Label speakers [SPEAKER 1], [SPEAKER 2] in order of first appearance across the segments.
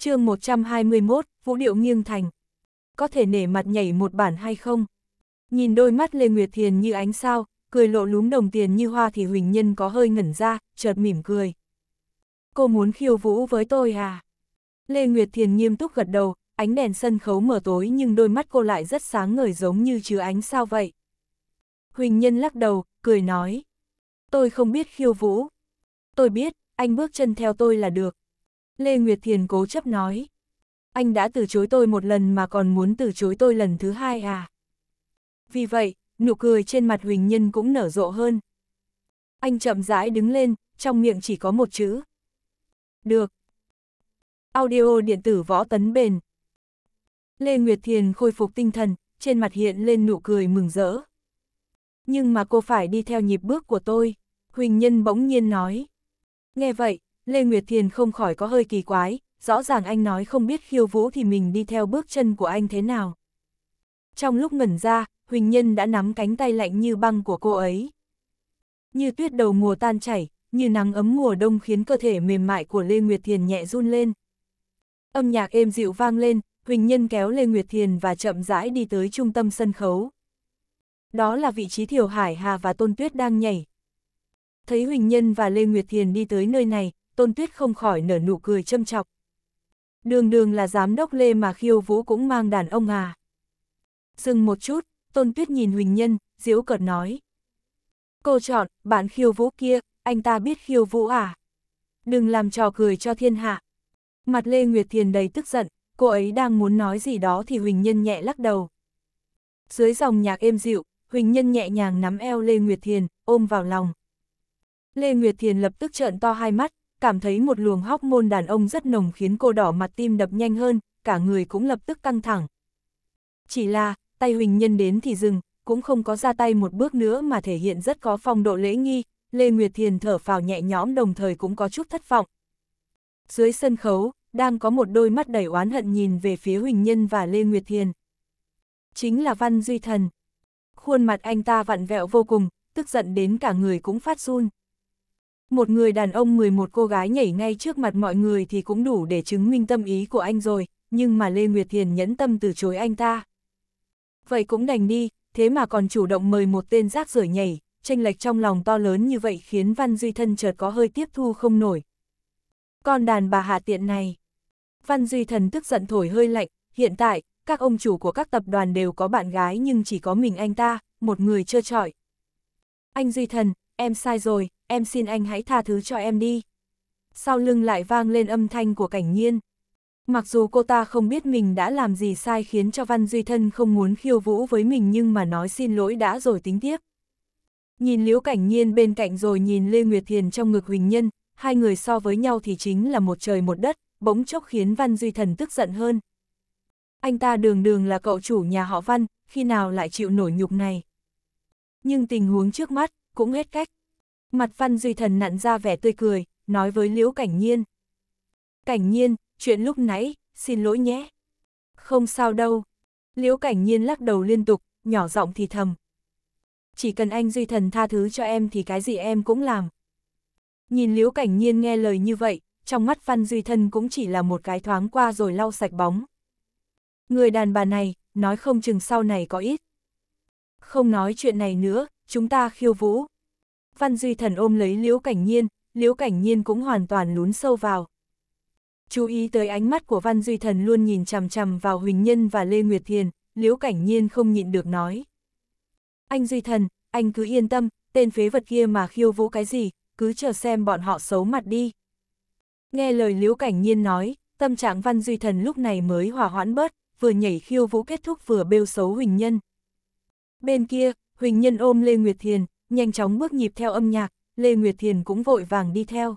[SPEAKER 1] chương 121, Vũ Điệu Nghiêng Thành. Có thể nể mặt nhảy một bản hay không? Nhìn đôi mắt Lê Nguyệt Thiền như ánh sao, cười lộ lúm đồng tiền như hoa thì Huỳnh Nhân có hơi ngẩn ra, chợt mỉm cười. Cô muốn khiêu vũ với tôi à? Lê Nguyệt Thiền nghiêm túc gật đầu, ánh đèn sân khấu mở tối nhưng đôi mắt cô lại rất sáng ngời giống như chứa ánh sao vậy. Huỳnh Nhân lắc đầu, cười nói. Tôi không biết khiêu vũ. Tôi biết, anh bước chân theo tôi là được, Lê Nguyệt Thiền cố chấp nói. Anh đã từ chối tôi một lần mà còn muốn từ chối tôi lần thứ hai à? Vì vậy, nụ cười trên mặt Huỳnh Nhân cũng nở rộ hơn. Anh chậm rãi đứng lên, trong miệng chỉ có một chữ. Được. Audio điện tử võ tấn bền. Lê Nguyệt Thiền khôi phục tinh thần, trên mặt hiện lên nụ cười mừng rỡ. Nhưng mà cô phải đi theo nhịp bước của tôi, Huỳnh Nhân bỗng nhiên nói. Nghe vậy, Lê Nguyệt Thiền không khỏi có hơi kỳ quái, rõ ràng anh nói không biết khiêu vũ thì mình đi theo bước chân của anh thế nào. Trong lúc ngẩn ra, Huỳnh Nhân đã nắm cánh tay lạnh như băng của cô ấy. Như tuyết đầu mùa tan chảy, như nắng ấm mùa đông khiến cơ thể mềm mại của Lê Nguyệt Thiền nhẹ run lên. Âm nhạc êm dịu vang lên, Huỳnh Nhân kéo Lê Nguyệt Thiền và chậm rãi đi tới trung tâm sân khấu. Đó là vị trí Thiều Hải Hà và Tôn Tuyết đang nhảy. Thấy Huỳnh Nhân và Lê Nguyệt Thiền đi tới nơi này, Tôn Tuyết không khỏi nở nụ cười châm chọc. Đường đường là giám đốc Lê mà khiêu vũ cũng mang đàn ông à. Dừng một chút, Tôn Tuyết nhìn Huỳnh Nhân, diễu cợt nói. Cô chọn, bạn khiêu vũ kia, anh ta biết khiêu vũ à? Đừng làm trò cười cho thiên hạ. Mặt Lê Nguyệt Thiền đầy tức giận, cô ấy đang muốn nói gì đó thì Huỳnh Nhân nhẹ lắc đầu. Dưới dòng nhạc êm dịu, Huỳnh Nhân nhẹ nhàng nắm eo Lê Nguyệt Thiền, ôm vào lòng. Lê Nguyệt Thiền lập tức trợn to hai mắt, cảm thấy một luồng hóc môn đàn ông rất nồng khiến cô đỏ mặt tim đập nhanh hơn, cả người cũng lập tức căng thẳng. Chỉ là, tay Huỳnh Nhân đến thì dừng, cũng không có ra tay một bước nữa mà thể hiện rất có phong độ lễ nghi, Lê Nguyệt Thiền thở phào nhẹ nhõm đồng thời cũng có chút thất vọng. Dưới sân khấu, đang có một đôi mắt đầy oán hận nhìn về phía Huỳnh Nhân và Lê Nguyệt Thiền. Chính là Văn Duy Thần. Khuôn mặt anh ta vặn vẹo vô cùng, tức giận đến cả người cũng phát run một người đàn ông 11 cô gái nhảy ngay trước mặt mọi người thì cũng đủ để chứng minh tâm ý của anh rồi, nhưng mà Lê Nguyệt Thiền nhẫn tâm từ chối anh ta. Vậy cũng đành đi, thế mà còn chủ động mời một tên rác rưởi nhảy, tranh lệch trong lòng to lớn như vậy khiến Văn Duy Thân chợt có hơi tiếp thu không nổi. Con đàn bà hạ tiện này. Văn Duy Thần tức giận thổi hơi lạnh, hiện tại, các ông chủ của các tập đoàn đều có bạn gái nhưng chỉ có mình anh ta, một người trơ trọi. Anh Duy Thần, em sai rồi, em xin anh hãy tha thứ cho em đi. Sau lưng lại vang lên âm thanh của cảnh nhiên. Mặc dù cô ta không biết mình đã làm gì sai khiến cho Văn Duy Thân không muốn khiêu vũ với mình nhưng mà nói xin lỗi đã rồi tính tiếp. Nhìn Liễu Cảnh Nhiên bên cạnh rồi nhìn Lê Nguyệt Thiền trong ngực Huỳnh Nhân, hai người so với nhau thì chính là một trời một đất, bỗng chốc khiến Văn Duy Thần tức giận hơn. Anh ta đường đường là cậu chủ nhà họ Văn, khi nào lại chịu nổi nhục này. Nhưng tình huống trước mắt, cũng hết cách. Mặt văn duy thần nặn ra vẻ tươi cười, nói với Liễu Cảnh Nhiên. Cảnh Nhiên, chuyện lúc nãy, xin lỗi nhé. Không sao đâu. Liễu Cảnh Nhiên lắc đầu liên tục, nhỏ giọng thì thầm. Chỉ cần anh duy thần tha thứ cho em thì cái gì em cũng làm. Nhìn Liễu Cảnh Nhiên nghe lời như vậy, trong mắt Văn Duy thần cũng chỉ là một cái thoáng qua rồi lau sạch bóng. Người đàn bà này, nói không chừng sau này có ít. Không nói chuyện này nữa, chúng ta khiêu vũ. Văn Duy Thần ôm lấy Liễu Cảnh Nhiên, Liễu Cảnh Nhiên cũng hoàn toàn lún sâu vào. Chú ý tới ánh mắt của Văn Duy Thần luôn nhìn chằm chằm vào Huỳnh Nhân và Lê Nguyệt Thiền, Liễu Cảnh Nhiên không nhịn được nói. Anh Duy Thần, anh cứ yên tâm, tên phế vật kia mà khiêu vũ cái gì, cứ chờ xem bọn họ xấu mặt đi. Nghe lời Liễu Cảnh Nhiên nói, tâm trạng Văn Duy Thần lúc này mới hòa hoãn bớt, vừa nhảy khiêu vũ kết thúc vừa bêu xấu Huỳnh Nhân. Bên kia, Huỳnh Nhân ôm Lê Nguyệt Thiền, nhanh chóng bước nhịp theo âm nhạc, Lê Nguyệt Thiền cũng vội vàng đi theo.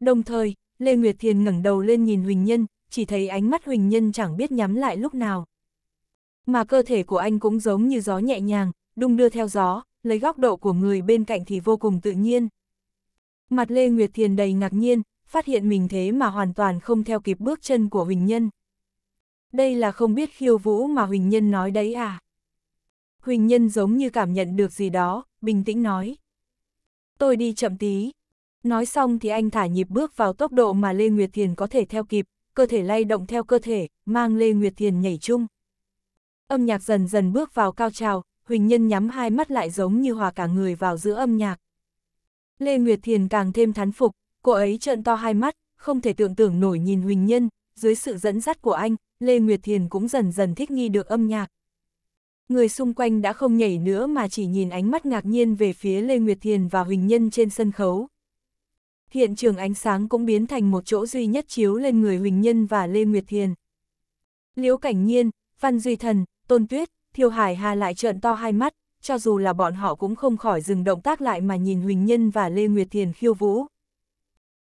[SPEAKER 1] Đồng thời, Lê Nguyệt Thiền ngẩng đầu lên nhìn Huỳnh Nhân, chỉ thấy ánh mắt Huỳnh Nhân chẳng biết nhắm lại lúc nào. Mà cơ thể của anh cũng giống như gió nhẹ nhàng, đung đưa theo gió, lấy góc độ của người bên cạnh thì vô cùng tự nhiên. Mặt Lê Nguyệt Thiền đầy ngạc nhiên, phát hiện mình thế mà hoàn toàn không theo kịp bước chân của Huỳnh Nhân. Đây là không biết khiêu vũ mà Huỳnh Nhân nói đấy à? Huỳnh Nhân giống như cảm nhận được gì đó, bình tĩnh nói. Tôi đi chậm tí. Nói xong thì anh thả nhịp bước vào tốc độ mà Lê Nguyệt Thiền có thể theo kịp, cơ thể lay động theo cơ thể, mang Lê Nguyệt Thiền nhảy chung. Âm nhạc dần dần bước vào cao trào, Huỳnh Nhân nhắm hai mắt lại giống như hòa cả người vào giữa âm nhạc. Lê Nguyệt Thiền càng thêm thán phục, cô ấy trợn to hai mắt, không thể tưởng tượng nổi nhìn Huỳnh Nhân, dưới sự dẫn dắt của anh, Lê Nguyệt Thiền cũng dần dần thích nghi được âm nhạc. Người xung quanh đã không nhảy nữa mà chỉ nhìn ánh mắt ngạc nhiên về phía Lê Nguyệt Thiền và Huỳnh Nhân trên sân khấu. Hiện trường ánh sáng cũng biến thành một chỗ duy nhất chiếu lên người Huỳnh Nhân và Lê Nguyệt Thiền. Liễu Cảnh Nhiên, Văn Duy Thần, Tôn Tuyết, Thiêu Hải Hà lại trợn to hai mắt, cho dù là bọn họ cũng không khỏi dừng động tác lại mà nhìn Huỳnh Nhân và Lê Nguyệt Thiền khiêu vũ.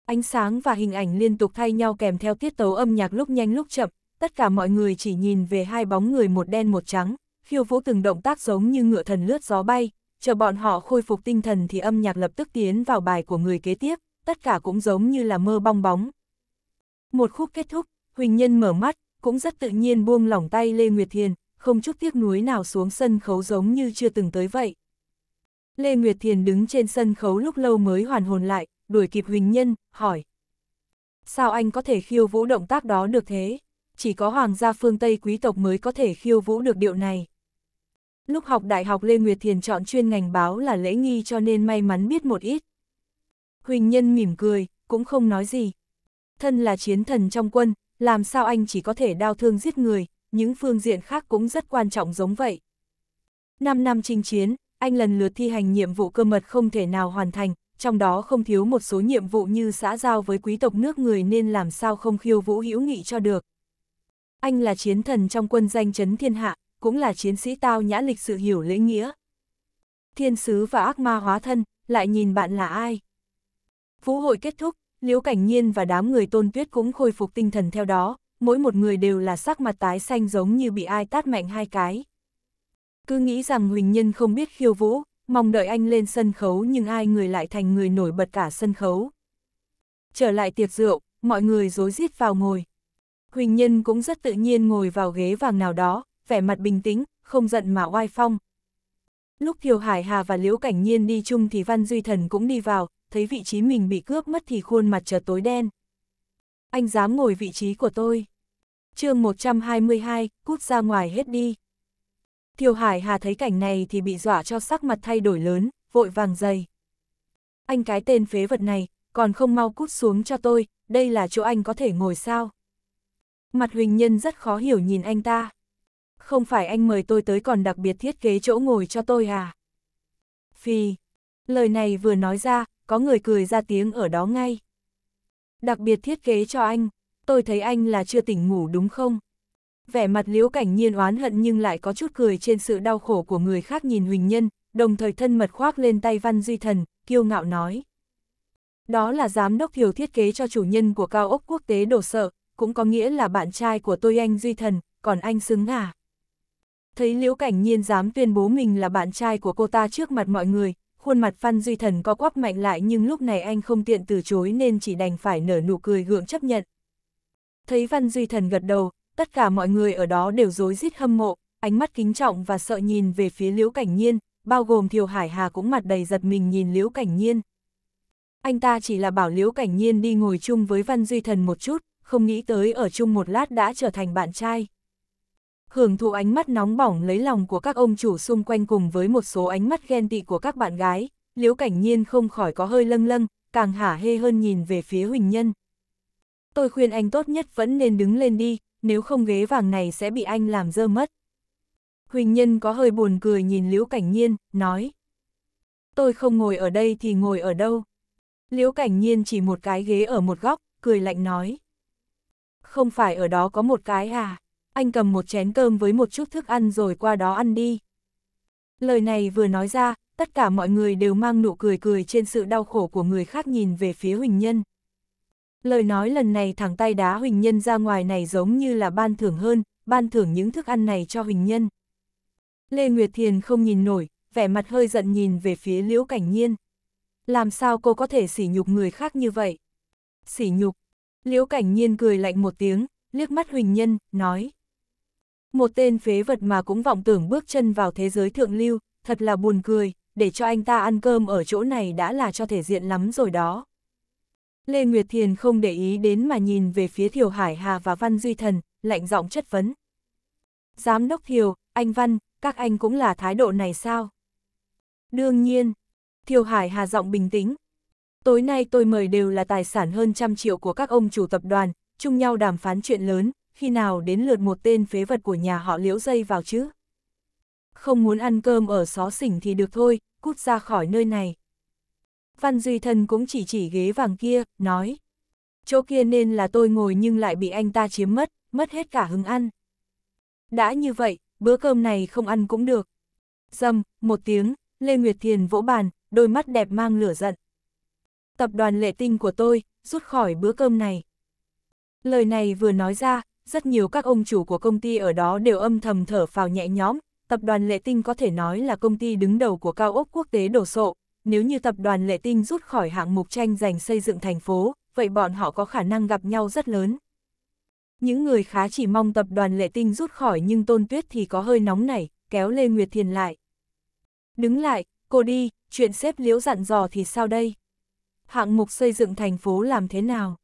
[SPEAKER 1] Ánh sáng và hình ảnh liên tục thay nhau kèm theo tiết tấu âm nhạc lúc nhanh lúc chậm, tất cả mọi người chỉ nhìn về hai bóng người một đen một trắng khiêu vũ từng động tác giống như ngựa thần lướt gió bay, chờ bọn họ khôi phục tinh thần thì âm nhạc lập tức tiến vào bài của người kế tiếp, tất cả cũng giống như là mơ bong bóng. Một khúc kết thúc, Huỳnh Nhân mở mắt, cũng rất tự nhiên buông lỏng tay Lê Nguyệt Thiền, không chút tiếc nuối nào xuống sân khấu giống như chưa từng tới vậy. Lê Nguyệt Thiền đứng trên sân khấu lúc lâu mới hoàn hồn lại, đuổi kịp Huỳnh Nhân, hỏi. Sao anh có thể khiêu vũ động tác đó được thế? chỉ có hoàng gia phương Tây quý tộc mới có thể khiêu vũ được điệu này. Lúc học đại học Lê Nguyệt Thiền chọn chuyên ngành báo là lễ nghi cho nên may mắn biết một ít. Huỳnh Nhân mỉm cười, cũng không nói gì. Thân là chiến thần trong quân, làm sao anh chỉ có thể đau thương giết người, những phương diện khác cũng rất quan trọng giống vậy. Năm năm chinh chiến, anh lần lượt thi hành nhiệm vụ cơ mật không thể nào hoàn thành, trong đó không thiếu một số nhiệm vụ như xã giao với quý tộc nước người nên làm sao không khiêu vũ hữu nghị cho được anh là chiến thần trong quân danh chấn thiên hạ, cũng là chiến sĩ tao nhã lịch sự hiểu lễ nghĩa. Thiên sứ và ác ma hóa thân, lại nhìn bạn là ai? Vũ hội kết thúc, Liễu Cảnh Nhiên và đám người tôn tuyết cũng khôi phục tinh thần theo đó, mỗi một người đều là sắc mặt tái xanh giống như bị ai tát mạnh hai cái. Cứ nghĩ rằng Huỳnh Nhân không biết khiêu vũ, mong đợi anh lên sân khấu nhưng ai người lại thành người nổi bật cả sân khấu. Trở lại tiệc rượu, mọi người dối rít vào ngồi, Huỳnh Nhân cũng rất tự nhiên ngồi vào ghế vàng nào đó, vẻ mặt bình tĩnh, không giận mà oai phong. Lúc Thiều Hải Hà và Liễu Cảnh Nhiên đi chung thì Văn Duy Thần cũng đi vào, thấy vị trí mình bị cướp mất thì khuôn mặt chợt tối đen. Anh dám ngồi vị trí của tôi. chương 122, cút ra ngoài hết đi. Thiều Hải Hà thấy cảnh này thì bị dọa cho sắc mặt thay đổi lớn, vội vàng dày. Anh cái tên phế vật này, còn không mau cút xuống cho tôi, đây là chỗ anh có thể ngồi sao? Mặt Huỳnh Nhân rất khó hiểu nhìn anh ta. Không phải anh mời tôi tới còn đặc biệt thiết kế chỗ ngồi cho tôi à? Phi. Lời này vừa nói ra, có người cười ra tiếng ở đó ngay. Đặc biệt thiết kế cho anh, tôi thấy anh là chưa tỉnh ngủ đúng không? Vẻ mặt liễu cảnh nhiên oán hận nhưng lại có chút cười trên sự đau khổ của người khác nhìn Huỳnh Nhân, đồng thời thân mật khoác lên tay Văn Duy Thần, kiêu ngạo nói. Đó là giám đốc thiểu thiết kế cho chủ nhân của cao ốc quốc tế đồ sợ, cũng có nghĩa là bạn trai của tôi anh Duy Thần, còn anh xứng à? Thấy Liễu Cảnh Nhiên dám tuyên bố mình là bạn trai của cô ta trước mặt mọi người, khuôn mặt Phan Duy Thần có quắp mạnh lại nhưng lúc này anh không tiện từ chối nên chỉ đành phải nở nụ cười gượng chấp nhận. Thấy Phan Duy Thần gật đầu, tất cả mọi người ở đó đều rối rít hâm mộ, ánh mắt kính trọng và sợ nhìn về phía Liễu Cảnh Nhiên, bao gồm Thiều Hải Hà cũng mặt đầy giật mình nhìn Liễu Cảnh Nhiên. Anh ta chỉ là bảo Liễu Cảnh Nhiên đi ngồi chung với Văn Duy Thần một chút, không nghĩ tới ở chung một lát đã trở thành bạn trai. Hưởng thụ ánh mắt nóng bỏng lấy lòng của các ông chủ xung quanh cùng với một số ánh mắt ghen tị của các bạn gái, liễu cảnh nhiên không khỏi có hơi lâng lâng, càng hả hê hơn nhìn về phía Huỳnh Nhân. Tôi khuyên anh tốt nhất vẫn nên đứng lên đi, nếu không ghế vàng này sẽ bị anh làm dơ mất. Huỳnh Nhân có hơi buồn cười nhìn Liễu Cảnh Nhiên, nói. Tôi không ngồi ở đây thì ngồi ở đâu. Liễu Cảnh Nhiên chỉ một cái ghế ở một góc, cười lạnh nói. Không phải ở đó có một cái à? Anh cầm một chén cơm với một chút thức ăn rồi qua đó ăn đi. Lời này vừa nói ra, tất cả mọi người đều mang nụ cười cười trên sự đau khổ của người khác nhìn về phía Huỳnh Nhân. Lời nói lần này thẳng tay đá Huỳnh Nhân ra ngoài này giống như là ban thưởng hơn, ban thưởng những thức ăn này cho Huỳnh Nhân. Lê Nguyệt Thiền không nhìn nổi, vẻ mặt hơi giận nhìn về phía Liễu Cảnh Nhiên. Làm sao cô có thể sỉ nhục người khác như vậy? Sỉ nhục, Liễu Cảnh Nhiên cười lạnh một tiếng, liếc mắt Huỳnh Nhân, nói. Một tên phế vật mà cũng vọng tưởng bước chân vào thế giới thượng lưu, thật là buồn cười, để cho anh ta ăn cơm ở chỗ này đã là cho thể diện lắm rồi đó. Lê Nguyệt Thiền không để ý đến mà nhìn về phía Thiều Hải Hà và Văn Duy Thần, lạnh giọng chất vấn. Giám đốc Thiều, anh Văn, các anh cũng là thái độ này sao? Đương nhiên, Thiều Hải Hà giọng bình tĩnh, Tối nay tôi mời đều là tài sản hơn trăm triệu của các ông chủ tập đoàn, chung nhau đàm phán chuyện lớn, khi nào đến lượt một tên phế vật của nhà họ liễu dây vào chứ. Không muốn ăn cơm ở xó xỉnh thì được thôi, cút ra khỏi nơi này. Văn Duy Thân cũng chỉ chỉ ghế vàng kia, nói. Chỗ kia nên là tôi ngồi nhưng lại bị anh ta chiếm mất, mất hết cả hứng ăn. Đã như vậy, bữa cơm này không ăn cũng được. Dâm, một tiếng, Lê Nguyệt Thiền vỗ bàn, đôi mắt đẹp mang lửa giận tập đoàn lệ tinh của tôi, rút khỏi bữa cơm này. Lời này vừa nói ra, rất nhiều các ông chủ của công ty ở đó đều âm thầm thở phào nhẹ nhõm, tập đoàn lệ tinh có thể nói là công ty đứng đầu của cao ốc quốc tế đổ sộ, nếu như tập đoàn lệ tinh rút khỏi hạng mục tranh giành xây dựng thành phố, vậy bọn họ có khả năng gặp nhau rất lớn. Những người khá chỉ mong tập đoàn lệ tinh rút khỏi nhưng tôn tuyết thì có hơi nóng nảy, kéo Lê Nguyệt Thiền lại. Đứng lại, cô đi, chuyện xếp liễu dặn dò thì sao đây? hạng mục xây dựng thành phố làm thế nào?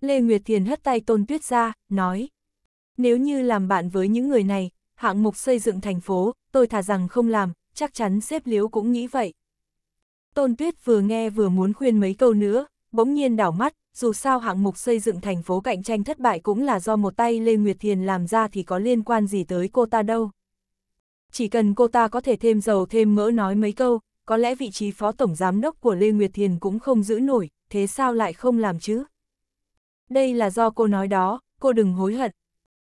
[SPEAKER 1] Lê Nguyệt Thiền hất tay Tôn Tuyết ra, nói. Nếu như làm bạn với những người này, hạng mục xây dựng thành phố, tôi thà rằng không làm, chắc chắn xếp liếu cũng nghĩ vậy. Tôn Tuyết vừa nghe vừa muốn khuyên mấy câu nữa, bỗng nhiên đảo mắt, dù sao hạng mục xây dựng thành phố cạnh tranh thất bại cũng là do một tay Lê Nguyệt Thiền làm ra thì có liên quan gì tới cô ta đâu. Chỉ cần cô ta có thể thêm dầu thêm mỡ nói mấy câu, có lẽ vị trí phó tổng giám đốc của Lê Nguyệt Thiền cũng không giữ nổi, thế sao lại không làm chứ? Đây là do cô nói đó, cô đừng hối hận.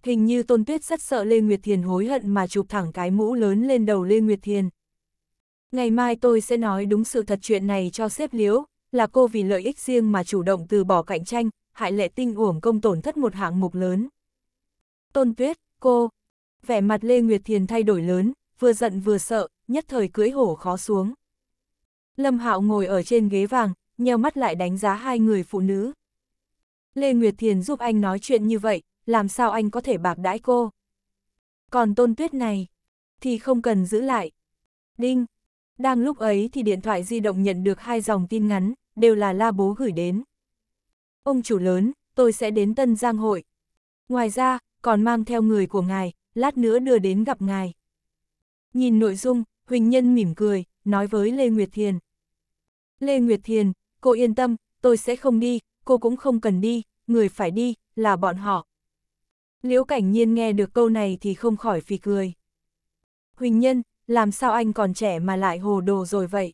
[SPEAKER 1] Hình như Tôn Tuyết rất sợ Lê Nguyệt Thiền hối hận mà chụp thẳng cái mũ lớn lên đầu Lê Nguyệt Thiền. Ngày mai tôi sẽ nói đúng sự thật chuyện này cho sếp liễu là cô vì lợi ích riêng mà chủ động từ bỏ cạnh tranh, hại lệ tinh uổng công tổn thất một hạng mục lớn. Tôn Tuyết, cô. Vẻ mặt Lê Nguyệt Thiền thay đổi lớn, vừa giận vừa sợ, nhất thời cưỡi hổ khó xuống. Lâm Hạo ngồi ở trên ghế vàng, nheo mắt lại đánh giá hai người phụ nữ. Lê Nguyệt Thiền giúp anh nói chuyện như vậy, làm sao anh có thể bạc đãi cô? Còn tôn tuyết này, thì không cần giữ lại. Đinh! Đang lúc ấy thì điện thoại di động nhận được hai dòng tin ngắn, đều là la bố gửi đến. Ông chủ lớn, tôi sẽ đến Tân Giang Hội. Ngoài ra, còn mang theo người của ngài, lát nữa đưa đến gặp ngài. Nhìn nội dung, Huỳnh Nhân mỉm cười, nói với Lê Nguyệt Thiền. Lê Nguyệt Thiền, cô yên tâm, tôi sẽ không đi, cô cũng không cần đi, người phải đi, là bọn họ. Liễu Cảnh Nhiên nghe được câu này thì không khỏi phì cười. Huỳnh Nhân, làm sao anh còn trẻ mà lại hồ đồ rồi vậy?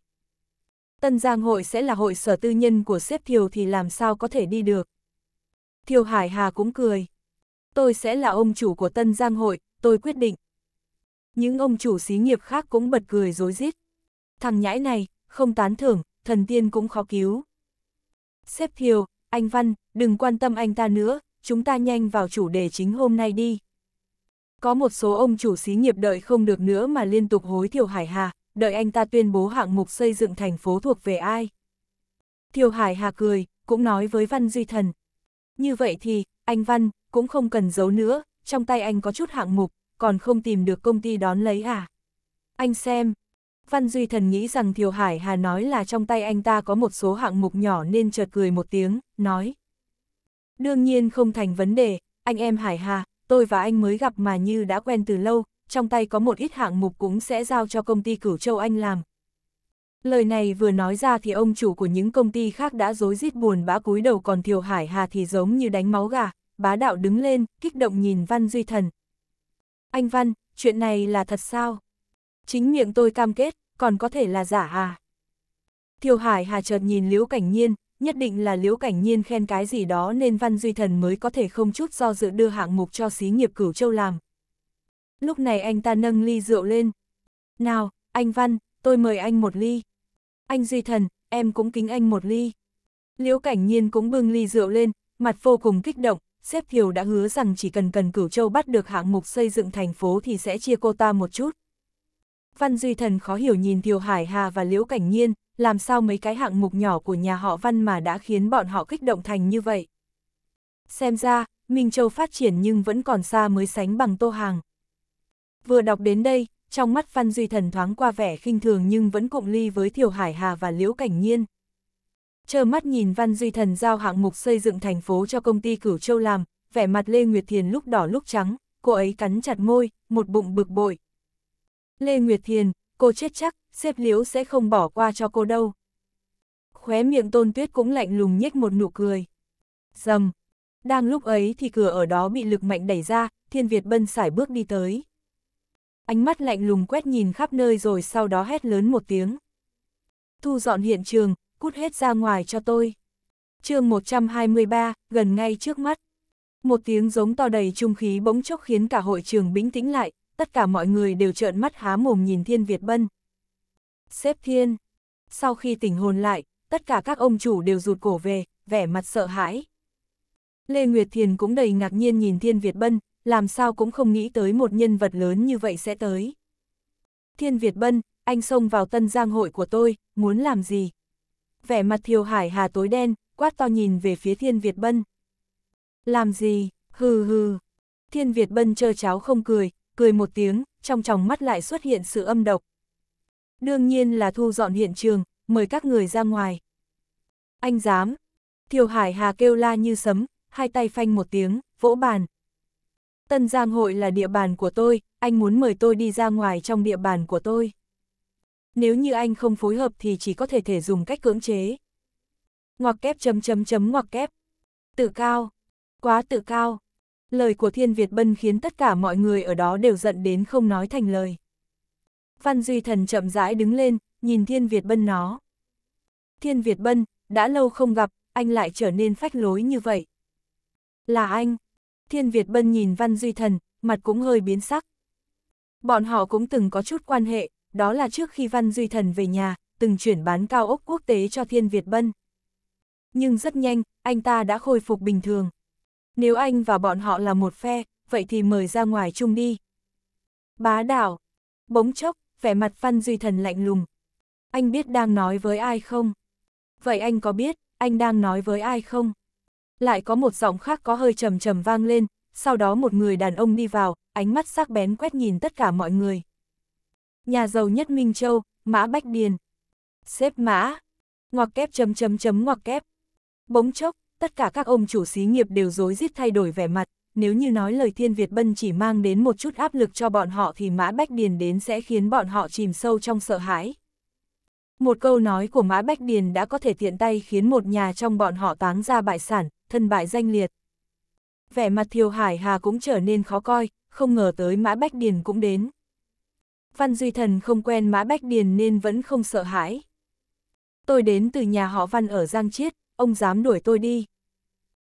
[SPEAKER 1] Tân Giang hội sẽ là hội sở tư nhân của xếp thiều thì làm sao có thể đi được? Thiều Hải Hà cũng cười. Tôi sẽ là ông chủ của Tân Giang hội, tôi quyết định. Những ông chủ xí nghiệp khác cũng bật cười dối rít thằng nhãi này, không tán thưởng, thần tiên cũng khó cứu. Xếp thiều, anh Văn, đừng quan tâm anh ta nữa, chúng ta nhanh vào chủ đề chính hôm nay đi. Có một số ông chủ xí nghiệp đợi không được nữa mà liên tục hối Thiều Hải Hà, đợi anh ta tuyên bố hạng mục xây dựng thành phố thuộc về ai. Thiều Hải Hà cười, cũng nói với Văn Duy Thần. Như vậy thì, anh Văn, cũng không cần giấu nữa, trong tay anh có chút hạng mục, còn không tìm được công ty đón lấy à. Anh xem, Văn Duy Thần nghĩ rằng Thiều Hải Hà nói là trong tay anh ta có một số hạng mục nhỏ nên chợt cười một tiếng, nói. Đương nhiên không thành vấn đề, anh em Hải Hà, tôi và anh mới gặp mà như đã quen từ lâu, trong tay có một ít hạng mục cũng sẽ giao cho công ty Cửu Châu Anh làm. Lời này vừa nói ra thì ông chủ của những công ty khác đã rối rít buồn bã cúi đầu còn Thiều Hải Hà thì giống như đánh máu gà, bá đạo đứng lên, kích động nhìn Văn Duy Thần. Anh Văn, chuyện này là thật sao? chính miệng tôi cam kết, còn có thể là giả à. Thiều Hải Hà chợt nhìn Liễu Cảnh Nhiên, nhất định là Liễu Cảnh Nhiên khen cái gì đó nên Văn Duy Thần mới có thể không chút do dự đưa hạng mục cho xí nghiệp cửu châu làm. Lúc này anh ta nâng ly rượu lên. Nào, anh Văn, tôi mời anh một ly. Anh Duy Thần, em cũng kính anh một ly. Liễu Cảnh Nhiên cũng bưng ly rượu lên, mặt vô cùng kích động, Xếp Thiều đã hứa rằng chỉ cần cần cửu châu bắt được hạng mục xây dựng thành phố thì sẽ chia cô ta một chút. Văn Duy Thần khó hiểu nhìn Thiều Hải Hà và Liễu Cảnh Nhiên, làm sao mấy cái hạng mục nhỏ của nhà họ Văn mà đã khiến bọn họ kích động thành như vậy. Xem ra, Minh Châu phát triển nhưng vẫn còn xa mới sánh bằng Tô Hàng. Vừa đọc đến đây, trong mắt Văn Duy Thần thoáng qua vẻ khinh thường nhưng vẫn cụm ly với Thiều Hải Hà và Liễu Cảnh Nhiên. Chờ mắt nhìn Văn Duy Thần giao hạng mục xây dựng thành phố cho công ty Cửu Châu làm, vẻ mặt Lê Nguyệt Thiền lúc đỏ lúc trắng, cô ấy cắn chặt môi, một bụng bực bội, Lê Nguyệt Thiền, cô chết chắc, xếp liếu sẽ không bỏ qua cho cô đâu. Khóe miệng tôn tuyết cũng lạnh lùng nhếch một nụ cười. Dầm. Đang lúc ấy thì cửa ở đó bị lực mạnh đẩy ra, thiên Việt bân xải bước đi tới. Ánh mắt lạnh lùng quét nhìn khắp nơi rồi sau đó hét lớn một tiếng. Thu dọn hiện trường, cút hết ra ngoài cho tôi. chương 123, gần ngay trước mắt. Một tiếng giống to đầy trung khí bỗng chốc khiến cả hội trường bĩnh tĩnh lại, tất cả mọi người đều trợn mắt há mồm nhìn Thiên Việt Bân. Xếp Thiên. Sau khi tỉnh hồn lại, tất cả các ông chủ đều rụt cổ về, vẻ mặt sợ hãi. Lê Nguyệt Thiền cũng đầy ngạc nhiên nhìn Thiên Việt Bân, làm sao cũng không nghĩ tới một nhân vật lớn như vậy sẽ tới. Thiên Việt Bân, anh xông vào tân giang hội của tôi, muốn làm gì? Vẻ mặt thiều hải hà tối đen, quát to nhìn về phía Thiên Việt Bân. Làm gì? Hừ hừ. Thiên Việt Bân chơ cháo không cười, cười một tiếng, trong tròng mắt lại xuất hiện sự âm độc. Đương nhiên là thu dọn hiện trường, mời các người ra ngoài. Anh dám. Thiều Hải Hà kêu la như sấm, hai tay phanh một tiếng, vỗ bàn. Tân Giang hội là địa bàn của tôi, anh muốn mời tôi đi ra ngoài trong địa bàn của tôi. Nếu như anh không phối hợp thì chỉ có thể thể dùng cách cưỡng chế. Ngoặc kép chấm chấm chấm ngoặc kép. Tự cao. Quá tự cao. Lời của Thiên Việt Bân khiến tất cả mọi người ở đó đều giận đến không nói thành lời. Văn Duy Thần chậm rãi đứng lên, nhìn Thiên Việt Bân nó. Thiên Việt Bân, đã lâu không gặp, anh lại trở nên phách lối như vậy. Là anh. Thiên Việt Bân nhìn Văn Duy Thần, mặt cũng hơi biến sắc. Bọn họ cũng từng có chút quan hệ, đó là trước khi Văn Duy Thần về nhà, từng chuyển bán cao ốc quốc tế cho Thiên Việt Bân. Nhưng rất nhanh, anh ta đã khôi phục bình thường nếu anh và bọn họ là một phe, vậy thì mời ra ngoài chung đi. Bá đảo, bỗng chốc, vẻ mặt Văn Duy Thần lạnh lùng. Anh biết đang nói với ai không? Vậy anh có biết, anh đang nói với ai không? Lại có một giọng khác có hơi trầm trầm vang lên, sau đó một người đàn ông đi vào, ánh mắt sắc bén quét nhìn tất cả mọi người. Nhà giàu nhất Minh Châu, Mã Bách Điền. Xếp mã. Ngoặc kép chấm chấm chấm ngoặc kép. Bỗng chốc, tất cả các ông chủ xí nghiệp đều dối rít thay đổi vẻ mặt, nếu như nói lời Thiên Việt Bân chỉ mang đến một chút áp lực cho bọn họ thì Mã Bách Điền đến sẽ khiến bọn họ chìm sâu trong sợ hãi. Một câu nói của Mã Bách Điền đã có thể tiện tay khiến một nhà trong bọn họ táng ra bại sản, thân bại danh liệt. Vẻ mặt Thiều Hải Hà cũng trở nên khó coi, không ngờ tới Mã Bách Điền cũng đến. Văn Duy Thần không quen Mã Bách Điền nên vẫn không sợ hãi. Tôi đến từ nhà họ Văn ở Giang Chiết, ông dám đuổi tôi đi.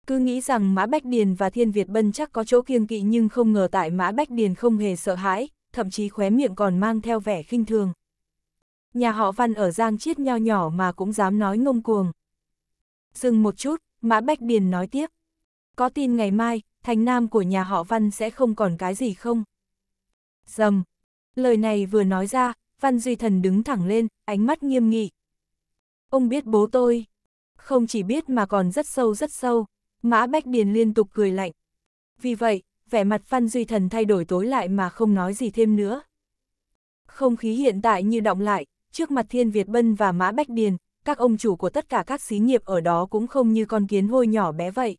[SPEAKER 1] Cứ nghĩ rằng Mã Bách Điền và Thiên Việt Bân chắc có chỗ kiêng kỵ nhưng không ngờ tại Mã Bách Điền không hề sợ hãi, thậm chí khóe miệng còn mang theo vẻ khinh thường. Nhà họ Văn ở Giang Chiết nho nhỏ mà cũng dám nói ngông cuồng. Dừng một chút, Mã Bách Điền nói tiếp. Có tin ngày mai, thành nam của nhà họ Văn sẽ không còn cái gì không? Dầm! Lời này vừa nói ra, Văn Duy Thần đứng thẳng lên, ánh mắt nghiêm nghị. Ông biết bố tôi, không chỉ biết mà còn rất sâu rất sâu, Mã Bách Điền liên tục cười lạnh. Vì vậy, vẻ mặt Phan Duy Thần thay đổi tối lại mà không nói gì thêm nữa. Không khí hiện tại như động lại, trước mặt Thiên Việt Bân và Mã Bách Điền, các ông chủ của tất cả các xí nghiệp ở đó cũng không như con kiến hôi nhỏ bé vậy.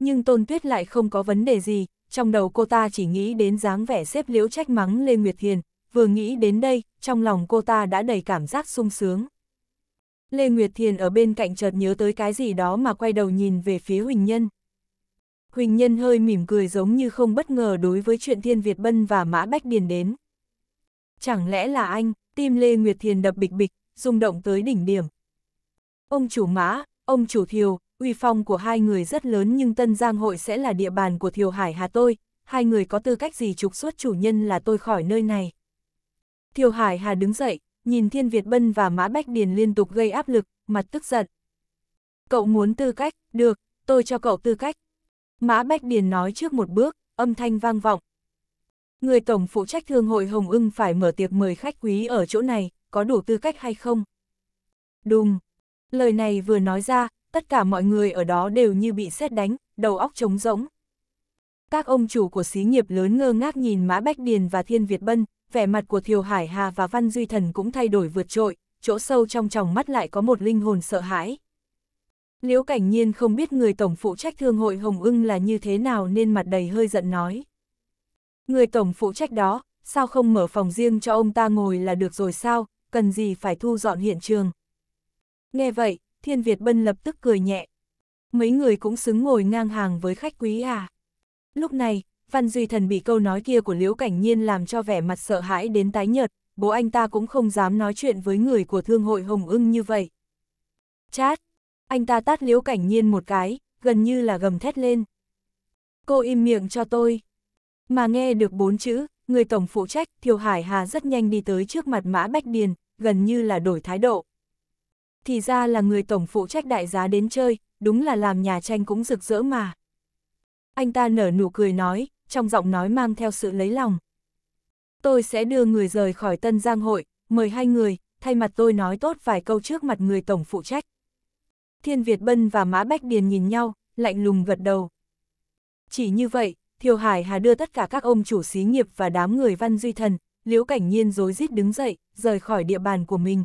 [SPEAKER 1] Nhưng Tôn Tuyết lại không có vấn đề gì, trong đầu cô ta chỉ nghĩ đến dáng vẻ xếp liễu trách mắng Lê Nguyệt Thiền, vừa nghĩ đến đây, trong lòng cô ta đã đầy cảm giác sung sướng. Lê Nguyệt Thiền ở bên cạnh chợt nhớ tới cái gì đó mà quay đầu nhìn về phía Huỳnh Nhân. Huỳnh Nhân hơi mỉm cười giống như không bất ngờ đối với chuyện Thiên Việt Bân và Mã Bách Điền đến. Chẳng lẽ là anh, tim Lê Nguyệt Thiền đập bịch bịch, rung động tới đỉnh điểm. Ông chủ Mã, ông chủ Thiều, uy phong của hai người rất lớn nhưng Tân Giang hội sẽ là địa bàn của Thiều Hải Hà tôi, hai người có tư cách gì trục xuất chủ nhân là tôi khỏi nơi này. Thiều Hải Hà đứng dậy, nhìn Thiên Việt Bân và Mã Bách Điền liên tục gây áp lực, mặt tức giận. Cậu muốn tư cách, được, tôi cho cậu tư cách. Mã Bách Điền nói trước một bước, âm thanh vang vọng. Người tổng phụ trách thương hội Hồng ưng phải mở tiệc mời khách quý ở chỗ này, có đủ tư cách hay không? Đùng! Lời này vừa nói ra, tất cả mọi người ở đó đều như bị sét đánh, đầu óc trống rỗng. Các ông chủ của xí nghiệp lớn ngơ ngác nhìn Mã Bách Điền và Thiên Việt Bân, vẻ mặt của Thiều Hải Hà và Văn Duy Thần cũng thay đổi vượt trội, chỗ sâu trong tròng mắt lại có một linh hồn sợ hãi. Liễu Cảnh Nhiên không biết người tổng phụ trách thương hội Hồng Ưng là như thế nào nên mặt đầy hơi giận nói. Người tổng phụ trách đó, sao không mở phòng riêng cho ông ta ngồi là được rồi sao, cần gì phải thu dọn hiện trường. Nghe vậy, Thiên Việt Bân lập tức cười nhẹ. Mấy người cũng xứng ngồi ngang hàng với khách quý à. Lúc này, Văn Duy Thần bị câu nói kia của Liễu Cảnh Nhiên làm cho vẻ mặt sợ hãi đến tái nhợt, bố anh ta cũng không dám nói chuyện với người của thương hội Hồng ưng như vậy. Chát! Anh ta tát Liễu Cảnh Nhiên một cái, gần như là gầm thét lên. Cô im miệng cho tôi. Mà nghe được bốn chữ, người tổng phụ trách Thiều Hải Hà rất nhanh đi tới trước mặt Mã Bách Điền, gần như là đổi thái độ. Thì ra là người tổng phụ trách đại giá đến chơi, đúng là làm nhà tranh cũng rực rỡ mà. Anh ta nở nụ cười nói, trong giọng nói mang theo sự lấy lòng. Tôi sẽ đưa người rời khỏi Tân Giang hội, mời hai người, thay mặt tôi nói tốt vài câu trước mặt người tổng phụ trách. Thiên Việt Bân và Mã Bách Điền nhìn nhau, lạnh lùng gật đầu. Chỉ như vậy, Thiều Hải Hà đưa tất cả các ông chủ xí nghiệp và đám người văn duy thần, liễu cảnh nhiên dối rít đứng dậy, rời khỏi địa bàn của mình.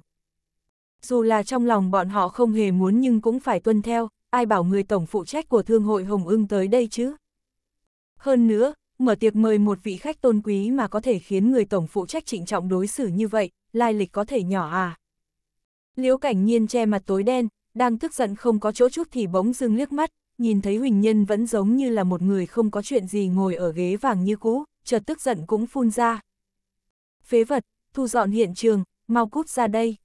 [SPEAKER 1] Dù là trong lòng bọn họ không hề muốn nhưng cũng phải tuân theo, ai bảo người tổng phụ trách của Thương hội Hồng Ưng tới đây chứ? Hơn nữa, mở tiệc mời một vị khách tôn quý mà có thể khiến người tổng phụ trách trịnh trọng đối xử như vậy, lai lịch có thể nhỏ à. Liễu cảnh nhiên che mặt tối đen, đang tức giận không có chỗ chút thì bỗng dưng liếc mắt, nhìn thấy Huỳnh Nhân vẫn giống như là một người không có chuyện gì ngồi ở ghế vàng như cũ, chợt tức giận cũng phun ra. Phế vật, thu dọn hiện trường, mau cút ra đây.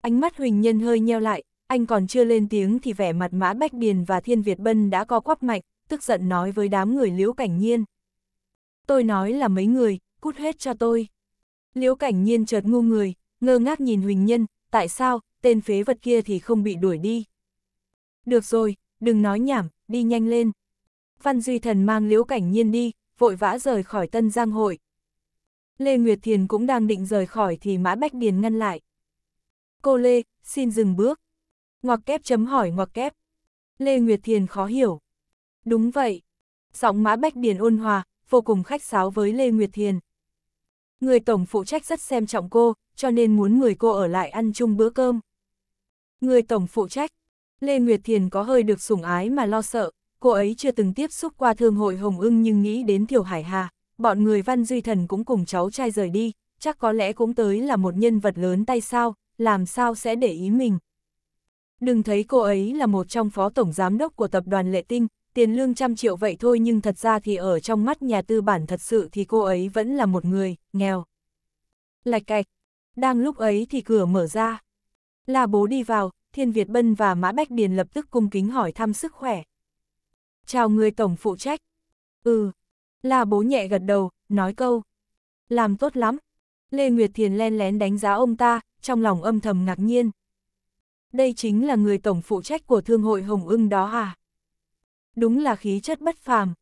[SPEAKER 1] Ánh mắt Huỳnh Nhân hơi nheo lại, anh còn chưa lên tiếng thì vẻ mặt Mã Bách Điền và Thiên Việt Bân đã co quắp mạnh, tức giận nói với đám người Liễu Cảnh Nhiên. Tôi nói là mấy người, cút hết cho tôi. Liễu Cảnh Nhiên chợt ngu người, ngơ ngác nhìn Huỳnh Nhân, tại sao, tên phế vật kia thì không bị đuổi đi. Được rồi, đừng nói nhảm, đi nhanh lên. Văn Duy Thần mang Liễu Cảnh Nhiên đi, vội vã rời khỏi Tân Giang Hội. Lê Nguyệt Thiền cũng đang định rời khỏi thì Mã Bách Điền ngăn lại. Cô Lê, xin dừng bước. Ngoặc kép chấm hỏi ngoặc kép. Lê Nguyệt Thiền khó hiểu. Đúng vậy. Giọng Mã Bách Điền ôn hòa, vô cùng khách sáo với Lê Nguyệt Thiền. Người tổng phụ trách rất xem trọng cô, cho nên muốn người cô ở lại ăn chung bữa cơm. Người tổng phụ trách, Lê Nguyệt Thiền có hơi được sủng ái mà lo sợ, cô ấy chưa từng tiếp xúc qua thương hội Hồng ưng nhưng nghĩ đến Thiểu Hải Hà, bọn người Văn Duy Thần cũng cùng cháu trai rời đi, chắc có lẽ cũng tới là một nhân vật lớn tay sao, làm sao sẽ để ý mình. Đừng thấy cô ấy là một trong phó tổng giám đốc của tập đoàn Lệ Tinh, tiền lương trăm triệu vậy thôi nhưng thật ra thì ở trong mắt nhà tư bản thật sự thì cô ấy vẫn là một người, nghèo. Lạch cạch, đang lúc ấy thì cửa mở ra. Là bố đi vào, Thiên Việt Bân và Mã Bách Điền lập tức cung kính hỏi thăm sức khỏe. Chào người tổng phụ trách. Ừ, là bố nhẹ gật đầu, nói câu. Làm tốt lắm. Lê Nguyệt Thiền len lén đánh giá ông ta, trong lòng âm thầm ngạc nhiên. Đây chính là người tổng phụ trách của Thương hội Hồng ưng đó à? đúng là khí chất bất phàm.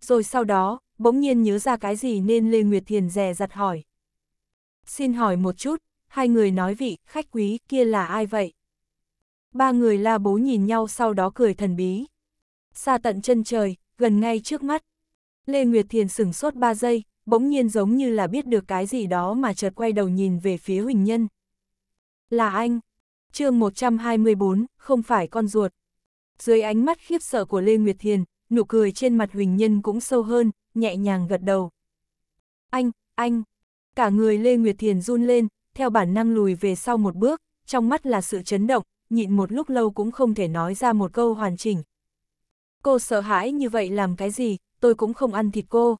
[SPEAKER 1] Rồi sau đó, bỗng nhiên nhớ ra cái gì nên Lê Nguyệt Thiền rè giặt hỏi. Xin hỏi một chút, hai người nói vị khách quý kia là ai vậy? Ba người la bố nhìn nhau sau đó cười thần bí. Xa tận chân trời, gần ngay trước mắt. Lê Nguyệt Thiền sửng sốt ba giây, bỗng nhiên giống như là biết được cái gì đó mà chợt quay đầu nhìn về phía Huỳnh Nhân. Là anh. chương 124, không phải con ruột. Dưới ánh mắt khiếp sợ của Lê Nguyệt Thiền, nụ cười trên mặt Huỳnh Nhân cũng sâu hơn, nhẹ nhàng gật đầu. Anh, anh! Cả người Lê Nguyệt Thiền run lên, theo bản năng lùi về sau một bước, trong mắt là sự chấn động, nhịn một lúc lâu cũng không thể nói ra một câu hoàn chỉnh. Cô sợ hãi như vậy làm cái gì, tôi cũng không ăn thịt cô.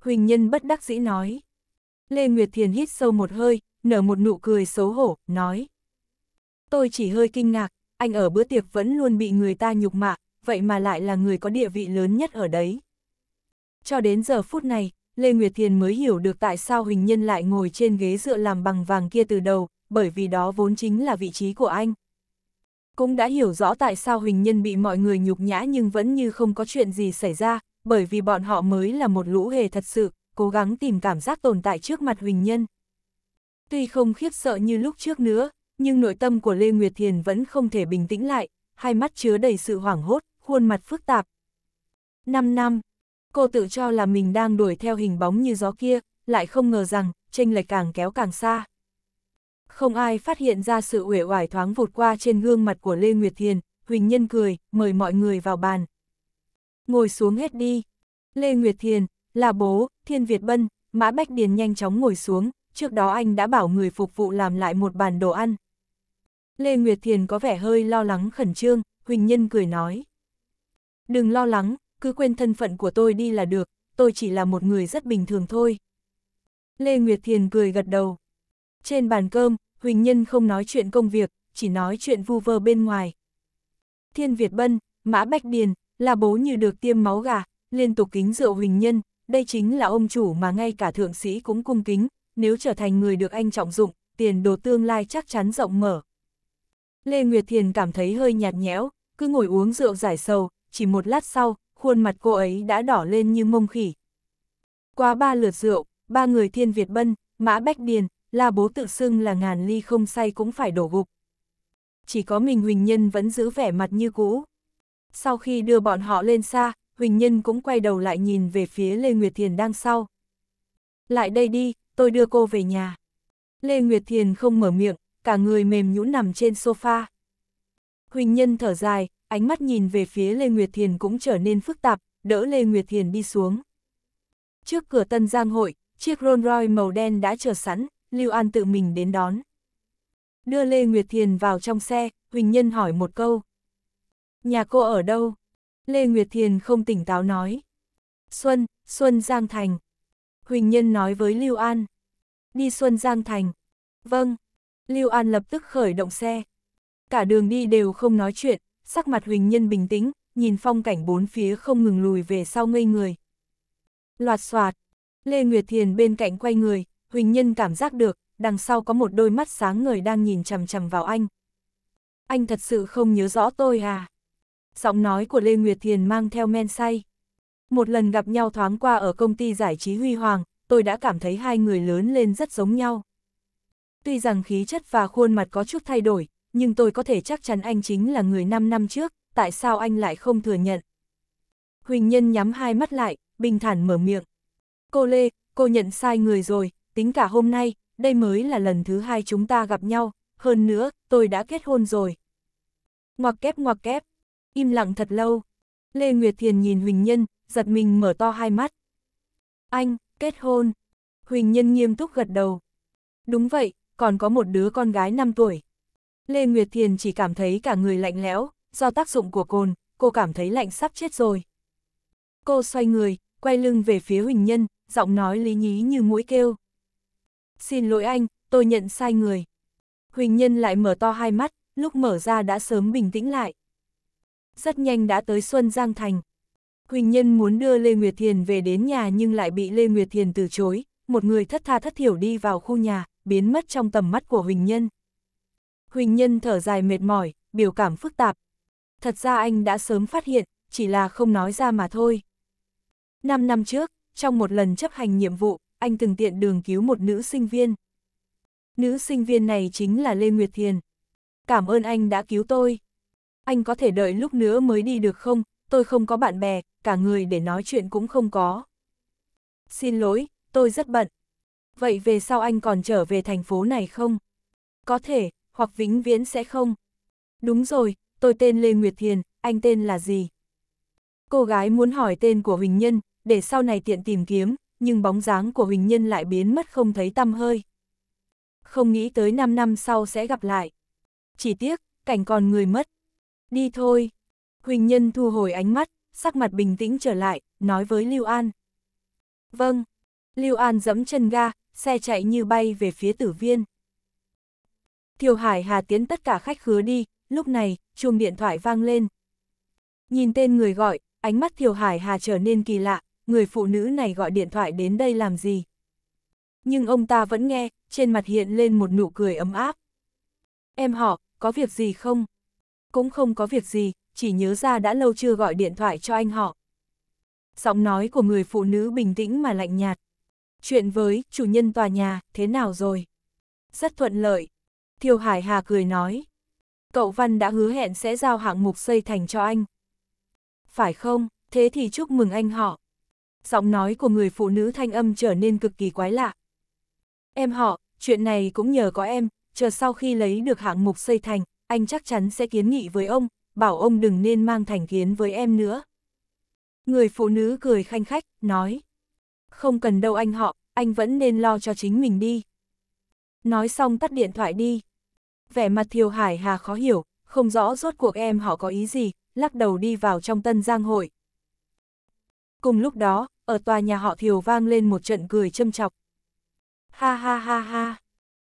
[SPEAKER 1] Huỳnh Nhân bất đắc dĩ nói. Lê Nguyệt Thiền hít sâu một hơi, nở một nụ cười xấu hổ, nói. Tôi chỉ hơi kinh ngạc, anh ở bữa tiệc vẫn luôn bị người ta nhục mạ, vậy mà lại là người có địa vị lớn nhất ở đấy. Cho đến giờ phút này, Lê Nguyệt Thiền mới hiểu được tại sao Huỳnh Nhân lại ngồi trên ghế dựa làm bằng vàng kia từ đầu, bởi vì đó vốn chính là vị trí của anh. Cũng đã hiểu rõ tại sao Huỳnh Nhân bị mọi người nhục nhã nhưng vẫn như không có chuyện gì xảy ra, bởi vì bọn họ mới là một lũ hề thật sự, cố gắng tìm cảm giác tồn tại trước mặt Huỳnh Nhân. Tuy không khiếp sợ như lúc trước nữa, nhưng nội tâm của Lê Nguyệt Thiền vẫn không thể bình tĩnh lại, hai mắt chứa đầy sự hoảng hốt, khuôn mặt phức tạp. 5 năm, cô tự cho là mình đang đuổi theo hình bóng như gió kia, lại không ngờ rằng, tranh lệch càng kéo càng xa. Không ai phát hiện ra sự uể oải thoáng vụt qua trên gương mặt của Lê Nguyệt Thiền, Huỳnh Nhân cười, mời mọi người vào bàn. Ngồi xuống hết đi. Lê Nguyệt Thiền, là bố, Thiên Việt Bân, Mã Bách Điền nhanh chóng ngồi xuống, trước đó anh đã bảo người phục vụ làm lại một bàn đồ ăn. Lê Nguyệt Thiền có vẻ hơi lo lắng khẩn trương, Huỳnh Nhân cười nói. Đừng lo lắng, cứ quên thân phận của tôi đi là được, tôi chỉ là một người rất bình thường thôi. Lê Nguyệt Thiền cười gật đầu. Trên bàn cơm, Huỳnh Nhân không nói chuyện công việc, chỉ nói chuyện vu vơ bên ngoài. Thiên Việt Bân, Mã Bách Điền, là bố như được tiêm máu gà, liên tục kính rượu Huỳnh Nhân, đây chính là ông chủ mà ngay cả thượng sĩ cũng cung kính, nếu trở thành người được anh trọng dụng, tiền đồ tương lai chắc chắn rộng mở. Lê Nguyệt Thiền cảm thấy hơi nhạt nhẽo, cứ ngồi uống rượu giải sầu, chỉ một lát sau, khuôn mặt cô ấy đã đỏ lên như mông khỉ. Qua ba lượt rượu, ba người thiên Việt Bân, Mã Bách Điền, La bố tự xưng là ngàn ly không say cũng phải đổ gục. Chỉ có mình Huỳnh Nhân vẫn giữ vẻ mặt như cũ. Sau khi đưa bọn họ lên xa, Huỳnh Nhân cũng quay đầu lại nhìn về phía Lê Nguyệt Thiền đang sau. Lại đây đi, tôi đưa cô về nhà. Lê Nguyệt Thiền không mở miệng, cả người mềm nhũn nằm trên sofa. Huỳnh Nhân thở dài, ánh mắt nhìn về phía Lê Nguyệt Thiền cũng trở nên phức tạp, đỡ Lê Nguyệt Thiền đi xuống. Trước cửa Tân Giang hội, chiếc Rolls Royce màu đen đã chờ sẵn, Lưu An tự mình đến đón. Đưa Lê Nguyệt Thiền vào trong xe, Huỳnh Nhân hỏi một câu. Nhà cô ở đâu? Lê Nguyệt Thiền không tỉnh táo nói. Xuân, Xuân Giang Thành. Huỳnh Nhân nói với Lưu An đi Xuân Giang Thành. Vâng, Lưu An lập tức khởi động xe. Cả đường đi đều không nói chuyện, sắc mặt Huỳnh Nhân bình tĩnh, nhìn phong cảnh bốn phía không ngừng lùi về sau ngây người. Loạt soạt, Lê Nguyệt Thiền bên cạnh quay người, Huỳnh Nhân cảm giác được, đằng sau có một đôi mắt sáng người đang nhìn chằm chằm vào anh. Anh thật sự không nhớ rõ tôi à? Giọng nói của Lê Nguyệt Thiền mang theo men say. Một lần gặp nhau thoáng qua ở công ty giải trí Huy Hoàng, tôi đã cảm thấy hai người lớn lên rất giống nhau. Tuy rằng khí chất và khuôn mặt có chút thay đổi, nhưng tôi có thể chắc chắn anh chính là người 5 năm trước, tại sao anh lại không thừa nhận? Huỳnh Nhân nhắm hai mắt lại, bình thản mở miệng. Cô Lê, cô nhận sai người rồi, tính cả hôm nay, đây mới là lần thứ hai chúng ta gặp nhau, hơn nữa, tôi đã kết hôn rồi. Ngoặc kép ngoặc kép, im lặng thật lâu. Lê Nguyệt Thiền nhìn Huỳnh Nhân, giật mình mở to hai mắt. Anh, Kết hôn. Huỳnh Nhân nghiêm túc gật đầu. Đúng vậy, còn có một đứa con gái 5 tuổi. Lê Nguyệt Thiền chỉ cảm thấy cả người lạnh lẽo, do tác dụng của cồn, cô cảm thấy lạnh sắp chết rồi. Cô xoay người, quay lưng về phía Huỳnh Nhân, giọng nói lý nhí như mũi kêu. Xin lỗi anh, tôi nhận sai người. Huỳnh Nhân lại mở to hai mắt, lúc mở ra đã sớm bình tĩnh lại. Rất nhanh đã tới Xuân Giang Thành. Huỳnh Nhân muốn đưa Lê Nguyệt Thiền về đến nhà nhưng lại bị Lê Nguyệt Thiền từ chối, một người thất tha thất thiểu đi vào khu nhà, biến mất trong tầm mắt của Huỳnh Nhân. Huỳnh Nhân thở dài mệt mỏi, biểu cảm phức tạp. Thật ra anh đã sớm phát hiện, chỉ là không nói ra mà thôi. Năm năm trước, trong một lần chấp hành nhiệm vụ, anh từng tiện đường cứu một nữ sinh viên. Nữ sinh viên này chính là Lê Nguyệt Thiền. Cảm ơn anh đã cứu tôi. Anh có thể đợi lúc nữa mới đi được không, tôi không có bạn bè, cả người để nói chuyện cũng không có. Xin lỗi, tôi rất bận. Vậy về sau anh còn trở về thành phố này không? Có thể, hoặc vĩnh viễn sẽ không. Đúng rồi, tôi tên Lê Nguyệt Thiền, anh tên là gì? Cô gái muốn hỏi tên của Huỳnh Nhân, để sau này tiện tìm kiếm, nhưng bóng dáng của Huỳnh Nhân lại biến mất không thấy tăm hơi. Không nghĩ tới 5 năm sau sẽ gặp lại. Chỉ tiếc, cảnh còn người mất. Đi thôi. Huỳnh Nhân thu hồi ánh mắt, sắc mặt bình tĩnh trở lại, nói với Lưu An. Vâng. Lưu An dẫm chân ga, xe chạy như bay về phía tử viên. Thiều Hải Hà tiến tất cả khách khứa đi, lúc này, chuông điện thoại vang lên. Nhìn tên người gọi, ánh mắt Thiều Hải Hà trở nên kỳ lạ, người phụ nữ này gọi điện thoại đến đây làm gì? Nhưng ông ta vẫn nghe, trên mặt hiện lên một nụ cười ấm áp. Em họ, có việc gì không? Cũng không có việc gì, chỉ nhớ ra đã lâu chưa gọi điện thoại cho anh họ. Giọng nói của người phụ nữ bình tĩnh mà lạnh nhạt. Chuyện với chủ nhân tòa nhà, thế nào rồi? Rất thuận lợi. Thiều Hải Hà cười nói. Cậu Văn đã hứa hẹn sẽ giao hạng mục xây thành cho anh. Phải không, thế thì chúc mừng anh họ. Giọng nói của người phụ nữ thanh âm trở nên cực kỳ quái lạ. Em họ, chuyện này cũng nhờ có em, chờ sau khi lấy được hạng mục xây thành, anh chắc chắn sẽ kiến nghị với ông, bảo ông đừng nên mang thành kiến với em nữa. Người phụ nữ cười khanh khách, nói. Không cần đâu anh họ, anh vẫn nên lo cho chính mình đi. Nói xong tắt điện thoại đi. Vẻ mặt Thiều Hải Hà khó hiểu, không rõ rốt cuộc em họ có ý gì, lắc đầu đi vào trong tân giang hội. Cùng lúc đó, ở tòa nhà họ Thiều vang lên một trận cười châm chọc. Ha ha ha ha.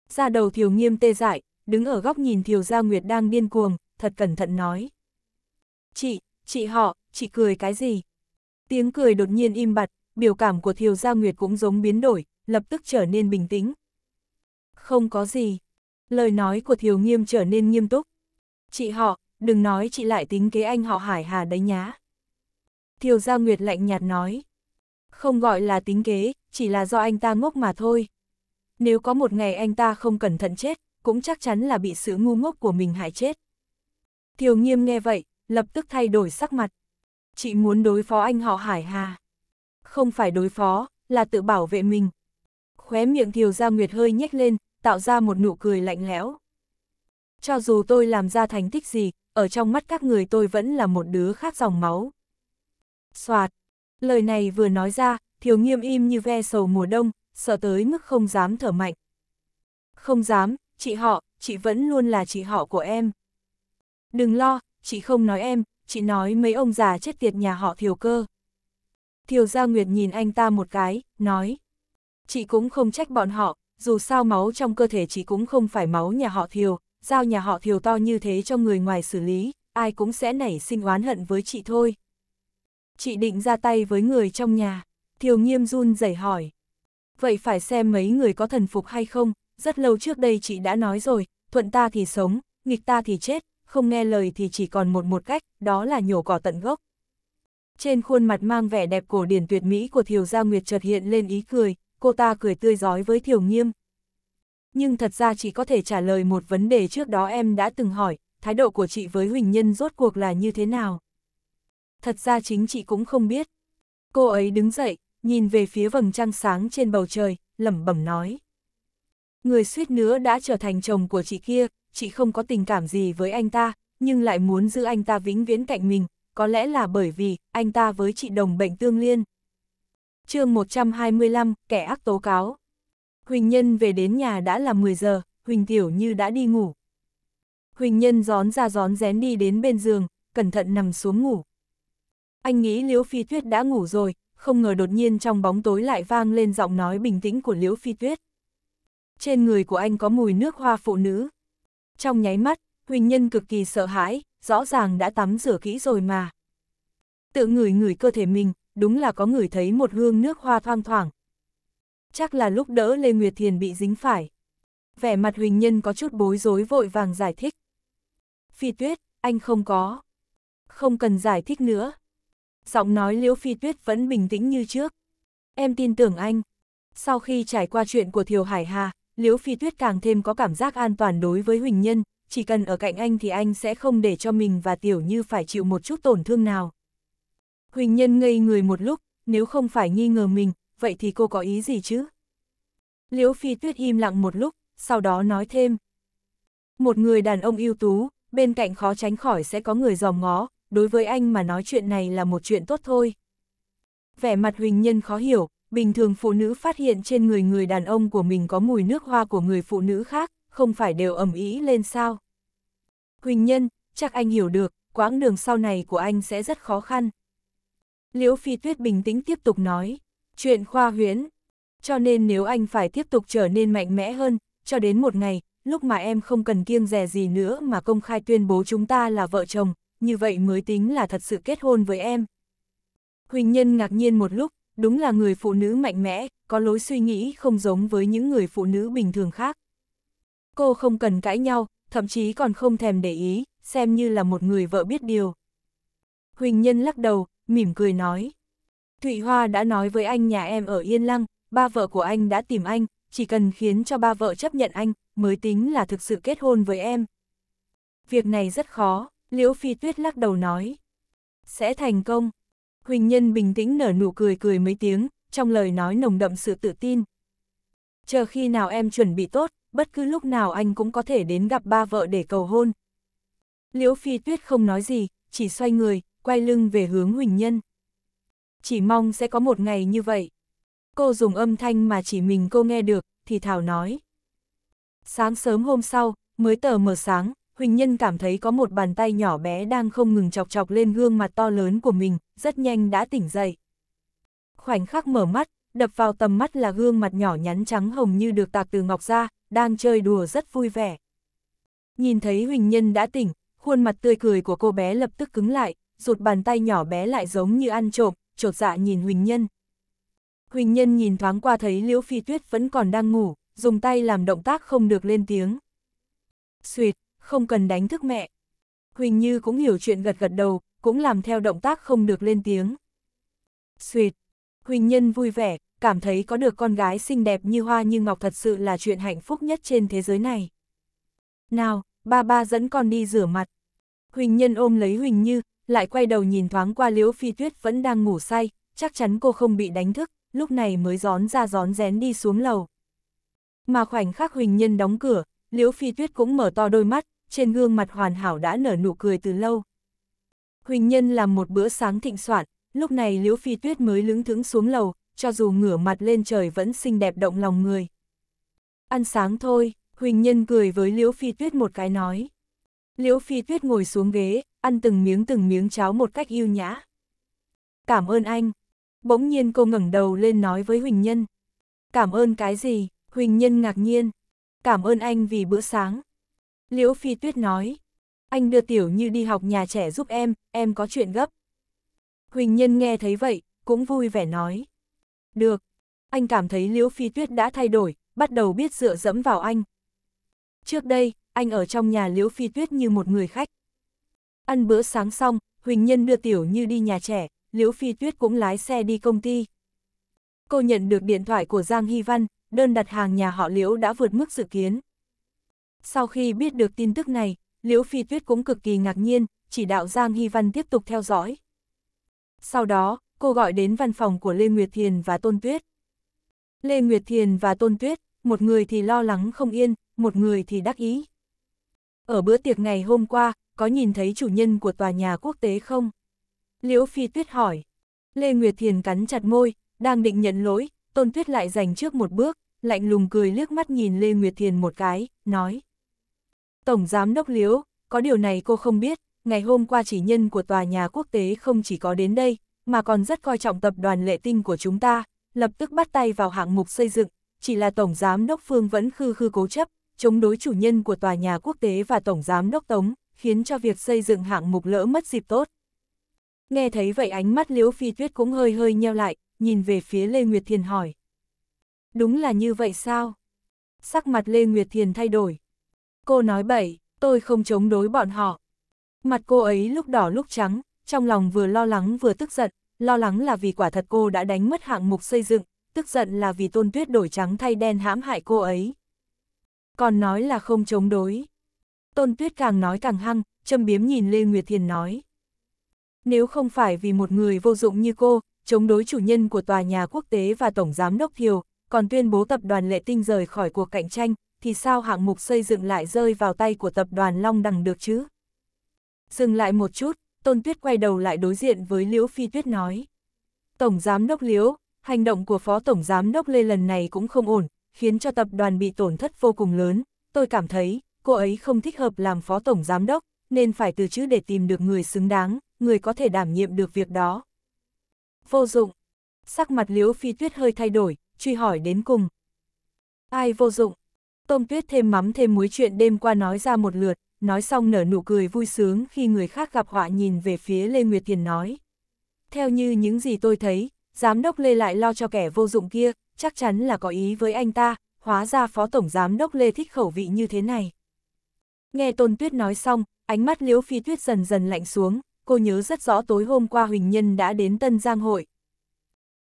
[SPEAKER 1] Ra đầu Thiều nghiêm tê dại, đứng ở góc nhìn Thiều Gia Nguyệt đang điên cuồng, thật cẩn thận nói. Chị, chị họ, chị cười cái gì? Tiếng cười đột nhiên im bặt, biểu cảm của Thiều Gia Nguyệt cũng giống biến đổi, lập tức trở nên bình tĩnh. Không có gì. Lời nói của Thiều Nghiêm trở nên nghiêm túc. Chị họ, đừng nói chị lại tính kế anh họ Hải Hà đấy nhá. Thiều Gia Nguyệt lạnh nhạt nói. Không gọi là tính kế, chỉ là do anh ta ngốc mà thôi. Nếu có một ngày anh ta không cẩn thận chết, cũng chắc chắn là bị sự ngu ngốc của mình hại chết. Thiều Nghiêm nghe vậy, lập tức thay đổi sắc mặt. Chị muốn đối phó anh họ Hải Hà. Không phải đối phó, là tự bảo vệ mình. Khóe miệng Thiều Gia Nguyệt hơi nhếch lên, tạo ra một nụ cười lạnh lẽo. Cho dù tôi làm ra thành tích gì, ở trong mắt các người tôi vẫn là một đứa khác dòng máu. Xoạt, lời này vừa nói ra, Thiều Nghiêm im như ve sầu mùa đông, sợ tới mức không dám thở mạnh. Không dám, chị họ, chị vẫn luôn là chị họ của em. Đừng lo, chị không nói em, chị nói mấy ông già chết tiệt nhà họ thiều cơ. Thiều Gia Nguyệt nhìn anh ta một cái, nói. Chị cũng không trách bọn họ, dù sao máu trong cơ thể chị cũng không phải máu nhà họ thiều, giao nhà họ thiều to như thế cho người ngoài xử lý, ai cũng sẽ nảy sinh oán hận với chị thôi. Chị định ra tay với người trong nhà, thiều nghiêm run rẩy hỏi. Vậy phải xem mấy người có thần phục hay không, rất lâu trước đây chị đã nói rồi, thuận ta thì sống, nghịch ta thì chết, không nghe lời thì chỉ còn một một cách, đó là nhổ cỏ tận gốc. Trên khuôn mặt mang vẻ đẹp cổ điển tuyệt mỹ của Thiều Gia Nguyệt chợt hiện lên ý cười, cô ta cười tươi giói với Thiều Nghiêm. Nhưng thật ra chỉ có thể trả lời một vấn đề trước đó em đã từng hỏi, thái độ của chị với Huỳnh Nhân rốt cuộc là như thế nào? Thật ra chính chị cũng không biết. Cô ấy đứng dậy, nhìn về phía vầng trăng sáng trên bầu trời, lẩm bẩm nói. Người suýt nữa đã trở thành chồng của chị kia, chị không có tình cảm gì với anh ta, nhưng lại muốn giữ anh ta vĩnh viễn cạnh mình, có lẽ là bởi vì anh ta với chị đồng bệnh tương liên. chương 125, kẻ ác tố cáo. Huỳnh Nhân về đến nhà đã là 10 giờ, Huỳnh Tiểu Như đã đi ngủ. Huỳnh Nhân gión ra gión rén đi đến bên giường, cẩn thận nằm xuống ngủ. Anh nghĩ Liễu Phi Tuyết đã ngủ rồi, không ngờ đột nhiên trong bóng tối lại vang lên giọng nói bình tĩnh của Liễu Phi Tuyết. Trên người của anh có mùi nước hoa phụ nữ, trong nháy mắt, Huỳnh Nhân cực kỳ sợ hãi, rõ ràng đã tắm rửa kỹ rồi mà. Tự ngửi ngửi cơ thể mình, đúng là có người thấy một hương nước hoa thoang thoảng. Chắc là lúc đỡ Lê Nguyệt Thiền bị dính phải. Vẻ mặt Huỳnh Nhân có chút bối rối vội vàng giải thích. Phi tuyết, anh không có. Không cần giải thích nữa. Giọng nói Liễu Phi tuyết vẫn bình tĩnh như trước. Em tin tưởng anh. Sau khi trải qua chuyện của Thiều Hải Hà, Liễu Phi Tuyết càng thêm có cảm giác an toàn đối với Huỳnh Nhân, chỉ cần ở cạnh anh thì anh sẽ không để cho mình và Tiểu Như phải chịu một chút tổn thương nào. Huỳnh Nhân ngây người một lúc, nếu không phải nghi ngờ mình, vậy thì cô có ý gì chứ? Liễu Phi Tuyết im lặng một lúc, sau đó nói thêm. Một người đàn ông ưu tú, bên cạnh khó tránh khỏi sẽ có người dòm ngó, đối với anh mà nói chuyện này là một chuyện tốt thôi. Vẻ mặt Huỳnh Nhân khó hiểu, bình thường phụ nữ phát hiện trên người người đàn ông của mình có mùi nước hoa của người phụ nữ khác, không phải đều ẩm ý lên sao. Huỳnh Nhân, chắc anh hiểu được, quãng đường sau này của anh sẽ rất khó khăn. Liễu Phi Tuyết bình tĩnh tiếp tục nói, chuyện khoa huyễn, cho nên nếu anh phải tiếp tục trở nên mạnh mẽ hơn, cho đến một ngày, lúc mà em không cần kiêng dè gì nữa mà công khai tuyên bố chúng ta là vợ chồng, như vậy mới tính là thật sự kết hôn với em. Huỳnh Nhân ngạc nhiên một lúc, đúng là người phụ nữ mạnh mẽ, có lối suy nghĩ không giống với những người phụ nữ bình thường khác. Cô không cần cãi nhau, thậm chí còn không thèm để ý, xem như là một người vợ biết điều. Huỳnh Nhân lắc đầu, mỉm cười nói. Thụy Hoa đã nói với anh nhà em ở Yên Lăng, ba vợ của anh đã tìm anh, chỉ cần khiến cho ba vợ chấp nhận anh, mới tính là thực sự kết hôn với em. Việc này rất khó, Liễu Phi Tuyết lắc đầu nói. Sẽ thành công, Huỳnh Nhân bình tĩnh nở nụ cười cười mấy tiếng, trong lời nói nồng đậm sự tự tin. Chờ khi nào em chuẩn bị tốt, bất cứ lúc nào anh cũng có thể đến gặp ba vợ để cầu hôn. Liễu Phi Tuyết không nói gì, chỉ xoay người, quay lưng về hướng Huỳnh Nhân. Chỉ mong sẽ có một ngày như vậy. Cô dùng âm thanh mà chỉ mình cô nghe được, thì Thảo nói. Sáng sớm hôm sau, mới tờ mờ sáng, Huỳnh Nhân cảm thấy có một bàn tay nhỏ bé đang không ngừng chọc chọc lên gương mặt to lớn của mình, rất nhanh đã tỉnh dậy. Khoảnh khắc mở mắt, đập vào tầm mắt là gương mặt nhỏ nhắn trắng hồng như được tạc từ ngọc ra, đang chơi đùa rất vui vẻ. Nhìn thấy Huỳnh Nhân đã tỉnh, khuôn mặt tươi cười của cô bé lập tức cứng lại, rụt bàn tay nhỏ bé lại giống như ăn trộm, trột dạ nhìn Huỳnh Nhân. Huỳnh Nhân nhìn thoáng qua thấy Liễu Phi Tuyết vẫn còn đang ngủ, dùng tay làm động tác không được lên tiếng. Xuyệt, không cần đánh thức mẹ. Huỳnh Như cũng hiểu chuyện gật gật đầu, cũng làm theo động tác không được lên tiếng. Xuyệt, Huỳnh Nhân vui vẻ, cảm thấy có được con gái xinh đẹp như hoa như ngọc thật sự là chuyện hạnh phúc nhất trên thế giới này. Nào, ba ba dẫn con đi rửa mặt. Huỳnh Nhân ôm lấy Huỳnh Như, lại quay đầu nhìn thoáng qua Liễu Phi Tuyết vẫn đang ngủ say, chắc chắn cô không bị đánh thức, lúc này mới gión ra gión rén đi xuống lầu. Mà khoảnh khắc Huỳnh Nhân đóng cửa, Liễu Phi Tuyết cũng mở to đôi mắt, trên gương mặt hoàn hảo đã nở nụ cười từ lâu. Huỳnh Nhân làm một bữa sáng thịnh soạn, lúc này Liễu Phi Tuyết mới lững thững xuống lầu, cho dù ngửa mặt lên trời vẫn xinh đẹp động lòng người. Ăn sáng thôi, Huỳnh Nhân cười với Liễu Phi Tuyết một cái nói. Liễu Phi Tuyết ngồi xuống ghế, ăn từng miếng từng miếng cháo một cách yêu nhã. Cảm ơn anh. Bỗng nhiên cô ngẩng đầu lên nói với Huỳnh Nhân. Cảm ơn cái gì? Huỳnh Nhân ngạc nhiên cảm ơn anh vì bữa sáng. Liễu Phi Tuyết nói, anh đưa Tiểu Như đi học nhà trẻ giúp em, em có chuyện gấp. Huỳnh Nhân nghe thấy vậy, cũng vui vẻ nói. Được, anh cảm thấy Liễu Phi Tuyết đã thay đổi, bắt đầu biết dựa dẫm vào anh. Trước đây, anh ở trong nhà Liễu Phi Tuyết như một người khách. Ăn bữa sáng xong, Huỳnh Nhân đưa Tiểu Như đi nhà trẻ, Liễu Phi Tuyết cũng lái xe đi công ty. Cô nhận được điện thoại của Giang Hy Văn, đơn đặt hàng nhà họ Liễu đã vượt mức dự kiến. Sau khi biết được tin tức này, Liễu Phi Tuyết cũng cực kỳ ngạc nhiên, chỉ đạo Giang Hy Văn tiếp tục theo dõi. Sau đó, cô gọi đến văn phòng của Lê Nguyệt Thiền và Tôn Tuyết. Lê Nguyệt Thiền và Tôn Tuyết, một người thì lo lắng không yên, một người thì đắc ý. Ở bữa tiệc ngày hôm qua, có nhìn thấy chủ nhân của tòa nhà quốc tế không? Liễu Phi Tuyết hỏi. Lê Nguyệt Thiền cắn chặt môi, đang định nhận lỗi, Tôn Tuyết lại giành trước một bước, lạnh lùng cười liếc mắt nhìn Lê Nguyệt Thiền một cái, nói. Tổng Giám Đốc Liễu, có điều này cô không biết, ngày hôm qua chỉ nhân của Tòa nhà quốc tế không chỉ có đến đây, mà còn rất coi trọng tập đoàn lệ tinh của chúng ta, lập tức bắt tay vào hạng mục xây dựng, chỉ là Tổng Giám Đốc Phương vẫn khư khư cố chấp, chống đối chủ nhân của Tòa nhà quốc tế và Tổng Giám Đốc Tống, khiến cho việc xây dựng hạng mục lỡ mất dịp tốt. Nghe thấy vậy ánh mắt Liễu Phi Tuyết cũng hơi hơi nheo lại, nhìn về phía Lê Nguyệt Thiền hỏi. Đúng là như vậy sao? Sắc mặt Lê Nguyệt Thiền thay đổi. Cô nói bậy, tôi không chống đối bọn họ. Mặt cô ấy lúc đỏ lúc trắng, trong lòng vừa lo lắng vừa tức giận, lo lắng là vì quả thật cô đã đánh mất hạng mục xây dựng, tức giận là vì tôn tuyết đổi trắng thay đen hãm hại cô ấy. Còn nói là không chống đối. Tôn tuyết càng nói càng hăng, châm biếm nhìn Lê Nguyệt Thiền nói. Nếu không phải vì một người vô dụng như cô, chống đối chủ nhân của tòa nhà quốc tế và Tổng Giám đốc Thiều, còn tuyên bố tập đoàn Lệ Tinh rời khỏi cuộc cạnh tranh, thì sao hạng mục xây dựng lại rơi vào tay của tập đoàn Long Đằng được chứ? Dừng lại một chút, Tôn Tuyết quay đầu lại đối diện với Liễu Phi Tuyết nói. Tổng Giám đốc Liễu, hành động của Phó Tổng Giám đốc Lê lần này cũng không ổn, khiến cho tập đoàn bị tổn thất vô cùng lớn. Tôi cảm thấy, cô ấy không thích hợp làm Phó Tổng Giám đốc, nên phải từ chữ để tìm được người xứng đáng, người có thể đảm nhiệm được việc đó. Vô dụng. Sắc mặt liếu phi tuyết hơi thay đổi, truy hỏi đến cùng. Ai vô dụng? Tôm tuyết thêm mắm thêm muối chuyện đêm qua nói ra một lượt, nói xong nở nụ cười vui sướng khi người khác gặp họa nhìn về phía Lê Nguyệt Thiền nói. Theo như những gì tôi thấy, giám đốc Lê lại lo cho kẻ vô dụng kia, chắc chắn là có ý với anh ta, hóa ra phó tổng giám đốc Lê thích khẩu vị như thế này. Nghe Tôn Tuyết nói xong, ánh mắt Liễu Phi Tuyết dần dần lạnh xuống, cô nhớ rất rõ tối hôm qua Huỳnh Nhân đã đến Tân Giang hội.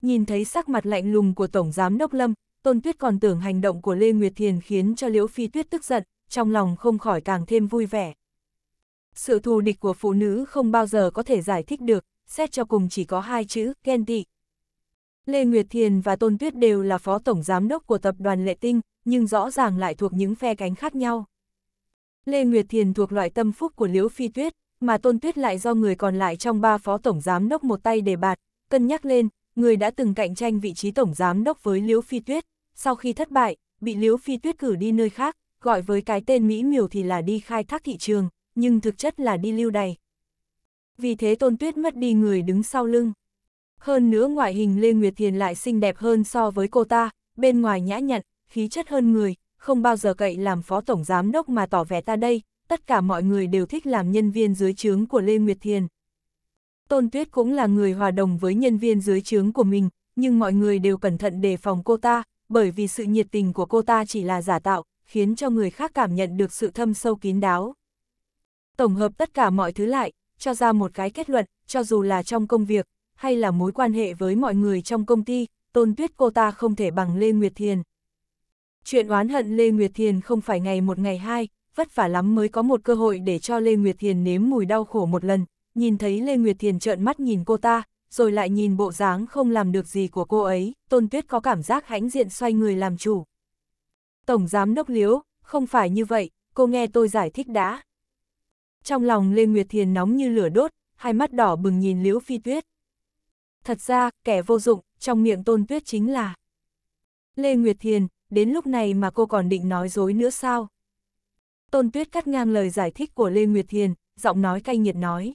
[SPEAKER 1] Nhìn thấy sắc mặt lạnh lùng của Tổng Giám Đốc Lâm, Tôn Tuyết còn tưởng hành động của Lê Nguyệt Thiền khiến cho Liễu Phi Tuyết tức giận, trong lòng không khỏi càng thêm vui vẻ. Sự thù địch của phụ nữ không bao giờ có thể giải thích được, xét cho cùng chỉ có hai chữ, ghen tị. Lê Nguyệt Thiền và Tôn Tuyết đều là phó tổng giám đốc của tập đoàn Lệ Tinh, nhưng rõ ràng lại thuộc những phe cánh khác nhau. Lê Nguyệt Thiền thuộc loại tâm phúc của Liễu Phi Tuyết, mà Tôn Tuyết lại do người còn lại trong ba phó tổng giám đốc một tay đề bạt, cân nhắc lên, người đã từng cạnh tranh vị trí tổng giám đốc với Liễu Phi Tuyết, sau khi thất bại, bị Liễu Phi Tuyết cử đi nơi khác, gọi với cái tên Mỹ Miều thì là đi khai thác thị trường, nhưng thực chất là đi lưu đày. Vì thế Tôn Tuyết mất đi người đứng sau lưng. Hơn nữa ngoại hình Lê Nguyệt Thiền lại xinh đẹp hơn so với cô ta, bên ngoài nhã nhặn, khí chất hơn người, không bao giờ cậy làm phó tổng giám đốc mà tỏ vẻ ta đây, tất cả mọi người đều thích làm nhân viên dưới trướng của Lê Nguyệt Thiền. Tôn Tuyết cũng là người hòa đồng với nhân viên dưới trướng của mình, nhưng mọi người đều cẩn thận đề phòng cô ta, bởi vì sự nhiệt tình của cô ta chỉ là giả tạo, khiến cho người khác cảm nhận được sự thâm sâu kín đáo. Tổng hợp tất cả mọi thứ lại, cho ra một cái kết luận, cho dù là trong công việc, hay là mối quan hệ với mọi người trong công ty, Tôn Tuyết cô ta không thể bằng Lê Nguyệt Thiền. Chuyện oán hận Lê Nguyệt Thiền không phải ngày một ngày hai, vất vả lắm mới có một cơ hội để cho Lê Nguyệt Thiền nếm mùi đau khổ một lần, nhìn thấy Lê Nguyệt Thiền trợn mắt nhìn cô ta, rồi lại nhìn bộ dáng không làm được gì của cô ấy, Tôn Tuyết có cảm giác hãnh diện xoay người làm chủ. Tổng giám đốc liếu, không phải như vậy, cô nghe tôi giải thích đã. Trong lòng Lê Nguyệt Thiền nóng như lửa đốt, hai mắt đỏ bừng nhìn Liễu Phi Tuyết. Thật ra, kẻ vô dụng, trong miệng Tôn Tuyết chính là Lê Nguyệt Thiền, đến lúc này mà cô còn định nói dối nữa sao? Tôn Tuyết cắt ngang lời giải thích của Lê Nguyệt Thiền, giọng nói cay nghiệt nói.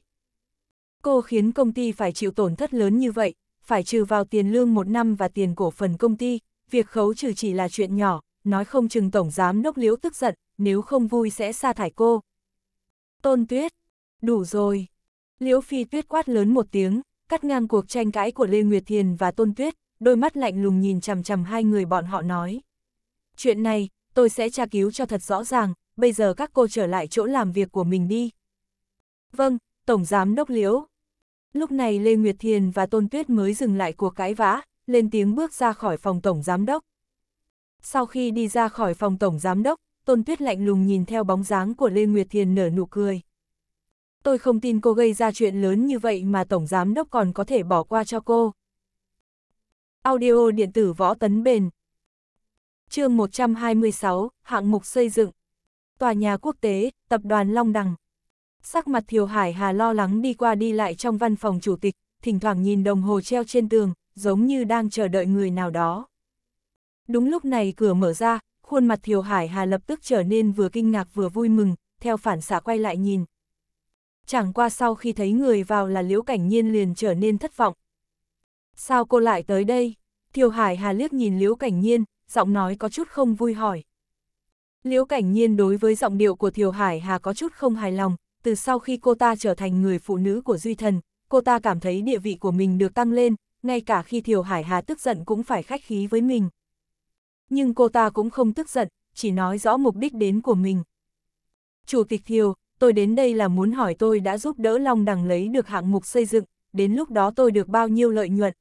[SPEAKER 1] Cô khiến công ty phải chịu tổn thất lớn như vậy, phải trừ vào tiền lương một năm và tiền cổ phần công ty, việc khấu trừ chỉ là chuyện nhỏ, nói không chừng Tổng Giám Đốc Liễu tức giận, nếu không vui sẽ sa thải cô. Tôn Tuyết, đủ rồi. Liễu Phi Tuyết quát lớn một tiếng, cắt ngang cuộc tranh cãi của Lê Nguyệt Thiền và Tôn Tuyết, đôi mắt lạnh lùng nhìn chằm chằm hai người bọn họ nói. Chuyện này, tôi sẽ tra cứu cho thật rõ ràng, bây giờ các cô trở lại chỗ làm việc của mình đi. Vâng, Tổng Giám Đốc Liễu. Lúc này Lê Nguyệt Thiền và Tôn Tuyết mới dừng lại cuộc cãi vã, lên tiếng bước ra khỏi phòng Tổng Giám Đốc. Sau khi đi ra khỏi phòng Tổng Giám Đốc, Tôn Tuyết lạnh lùng nhìn theo bóng dáng của Lê Nguyệt Thiền nở nụ cười. Tôi không tin cô gây ra chuyện lớn như vậy mà Tổng Giám Đốc còn có thể bỏ qua cho cô. Audio điện tử võ tấn bền. chương 126, hạng mục xây dựng tòa nhà quốc tế, tập đoàn Long Đằng. Sắc mặt Thiều Hải Hà lo lắng đi qua đi lại trong văn phòng chủ tịch, thỉnh thoảng nhìn đồng hồ treo trên tường, giống như đang chờ đợi người nào đó. Đúng lúc này cửa mở ra, khuôn mặt Thiều Hải Hà lập tức trở nên vừa kinh ngạc vừa vui mừng, theo phản xạ quay lại nhìn. Chẳng qua sau khi thấy người vào là Liễu Cảnh Nhiên liền trở nên thất vọng. Sao cô lại tới đây? Thiều Hải Hà liếc nhìn Liễu Cảnh Nhiên, giọng nói có chút không vui hỏi. Liễu Cảnh Nhiên đối với giọng điệu của Thiều Hải Hà có chút không hài lòng, từ sau khi cô ta trở thành người phụ nữ của Duy Thần, cô ta cảm thấy địa vị của mình được tăng lên, ngay cả khi Thiều Hải Hà tức giận cũng phải khách khí với mình. Nhưng cô ta cũng không tức giận, chỉ nói rõ mục đích đến của mình. Chủ tịch Thiều, tôi đến đây là muốn hỏi tôi đã giúp đỡ Long Đằng lấy được hạng mục xây dựng, đến lúc đó tôi được bao nhiêu lợi nhuận.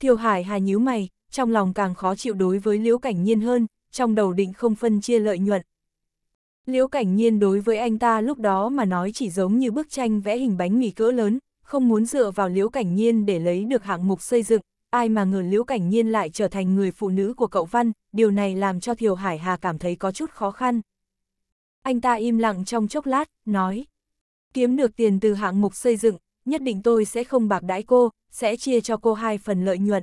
[SPEAKER 1] Thiều Hải Hà nhíu mày, trong lòng càng khó chịu đối với Liễu Cảnh Nhiên hơn, trong đầu định không phân chia lợi nhuận. Liễu cảnh nhiên đối với anh ta lúc đó mà nói chỉ giống như bức tranh vẽ hình bánh mì cỡ lớn, không muốn dựa vào liễu cảnh nhiên để lấy được hạng mục xây dựng, ai mà ngờ liễu cảnh nhiên lại trở thành người phụ nữ của cậu Văn, điều này làm cho Thiều Hải Hà cảm thấy có chút khó khăn. Anh ta im lặng trong chốc lát, nói, kiếm được tiền từ hạng mục xây dựng, nhất định tôi sẽ không bạc đãi cô, sẽ chia cho cô hai phần lợi nhuận.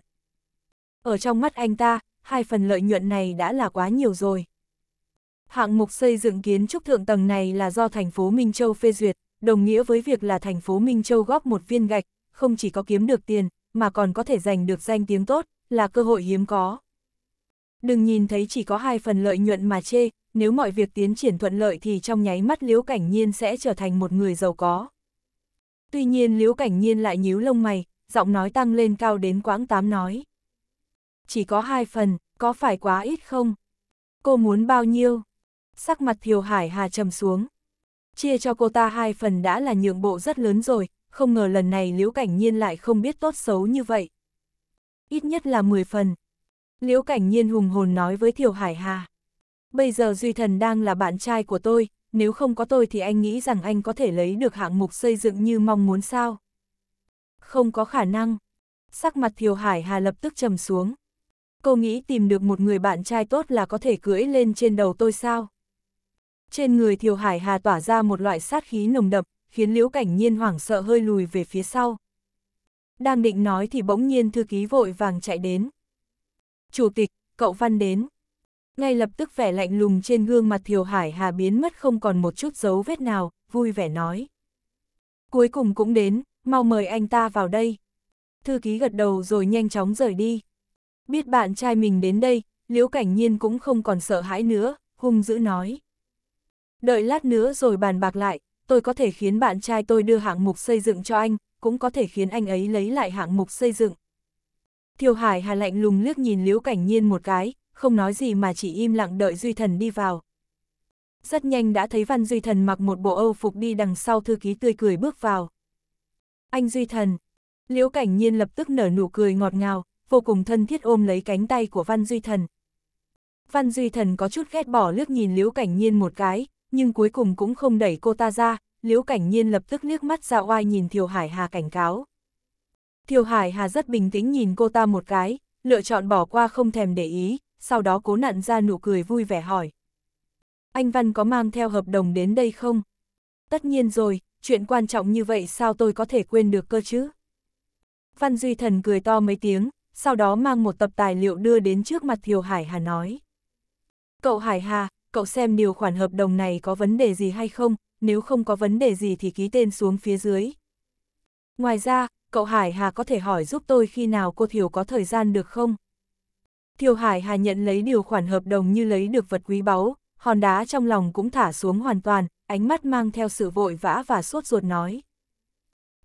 [SPEAKER 1] Ở trong mắt anh ta, hai phần lợi nhuận này đã là quá nhiều rồi. Hạng mục xây dựng kiến trúc thượng tầng này là do thành phố Minh Châu phê duyệt, đồng nghĩa với việc là thành phố Minh Châu góp một viên gạch, không chỉ có kiếm được tiền, mà còn có thể giành được danh tiếng tốt, là cơ hội hiếm có. Đừng nhìn thấy chỉ có hai phần lợi nhuận mà chê, nếu mọi việc tiến triển thuận lợi thì trong nháy mắt Liễu Cảnh Nhiên sẽ trở thành một người giàu có. Tuy nhiên Liễu Cảnh Nhiên lại nhíu lông mày, giọng nói tăng lên cao đến quãng tám nói chỉ có hai phần, có phải quá ít không? Cô muốn bao nhiêu? Sắc mặt Thiều Hải Hà trầm xuống. Chia cho cô ta hai phần đã là nhượng bộ rất lớn rồi, không ngờ lần này Liễu Cảnh Nhiên lại không biết tốt xấu như vậy. Ít nhất là 10 phần. Liễu Cảnh Nhiên hùng hồn nói với Thiều Hải Hà. Bây giờ Duy Thần đang là bạn trai của tôi, nếu không có tôi thì anh nghĩ rằng anh có thể lấy được hạng mục xây dựng như mong muốn sao? Không có khả năng. Sắc mặt Thiều Hải Hà lập tức trầm xuống cô nghĩ tìm được một người bạn trai tốt là có thể cưỡi lên trên đầu tôi sao? Trên người Thiều Hải Hà tỏa ra một loại sát khí nồng đậm, khiến Liễu Cảnh Nhiên hoảng sợ hơi lùi về phía sau. Đang định nói thì bỗng nhiên thư ký vội vàng chạy đến. Chủ tịch, cậu Văn đến. Ngay lập tức vẻ lạnh lùng trên gương mặt Thiều Hải Hà biến mất không còn một chút dấu vết nào, vui vẻ nói. Cuối cùng cũng đến, mau mời anh ta vào đây. Thư ký gật đầu rồi nhanh chóng rời đi. Biết bạn trai mình đến đây, Liễu Cảnh Nhiên cũng không còn sợ hãi nữa, hung dữ nói. Đợi lát nữa rồi bàn bạc lại, tôi có thể khiến bạn trai tôi đưa hạng mục xây dựng cho anh, cũng có thể khiến anh ấy lấy lại hạng mục xây dựng. Thiều Hải hà lạnh lùng liếc nhìn Liễu Cảnh Nhiên một cái, không nói gì mà chỉ im lặng đợi Duy Thần đi vào. Rất nhanh đã thấy Văn Duy Thần mặc một bộ âu phục đi đằng sau thư ký tươi cười bước vào. Anh Duy Thần, Liễu Cảnh Nhiên lập tức nở nụ cười ngọt ngào, vô cùng thân thiết ôm lấy cánh tay của Văn Duy Thần. Văn Duy Thần có chút ghét bỏ lướt nhìn Liễu Cảnh Nhiên một cái, nhưng cuối cùng cũng không đẩy cô ta ra, Liễu Cảnh Nhiên lập tức liếc mắt ra oai nhìn Thiều Hải Hà cảnh cáo. Thiều Hải Hà rất bình tĩnh nhìn cô ta một cái, lựa chọn bỏ qua không thèm để ý, sau đó cố nặn ra nụ cười vui vẻ hỏi. Anh Văn có mang theo hợp đồng đến đây không? Tất nhiên rồi, chuyện quan trọng như vậy sao tôi có thể quên được cơ chứ? Văn Duy Thần cười to mấy tiếng, sau đó mang một tập tài liệu đưa đến trước mặt Thiều Hải Hà nói. Cậu Hải Hà, cậu xem điều khoản hợp đồng này có vấn đề gì hay không, nếu không có vấn đề gì thì ký tên xuống phía dưới. Ngoài ra, cậu Hải Hà có thể hỏi giúp tôi khi nào cô Thiều có thời gian được không? Thiều Hải Hà nhận lấy điều khoản hợp đồng như lấy được vật quý báu, hòn đá trong lòng cũng thả xuống hoàn toàn, ánh mắt mang theo sự vội vã và sốt ruột nói.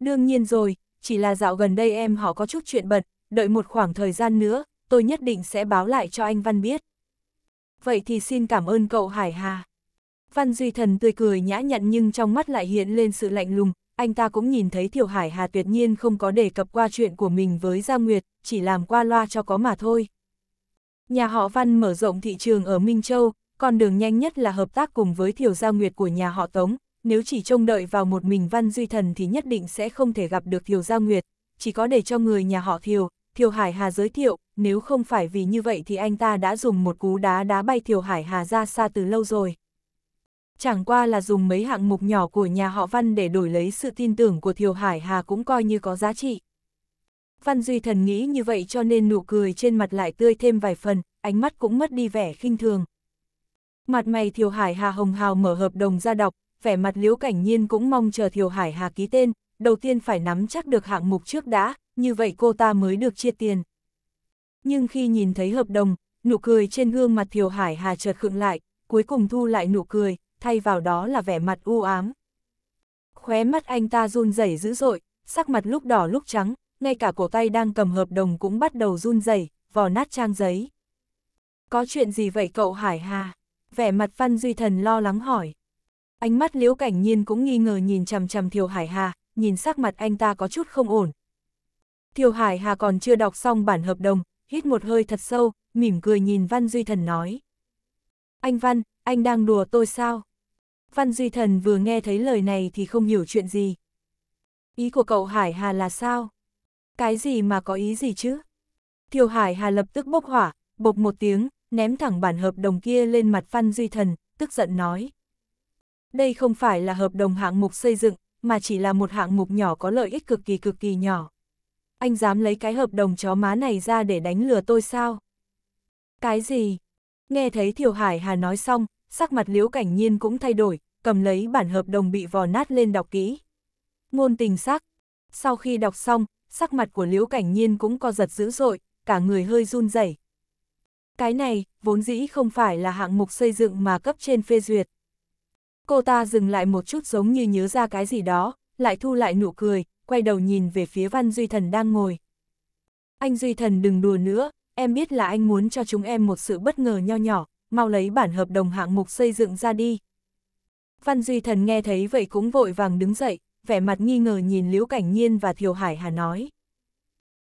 [SPEAKER 1] Đương nhiên rồi, chỉ là dạo gần đây em họ có chút chuyện bật, đợi một khoảng thời gian nữa, tôi nhất định sẽ báo lại cho anh Văn biết. Vậy thì xin cảm ơn cậu Hải Hà. Văn Duy Thần tươi cười nhã nhặn nhưng trong mắt lại hiện lên sự lạnh lùng, anh ta cũng nhìn thấy Thiểu Hải Hà tuyệt nhiên không có đề cập qua chuyện của mình với Gia Nguyệt, chỉ làm qua loa cho có mà thôi. Nhà họ Văn mở rộng thị trường ở Minh Châu, con đường nhanh nhất là hợp tác cùng với Thiểu Gia Nguyệt của nhà họ Tống, nếu chỉ trông đợi vào một mình Văn Duy Thần thì nhất định sẽ không thể gặp được Thiểu Gia Nguyệt, chỉ có để cho người nhà họ Thiều, Thiều Hải Hà giới thiệu, nếu không phải vì như vậy thì anh ta đã dùng một cú đá đá bay Thiều Hải Hà ra xa từ lâu rồi. Chẳng qua là dùng mấy hạng mục nhỏ của nhà họ Văn để đổi lấy sự tin tưởng của Thiều Hải Hà cũng coi như có giá trị. Văn Duy Thần nghĩ như vậy cho nên nụ cười trên mặt lại tươi thêm vài phần, ánh mắt cũng mất đi vẻ khinh thường. Mặt mày Thiều Hải Hà hồng hào mở hợp đồng ra đọc, vẻ mặt Liễu Cảnh Nhiên cũng mong chờ Thiều Hải Hà ký tên, đầu tiên phải nắm chắc được hạng mục trước đã, như vậy cô ta mới được chia tiền. Nhưng khi nhìn thấy hợp đồng, nụ cười trên gương mặt Thiều Hải Hà chợt khựng lại, cuối cùng thu lại nụ cười, thay vào đó là vẻ mặt u ám. Khóe mắt anh ta run rẩy dữ dội, sắc mặt lúc đỏ lúc trắng, ngay cả cổ tay đang cầm hợp đồng cũng bắt đầu run rẩy, vò nát trang giấy. Có chuyện gì vậy cậu Hải Hà? Vẻ mặt Văn Duy Thần lo lắng hỏi. Ánh mắt Liễu Cảnh Nhiên cũng nghi ngờ nhìn chằm chằm Thiều Hải Hà, nhìn sắc mặt anh ta có chút không ổn, Thiều Hải Hà còn chưa đọc xong bản hợp đồng, hít một hơi thật sâu, mỉm cười nhìn Văn Duy Thần nói. Anh Văn, anh đang đùa tôi sao? Văn Duy Thần vừa nghe thấy lời này thì không hiểu chuyện gì. Ý của cậu Hải Hà là sao? Cái gì mà có ý gì chứ? Thiều Hải Hà lập tức bốc hỏa, bộc một tiếng, ném thẳng bản hợp đồng kia lên mặt Văn Duy Thần, tức giận nói. Đây không phải là hợp đồng hạng mục xây dựng, mà chỉ là một hạng mục nhỏ có lợi ích cực kỳ cực kỳ nhỏ anh dám lấy cái hợp đồng chó má này ra để đánh lừa tôi sao? Cái gì? Nghe thấy Thiều Hải Hà nói xong, sắc mặt Liễu Cảnh Nhiên cũng thay đổi, cầm lấy bản hợp đồng bị vò nát lên đọc kỹ. Ngôn tình sắc. Sau khi đọc xong, sắc mặt của Liễu Cảnh Nhiên cũng co giật dữ dội, cả người hơi run rẩy. Cái này, vốn dĩ không phải là hạng mục xây dựng mà cấp trên phê duyệt. Cô ta dừng lại một chút giống như nhớ ra cái gì đó, lại thu lại nụ cười, quay đầu nhìn về phía Văn Duy Thần đang ngồi. Anh Duy Thần đừng đùa nữa, em biết là anh muốn cho chúng em một sự bất ngờ nho nhỏ, mau lấy bản hợp đồng hạng mục xây dựng ra đi. Văn Duy Thần nghe thấy vậy cũng vội vàng đứng dậy, vẻ mặt nghi ngờ nhìn Liễu Cảnh Nhiên và Thiều Hải Hà nói.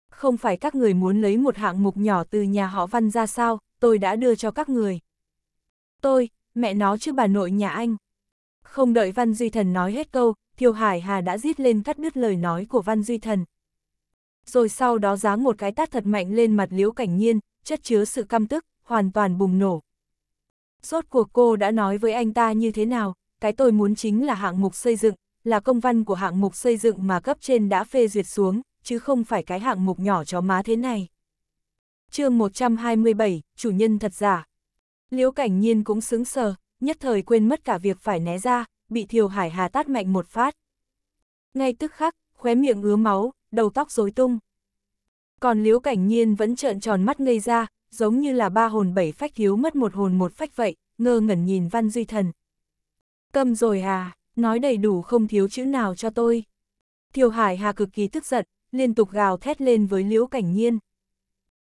[SPEAKER 1] Không phải các người muốn lấy một hạng mục nhỏ từ nhà họ Văn ra sao, tôi đã đưa cho các người. Tôi, mẹ nó chứ bà nội nhà anh. Không đợi Văn Duy Thần nói hết câu, Thiều Hải Hà đã giết lên cắt đứt lời nói của Văn Duy Thần. Rồi sau đó giáng một cái tát thật mạnh lên mặt Liễu Cảnh Nhiên, chất chứa sự căm tức, hoàn toàn bùng nổ. Rốt cuộc cô đã nói với anh ta như thế nào, cái tôi muốn chính là hạng mục xây dựng, là công văn của hạng mục xây dựng mà cấp trên đã phê duyệt xuống, chứ không phải cái hạng mục nhỏ chó má thế này. chương 127, chủ nhân thật giả. Liễu Cảnh Nhiên cũng xứng sờ, nhất thời quên mất cả việc phải né ra, bị Thiều Hải Hà tát mạnh một phát. Ngay tức khắc, khóe miệng ứa máu, đầu tóc rối tung. Còn Liễu Cảnh Nhiên vẫn trợn tròn mắt ngây ra, giống như là ba hồn bảy phách hiếu mất một hồn một phách vậy, ngơ ngẩn nhìn Văn Duy Thần. Cầm rồi à, nói đầy đủ không thiếu chữ nào cho tôi. Thiều Hải Hà cực kỳ tức giận, liên tục gào thét lên với Liễu Cảnh Nhiên.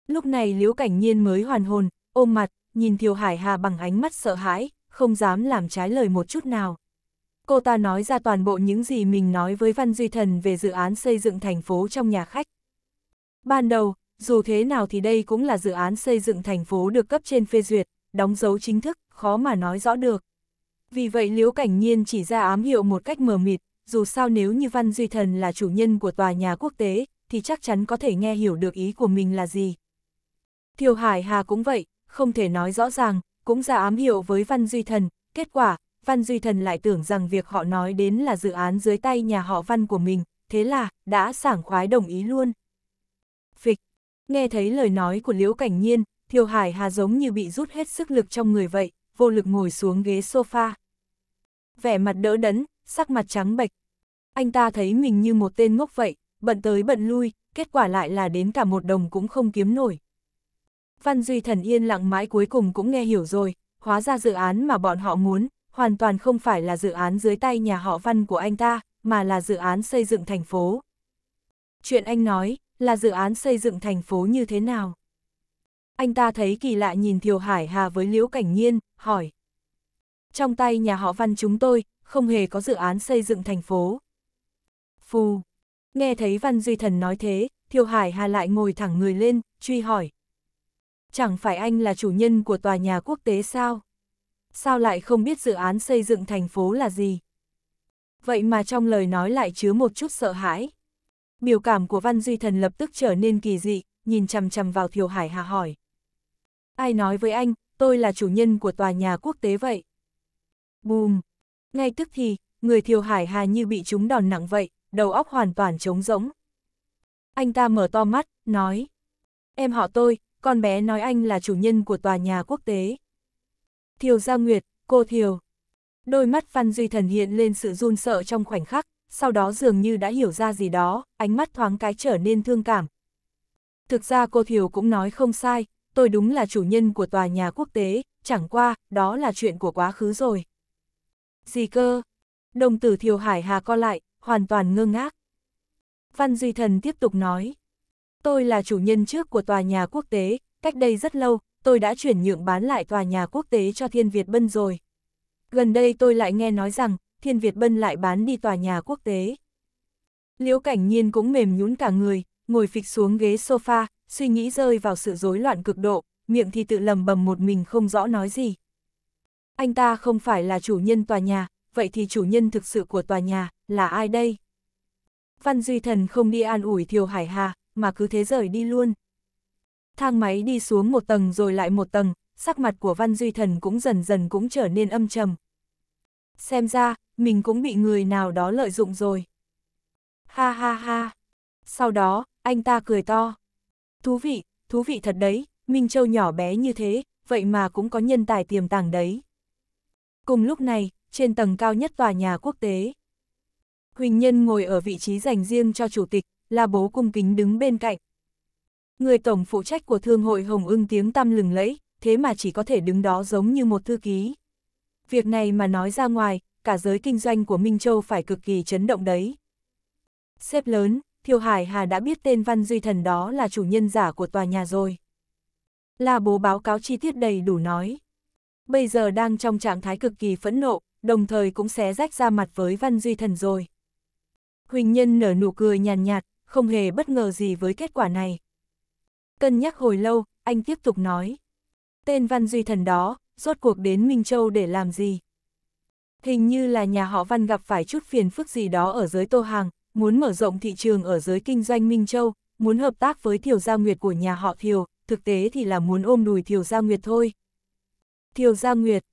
[SPEAKER 1] Lúc này Liễu Cảnh Nhiên mới hoàn hồn, ôm mặt, nhìn Thiều Hải Hà bằng ánh mắt sợ hãi, không dám làm trái lời một chút nào cô ta nói ra toàn bộ những gì mình nói với Văn Duy Thần về dự án xây dựng thành phố trong nhà khách. Ban đầu, dù thế nào thì đây cũng là dự án xây dựng thành phố được cấp trên phê duyệt, đóng dấu chính thức, khó mà nói rõ được. Vì vậy Liễu Cảnh Nhiên chỉ ra ám hiệu một cách mờ mịt, dù sao nếu như Văn Duy Thần là chủ nhân của tòa nhà quốc tế, thì chắc chắn có thể nghe hiểu được ý của mình là gì. Thiều Hải Hà cũng vậy, không thể nói rõ ràng, cũng ra ám hiệu với Văn Duy Thần, kết quả, Văn Duy Thần lại tưởng rằng việc họ nói đến là dự án dưới tay nhà họ Văn của mình, thế là, đã sảng khoái đồng ý luôn. Phịch, nghe thấy lời nói của Liễu Cảnh Nhiên, Thiều Hải Hà giống như bị rút hết sức lực trong người vậy, vô lực ngồi xuống ghế sofa. Vẻ mặt đỡ đấn, sắc mặt trắng bệch. Anh ta thấy mình như một tên ngốc vậy, bận tới bận lui, kết quả lại là đến cả một đồng cũng không kiếm nổi. Văn Duy Thần yên lặng mãi cuối cùng cũng nghe hiểu rồi, hóa ra dự án mà bọn họ muốn, hoàn toàn không phải là dự án dưới tay nhà họ văn của anh ta, mà là dự án xây dựng thành phố. Chuyện anh nói, là dự án xây dựng thành phố như thế nào? Anh ta thấy kỳ lạ nhìn Thiều Hải Hà với Liễu Cảnh Nhiên, hỏi. Trong tay nhà họ văn chúng tôi, không hề có dự án xây dựng thành phố. Phù. Nghe thấy Văn Duy Thần nói thế, Thiều Hải Hà lại ngồi thẳng người lên, truy hỏi. Chẳng phải anh là chủ nhân của tòa nhà quốc tế sao? sao lại không biết dự án xây dựng thành phố là gì. Vậy mà trong lời nói lại chứa một chút sợ hãi. Biểu cảm của Văn Duy Thần lập tức trở nên kỳ dị, nhìn chằm chằm vào Thiều Hải Hà hỏi. Ai nói với anh, tôi là chủ nhân của tòa nhà quốc tế vậy? Bùm! Ngay tức thì, người Thiều Hải Hà như bị trúng đòn nặng vậy, đầu óc hoàn toàn trống rỗng. Anh ta mở to mắt, nói. Em họ tôi, con bé nói anh là chủ nhân của tòa nhà quốc tế. Thiều Gia Nguyệt, cô Thiều. Đôi mắt Văn Duy Thần hiện lên sự run sợ trong khoảnh khắc, sau đó dường như đã hiểu ra gì đó, ánh mắt thoáng cái trở nên thương cảm. Thực ra cô Thiều cũng nói không sai, tôi đúng là chủ nhân của tòa nhà quốc tế, chẳng qua, đó là chuyện của quá khứ rồi. Gì cơ? Đồng tử Thiều Hải Hà co lại, hoàn toàn ngơ ngác. Văn Duy Thần tiếp tục nói. Tôi là chủ nhân trước của tòa nhà quốc tế, cách đây rất lâu, tôi đã chuyển nhượng bán lại tòa nhà quốc tế cho Thiên Việt Bân rồi. Gần đây tôi lại nghe nói rằng, Thiên Việt Bân lại bán đi tòa nhà quốc tế. Liễu Cảnh Nhiên cũng mềm nhũn cả người, ngồi phịch xuống ghế sofa, suy nghĩ rơi vào sự rối loạn cực độ, miệng thì tự lầm bầm một mình không rõ nói gì. Anh ta không phải là chủ nhân tòa nhà, vậy thì chủ nhân thực sự của tòa nhà là ai đây? Văn Duy Thần không đi an ủi Thiều Hải Hà, mà cứ thế rời đi luôn. Thang máy đi xuống một tầng rồi lại một tầng, sắc mặt của Văn Duy Thần cũng dần dần cũng trở nên âm trầm. Xem ra, mình cũng bị người nào đó lợi dụng rồi. Ha ha ha. Sau đó, anh ta cười to. Thú vị, thú vị thật đấy, Minh Châu nhỏ bé như thế, vậy mà cũng có nhân tài tiềm tàng đấy. Cùng lúc này, trên tầng cao nhất tòa nhà quốc tế. Huỳnh Nhân ngồi ở vị trí dành riêng cho chủ tịch, là bố cung kính đứng bên cạnh, Người tổng phụ trách của thương hội Hồng Ưng tiếng tăm lừng lẫy, thế mà chỉ có thể đứng đó giống như một thư ký. Việc này mà nói ra ngoài, cả giới kinh doanh của Minh Châu phải cực kỳ chấn động đấy. Xếp lớn, Thiều Hải Hà đã biết tên Văn Duy Thần đó là chủ nhân giả của tòa nhà rồi. Là bố báo cáo chi tiết đầy đủ nói. Bây giờ đang trong trạng thái cực kỳ phẫn nộ, đồng thời cũng xé rách ra mặt với Văn Duy Thần rồi. Huỳnh Nhân nở nụ cười nhàn nhạt, nhạt, không hề bất ngờ gì với kết quả này, Cân nhắc hồi lâu, anh tiếp tục nói. Tên Văn Duy Thần đó, rốt cuộc đến Minh Châu để làm gì? Hình như là nhà họ Văn gặp phải chút phiền phức gì đó ở giới Tô Hàng, muốn mở rộng thị trường ở giới kinh doanh Minh Châu, muốn hợp tác với Thiều Gia Nguyệt của nhà họ Thiều, thực tế thì là muốn ôm đùi Thiều Gia Nguyệt thôi. Thiều Gia Nguyệt,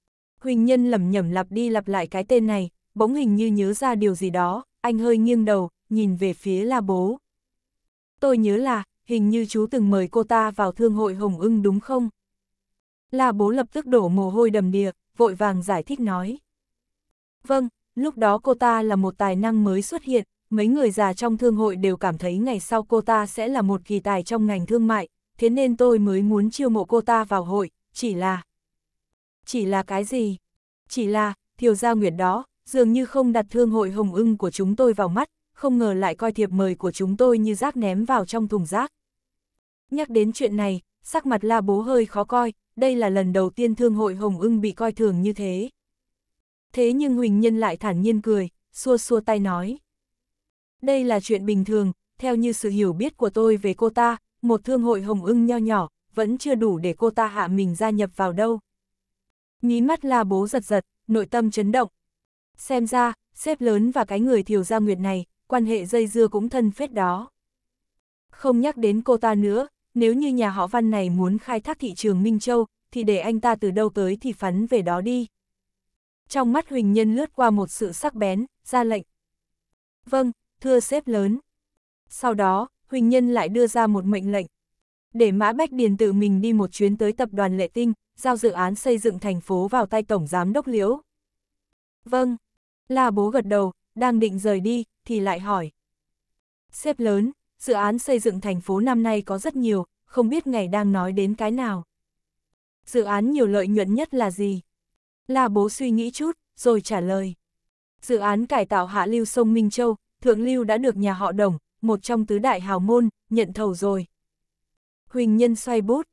[SPEAKER 1] Huỳnh Nhân lẩm nhẩm lặp đi lặp lại cái tên này, bỗng hình như nhớ ra điều gì đó, anh hơi nghiêng đầu, nhìn về phía là bố. Tôi nhớ là, hình như chú từng mời cô ta vào thương hội Hồng ưng đúng không? La bố lập tức đổ mồ hôi đầm đìa, vội vàng giải thích nói. Vâng, lúc đó cô ta là một tài năng mới xuất hiện, mấy người già trong thương hội đều cảm thấy ngày sau cô ta sẽ là một kỳ tài trong ngành thương mại, thế nên tôi mới muốn chiêu mộ cô ta vào hội, chỉ là... Chỉ là cái gì? Chỉ là, thiều gia nguyệt đó, dường như không đặt thương hội hồng ưng của chúng tôi vào mắt, không ngờ lại coi thiệp mời của chúng tôi như rác ném vào trong thùng rác. Nhắc đến chuyện này, sắc mặt la bố hơi khó coi, đây là lần đầu tiên thương hội Hồng ưng bị coi thường như thế. Thế nhưng Huỳnh Nhân lại thản nhiên cười, xua xua tay nói. Đây là chuyện bình thường, theo như sự hiểu biết của tôi về cô ta, một thương hội Hồng ưng nho nhỏ, vẫn chưa đủ để cô ta hạ mình gia nhập vào đâu. Nhí mắt la bố giật giật, nội tâm chấn động. Xem ra, xếp lớn và cái người thiểu gia nguyệt này, quan hệ dây dưa cũng thân phết đó. Không nhắc đến cô ta nữa, nếu như nhà họ Văn này muốn khai thác thị trường Minh Châu, thì để anh ta từ đâu tới thì phắn về đó đi. Trong mắt Huỳnh Nhân lướt qua một sự sắc bén, ra lệnh. Vâng, thưa sếp lớn. Sau đó, Huỳnh Nhân lại đưa ra một mệnh lệnh. Để Mã Bách Điền tự mình đi một chuyến tới tập đoàn Lệ Tinh, giao dự án xây dựng thành phố vào tay Tổng Giám Đốc Liễu. Vâng, là bố gật đầu, đang định rời đi, thì lại hỏi. Sếp lớn, dự án xây dựng thành phố năm nay có rất nhiều, không biết ngày đang nói đến cái nào. Dự án nhiều lợi nhuận nhất là gì? La bố suy nghĩ chút, rồi trả lời. Dự án cải tạo hạ lưu sông Minh Châu, thượng lưu đã được nhà họ Đồng, một trong tứ đại hào môn, nhận thầu rồi. Huỳnh Nhân xoay bút,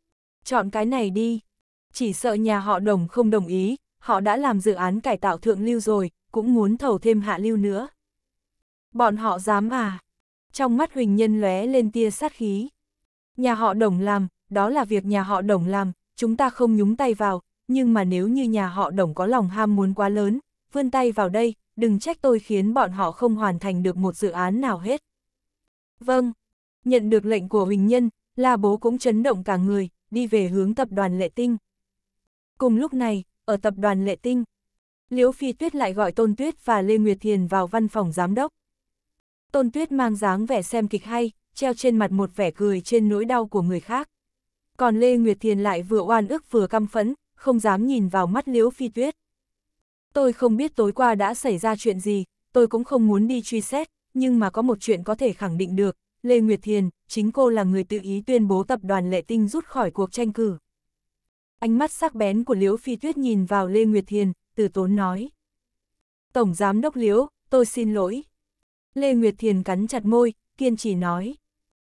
[SPEAKER 1] chọn cái này đi. Chỉ sợ nhà họ Đồng không đồng ý, họ đã làm dự án cải tạo thượng lưu rồi, cũng muốn thầu thêm hạ lưu nữa. Bọn họ dám à? trong mắt Huỳnh Nhân lóe lên tia sát khí. Nhà họ đồng làm, đó là việc nhà họ đồng làm, chúng ta không nhúng tay vào, nhưng mà nếu như nhà họ đồng có lòng ham muốn quá lớn, vươn tay vào đây, đừng trách tôi khiến bọn họ không hoàn thành được một dự án nào hết. Vâng, nhận được lệnh của Huỳnh Nhân, La Bố cũng chấn động cả người, đi về hướng tập đoàn Lệ Tinh. Cùng lúc này, ở tập đoàn Lệ Tinh, Liễu Phi Tuyết lại gọi Tôn Tuyết và Lê Nguyệt Thiền vào văn phòng giám đốc. Tôn Tuyết mang dáng vẻ xem kịch hay, treo trên mặt một vẻ cười trên nỗi đau của người khác. Còn Lê Nguyệt Thiền lại vừa oan ức vừa căm phẫn, không dám nhìn vào mắt Liễu Phi Tuyết. Tôi không biết tối qua đã xảy ra chuyện gì, tôi cũng không muốn đi truy xét, nhưng mà có một chuyện có thể khẳng định được, Lê Nguyệt Thiền, chính cô là người tự ý tuyên bố tập đoàn Lệ Tinh rút khỏi cuộc tranh cử. Ánh mắt sắc bén của Liễu Phi Tuyết nhìn vào Lê Nguyệt Thiền, từ tốn nói. Tổng Giám Đốc Liễu, tôi xin lỗi. Lê Nguyệt Thiền cắn chặt môi, kiên trì nói.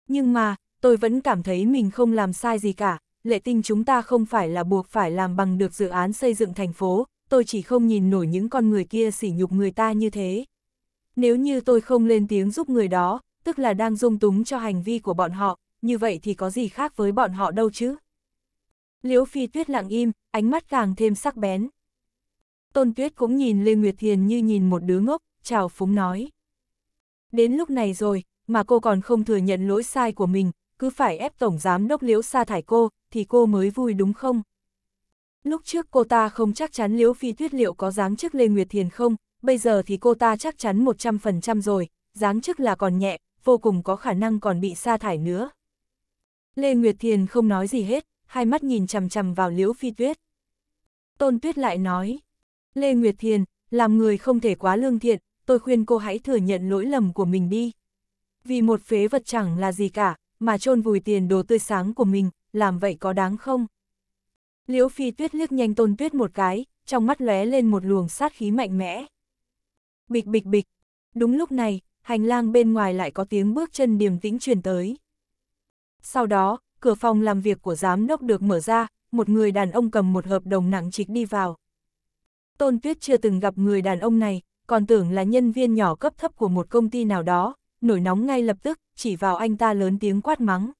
[SPEAKER 1] Nhưng mà, tôi vẫn cảm thấy mình không làm sai gì cả, lệ tinh chúng ta không phải là buộc phải làm bằng được dự án xây dựng thành phố, tôi chỉ không nhìn nổi những con người kia sỉ nhục người ta như thế. Nếu như tôi không lên tiếng giúp người đó, tức là đang dung túng cho hành vi của bọn họ, như vậy thì có gì khác với bọn họ đâu chứ? Liễu Phi Tuyết lặng im, ánh mắt càng thêm sắc bén. Tôn Tuyết cũng nhìn Lê Nguyệt Thiền như nhìn một đứa ngốc, chào phúng nói. Đến lúc này rồi, mà cô còn không thừa nhận lỗi sai của mình, cứ phải ép Tổng Giám Đốc Liễu sa thải cô, thì cô mới vui đúng không? Lúc trước cô ta không chắc chắn Liễu Phi Tuyết liệu có dáng chức Lê Nguyệt Thiền không, bây giờ thì cô ta chắc chắn 100% rồi, dáng chức là còn nhẹ, vô cùng có khả năng còn bị sa thải nữa. Lê Nguyệt Thiền không nói gì hết, hai mắt nhìn chằm chằm vào Liễu Phi Tuyết. Tôn Tuyết lại nói, Lê Nguyệt Thiền, làm người không thể quá lương thiện, tôi khuyên cô hãy thừa nhận lỗi lầm của mình đi. Vì một phế vật chẳng là gì cả, mà chôn vùi tiền đồ tươi sáng của mình, làm vậy có đáng không? Liễu Phi Tuyết liếc nhanh Tôn Tuyết một cái, trong mắt lóe lên một luồng sát khí mạnh mẽ. Bịch bịch bịch, đúng lúc này, hành lang bên ngoài lại có tiếng bước chân điềm tĩnh truyền tới. Sau đó, cửa phòng làm việc của giám đốc được mở ra, một người đàn ông cầm một hợp đồng nặng trịch đi vào. Tôn Tuyết chưa từng gặp người đàn ông này, còn tưởng là nhân viên nhỏ cấp thấp của một công ty nào đó, nổi nóng ngay lập tức, chỉ vào anh ta lớn tiếng quát mắng.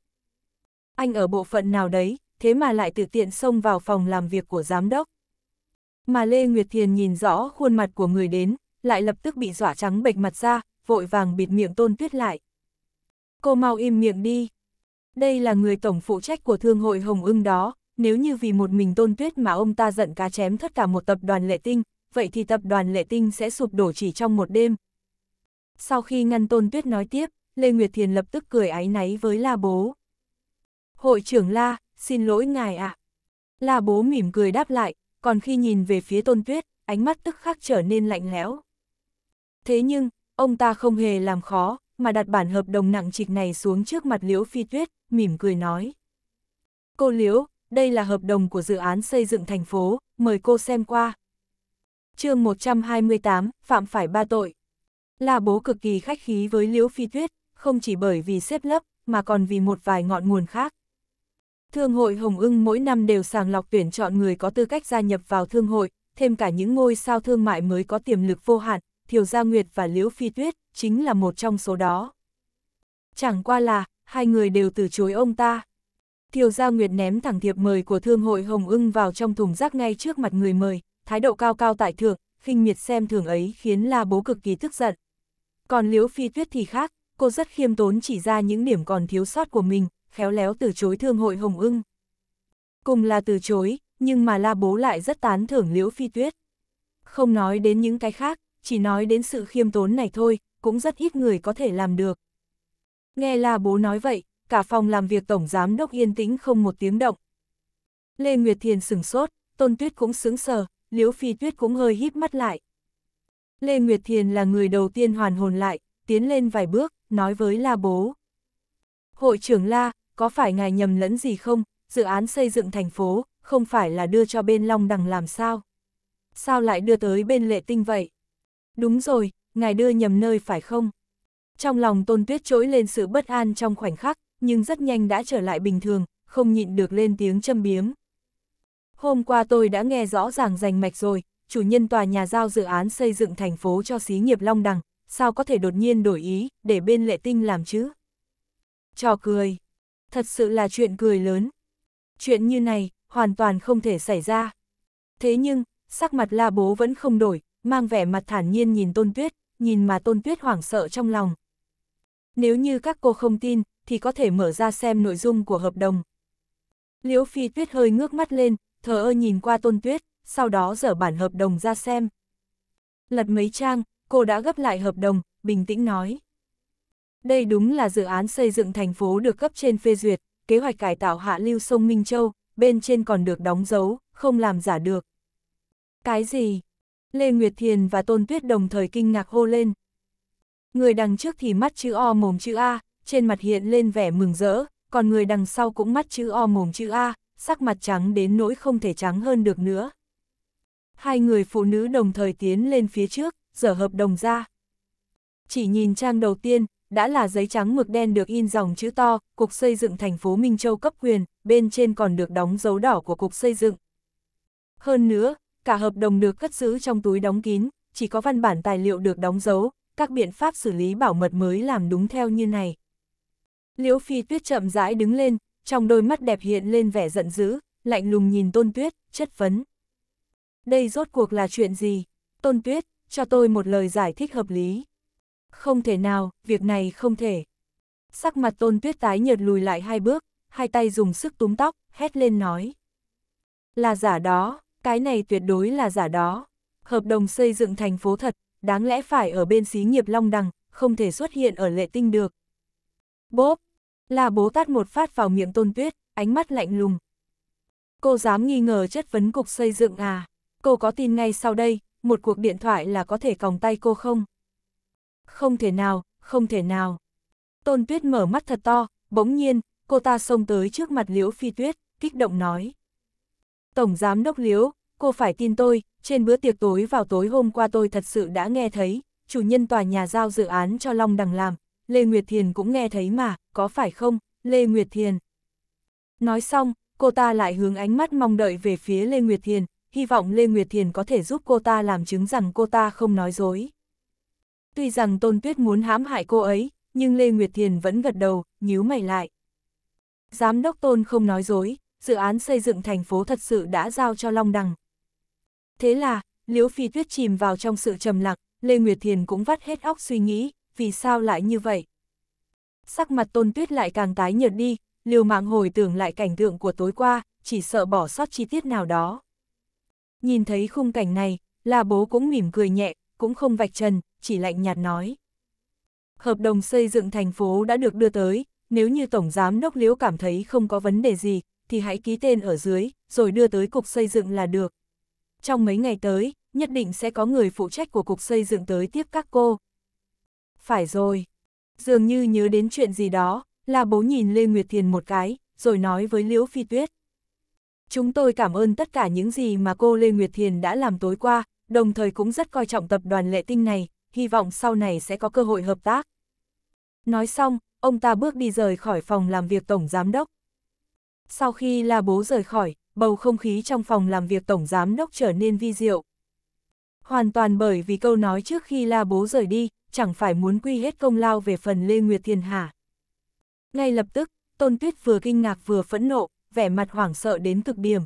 [SPEAKER 1] Anh ở bộ phận nào đấy, thế mà lại tự tiện xông vào phòng làm việc của giám đốc. Mà Lê Nguyệt Thiền nhìn rõ khuôn mặt của người đến, lại lập tức bị dọa trắng bệch mặt ra, vội vàng bịt miệng tôn tuyết lại. Cô mau im miệng đi. Đây là người tổng phụ trách của thương hội Hồng ưng đó, nếu như vì một mình tôn tuyết mà ông ta giận cá chém thất cả một tập đoàn lệ tinh, vậy thì tập đoàn Lệ Tinh sẽ sụp đổ chỉ trong một đêm. Sau khi ngăn Tôn Tuyết nói tiếp, Lê Nguyệt Thiền lập tức cười áy náy với La Bố. Hội trưởng La, xin lỗi ngài ạ. À. La Bố mỉm cười đáp lại, còn khi nhìn về phía Tôn Tuyết, ánh mắt tức khắc trở nên lạnh lẽo. Thế nhưng, ông ta không hề làm khó, mà đặt bản hợp đồng nặng trịch này xuống trước mặt Liễu Phi Tuyết, mỉm cười nói. Cô Liễu, đây là hợp đồng của dự án xây dựng thành phố, mời cô xem qua chương 128, phạm phải ba tội. Là bố cực kỳ khách khí với Liễu Phi Tuyết, không chỉ bởi vì xếp lớp, mà còn vì một vài ngọn nguồn khác. Thương hội Hồng ưng mỗi năm đều sàng lọc tuyển chọn người có tư cách gia nhập vào thương hội, thêm cả những ngôi sao thương mại mới có tiềm lực vô hạn, Thiều Gia Nguyệt và Liễu Phi Tuyết chính là một trong số đó. Chẳng qua là, hai người đều từ chối ông ta. Thiều Gia Nguyệt ném thẳng thiệp mời của Thương hội Hồng ưng vào trong thùng rác ngay trước mặt người mời, thái độ cao cao tại thượng, khinh miệt xem thường ấy khiến La Bố cực kỳ tức giận. Còn Liễu Phi Tuyết thì khác, cô rất khiêm tốn chỉ ra những điểm còn thiếu sót của mình, khéo léo từ chối thương hội Hồng Ưng. Cùng là từ chối, nhưng mà La Bố lại rất tán thưởng Liễu Phi Tuyết. Không nói đến những cái khác, chỉ nói đến sự khiêm tốn này thôi, cũng rất ít người có thể làm được. Nghe La Bố nói vậy, cả phòng làm việc Tổng Giám Đốc yên tĩnh không một tiếng động. Lê Nguyệt Thiền sửng sốt, Tôn Tuyết cũng sững sờ, Liễu Phi Tuyết cũng hơi híp mắt lại. Lê Nguyệt Thiền là người đầu tiên hoàn hồn lại, tiến lên vài bước, nói với La Bố. Hội trưởng La, có phải ngài nhầm lẫn gì không? Dự án xây dựng thành phố, không phải là đưa cho bên Long Đằng làm sao? Sao lại đưa tới bên Lệ Tinh vậy? Đúng rồi, ngài đưa nhầm nơi phải không? Trong lòng Tôn Tuyết trỗi lên sự bất an trong khoảnh khắc, nhưng rất nhanh đã trở lại bình thường, không nhịn được lên tiếng châm biếm. Hôm qua tôi đã nghe rõ ràng rành mạch rồi, chủ nhân tòa nhà giao dự án xây dựng thành phố cho xí nghiệp Long Đằng, sao có thể đột nhiên đổi ý, để bên lệ tinh làm chứ? Trò cười. Thật sự là chuyện cười lớn. Chuyện như này, hoàn toàn không thể xảy ra. Thế nhưng, sắc mặt la bố vẫn không đổi, mang vẻ mặt thản nhiên nhìn tôn tuyết, nhìn mà tôn tuyết hoảng sợ trong lòng. Nếu như các cô không tin, thì có thể mở ra xem nội dung của hợp đồng. Liễu Phi Tuyết hơi ngước mắt lên, thờ ơ nhìn qua tôn tuyết, sau đó dở bản hợp đồng ra xem. Lật mấy trang, cô đã gấp lại hợp đồng, bình tĩnh nói. Đây đúng là dự án xây dựng thành phố được cấp trên phê duyệt, kế hoạch cải tạo hạ lưu sông Minh Châu, bên trên còn được đóng dấu, không làm giả được. Cái gì? Lê Nguyệt Thiền và Tôn Tuyết đồng thời kinh ngạc hô lên. Người đằng trước thì mắt chữ O mồm chữ A, trên mặt hiện lên vẻ mừng rỡ, còn người đằng sau cũng mắt chữ O mồm chữ A, sắc mặt trắng đến nỗi không thể trắng hơn được nữa. Hai người phụ nữ đồng thời tiến lên phía trước, dở hợp đồng ra. Chỉ nhìn trang đầu tiên, đã là giấy trắng mực đen được in dòng chữ to, Cục Xây dựng thành phố Minh Châu cấp quyền, bên trên còn được đóng dấu đỏ của Cục Xây dựng. Hơn nữa, cả hợp đồng được cất giữ trong túi đóng kín, chỉ có văn bản tài liệu được đóng dấu, các biện pháp xử lý bảo mật mới làm đúng theo như này. Liễu Phi Tuyết chậm rãi đứng lên, trong đôi mắt đẹp hiện lên vẻ giận dữ, lạnh lùng nhìn Tôn Tuyết, chất vấn. Đây rốt cuộc là chuyện gì? Tôn Tuyết, cho tôi một lời giải thích hợp lý. Không thể nào, việc này không thể. Sắc mặt Tôn Tuyết tái nhợt lùi lại hai bước, hai tay dùng sức túm tóc, hét lên nói. Là giả đó, cái này tuyệt đối là giả đó. Hợp đồng xây dựng thành phố thật, đáng lẽ phải ở bên xí nghiệp Long Đằng, không thể xuất hiện ở lệ tinh được. Bốp, là bố tát một phát vào miệng tôn tuyết, ánh mắt lạnh lùng. Cô dám nghi ngờ chất vấn cục xây dựng à? Cô có tin ngay sau đây, một cuộc điện thoại là có thể còng tay cô không? Không thể nào, không thể nào. Tôn tuyết mở mắt thật to, bỗng nhiên, cô ta xông tới trước mặt liễu phi tuyết, kích động nói. Tổng giám đốc liễu, cô phải tin tôi, trên bữa tiệc tối vào tối hôm qua tôi thật sự đã nghe thấy, chủ nhân tòa nhà giao dự án cho Long Đằng làm, Lê Nguyệt Thiền cũng nghe thấy mà, có phải không, Lê Nguyệt Thiền? Nói xong, cô ta lại hướng ánh mắt mong đợi về phía Lê Nguyệt Thiền, hy vọng Lê Nguyệt Thiền có thể giúp cô ta làm chứng rằng cô ta không nói dối. Tuy rằng Tôn Tuyết muốn hãm hại cô ấy, nhưng Lê Nguyệt Thiền vẫn gật đầu, nhíu mày lại. Giám đốc Tôn không nói dối, dự án xây dựng thành phố thật sự đã giao cho Long Đằng. Thế là, Liễu Phi Tuyết chìm vào trong sự trầm lặng, Lê Nguyệt Thiền cũng vắt hết óc suy nghĩ, vì sao lại như vậy? Sắc mặt tôn tuyết lại càng tái nhợt đi, liều mạng hồi tưởng lại cảnh tượng của tối qua, chỉ sợ bỏ sót chi tiết nào đó. Nhìn thấy khung cảnh này, là bố cũng mỉm cười nhẹ, cũng không vạch trần, chỉ lạnh nhạt nói. Hợp đồng xây dựng thành phố đã được đưa tới, nếu như Tổng Giám Đốc Liễu cảm thấy không có vấn đề gì, thì hãy ký tên ở dưới, rồi đưa tới Cục Xây dựng là được. Trong mấy ngày tới, nhất định sẽ có người phụ trách của Cục Xây dựng tới tiếp các cô, phải rồi. Dường như nhớ đến chuyện gì đó, là bố nhìn Lê Nguyệt Thiền một cái, rồi nói với Liễu Phi Tuyết. Chúng tôi cảm ơn tất cả những gì mà cô Lê Nguyệt Thiền đã làm tối qua, đồng thời cũng rất coi trọng tập đoàn lệ tinh này, hy vọng sau này sẽ có cơ hội hợp tác. Nói xong, ông ta bước đi rời khỏi phòng làm việc tổng giám đốc. Sau khi là bố rời khỏi, bầu không khí trong phòng làm việc tổng giám đốc trở nên vi diệu. Hoàn toàn bởi vì câu nói trước khi la bố rời đi, chẳng phải muốn quy hết công lao về phần Lê Nguyệt Thiền hả? Ngay lập tức, Tôn Tuyết vừa kinh ngạc vừa phẫn nộ, vẻ mặt hoảng sợ đến cực điểm.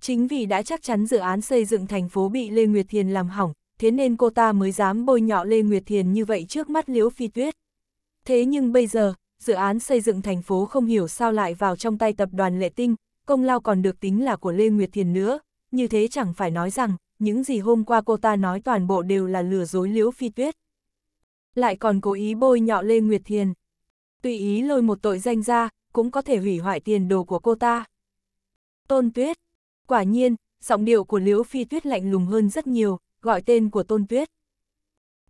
[SPEAKER 1] Chính vì đã chắc chắn dự án xây dựng thành phố bị Lê Nguyệt Thiền làm hỏng, thế nên cô ta mới dám bôi nhọ Lê Nguyệt Thiền như vậy trước mắt Liễu Phi Tuyết. Thế nhưng bây giờ, dự án xây dựng thành phố không hiểu sao lại vào trong tay tập đoàn Lệ Tinh, công lao còn được tính là của Lê Nguyệt Thiền nữa, như thế chẳng phải nói rằng, những gì hôm qua cô ta nói toàn bộ đều là lừa dối Liễu Phi Tuyết lại còn cố ý bôi nhọ Lê Nguyệt Thiền. Tùy ý lôi một tội danh ra, cũng có thể hủy hoại tiền đồ của cô ta. Tôn Tuyết. Quả nhiên, giọng điệu của Liễu Phi Tuyết lạnh lùng hơn rất nhiều, gọi tên của Tôn Tuyết.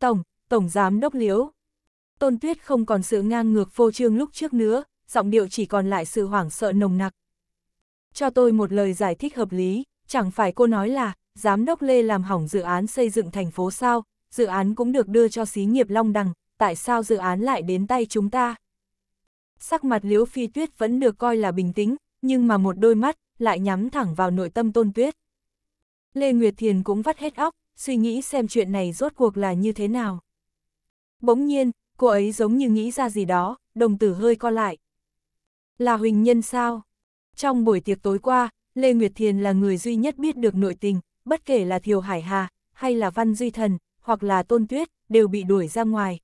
[SPEAKER 1] Tổng, Tổng Giám Đốc Liễu. Tôn Tuyết không còn sự ngang ngược phô trương lúc trước nữa, giọng điệu chỉ còn lại sự hoảng sợ nồng nặc. Cho tôi một lời giải thích hợp lý, chẳng phải cô nói là, Giám Đốc Lê làm hỏng dự án xây dựng thành phố sao, dự án cũng được đưa cho xí nghiệp Long Đằng, tại sao dự án lại đến tay chúng ta? Sắc mặt Liễu Phi Tuyết vẫn được coi là bình tĩnh, nhưng mà một đôi mắt lại nhắm thẳng vào nội tâm Tôn Tuyết. Lê Nguyệt Thiền cũng vắt hết óc, suy nghĩ xem chuyện này rốt cuộc là như thế nào. Bỗng nhiên, cô ấy giống như nghĩ ra gì đó, đồng tử hơi co lại. Là Huỳnh Nhân sao? Trong buổi tiệc tối qua, Lê Nguyệt Thiền là người duy nhất biết được nội tình, bất kể là Thiều Hải Hà, hay là Văn Duy Thần, hoặc là tôn tuyết, đều bị đuổi ra ngoài.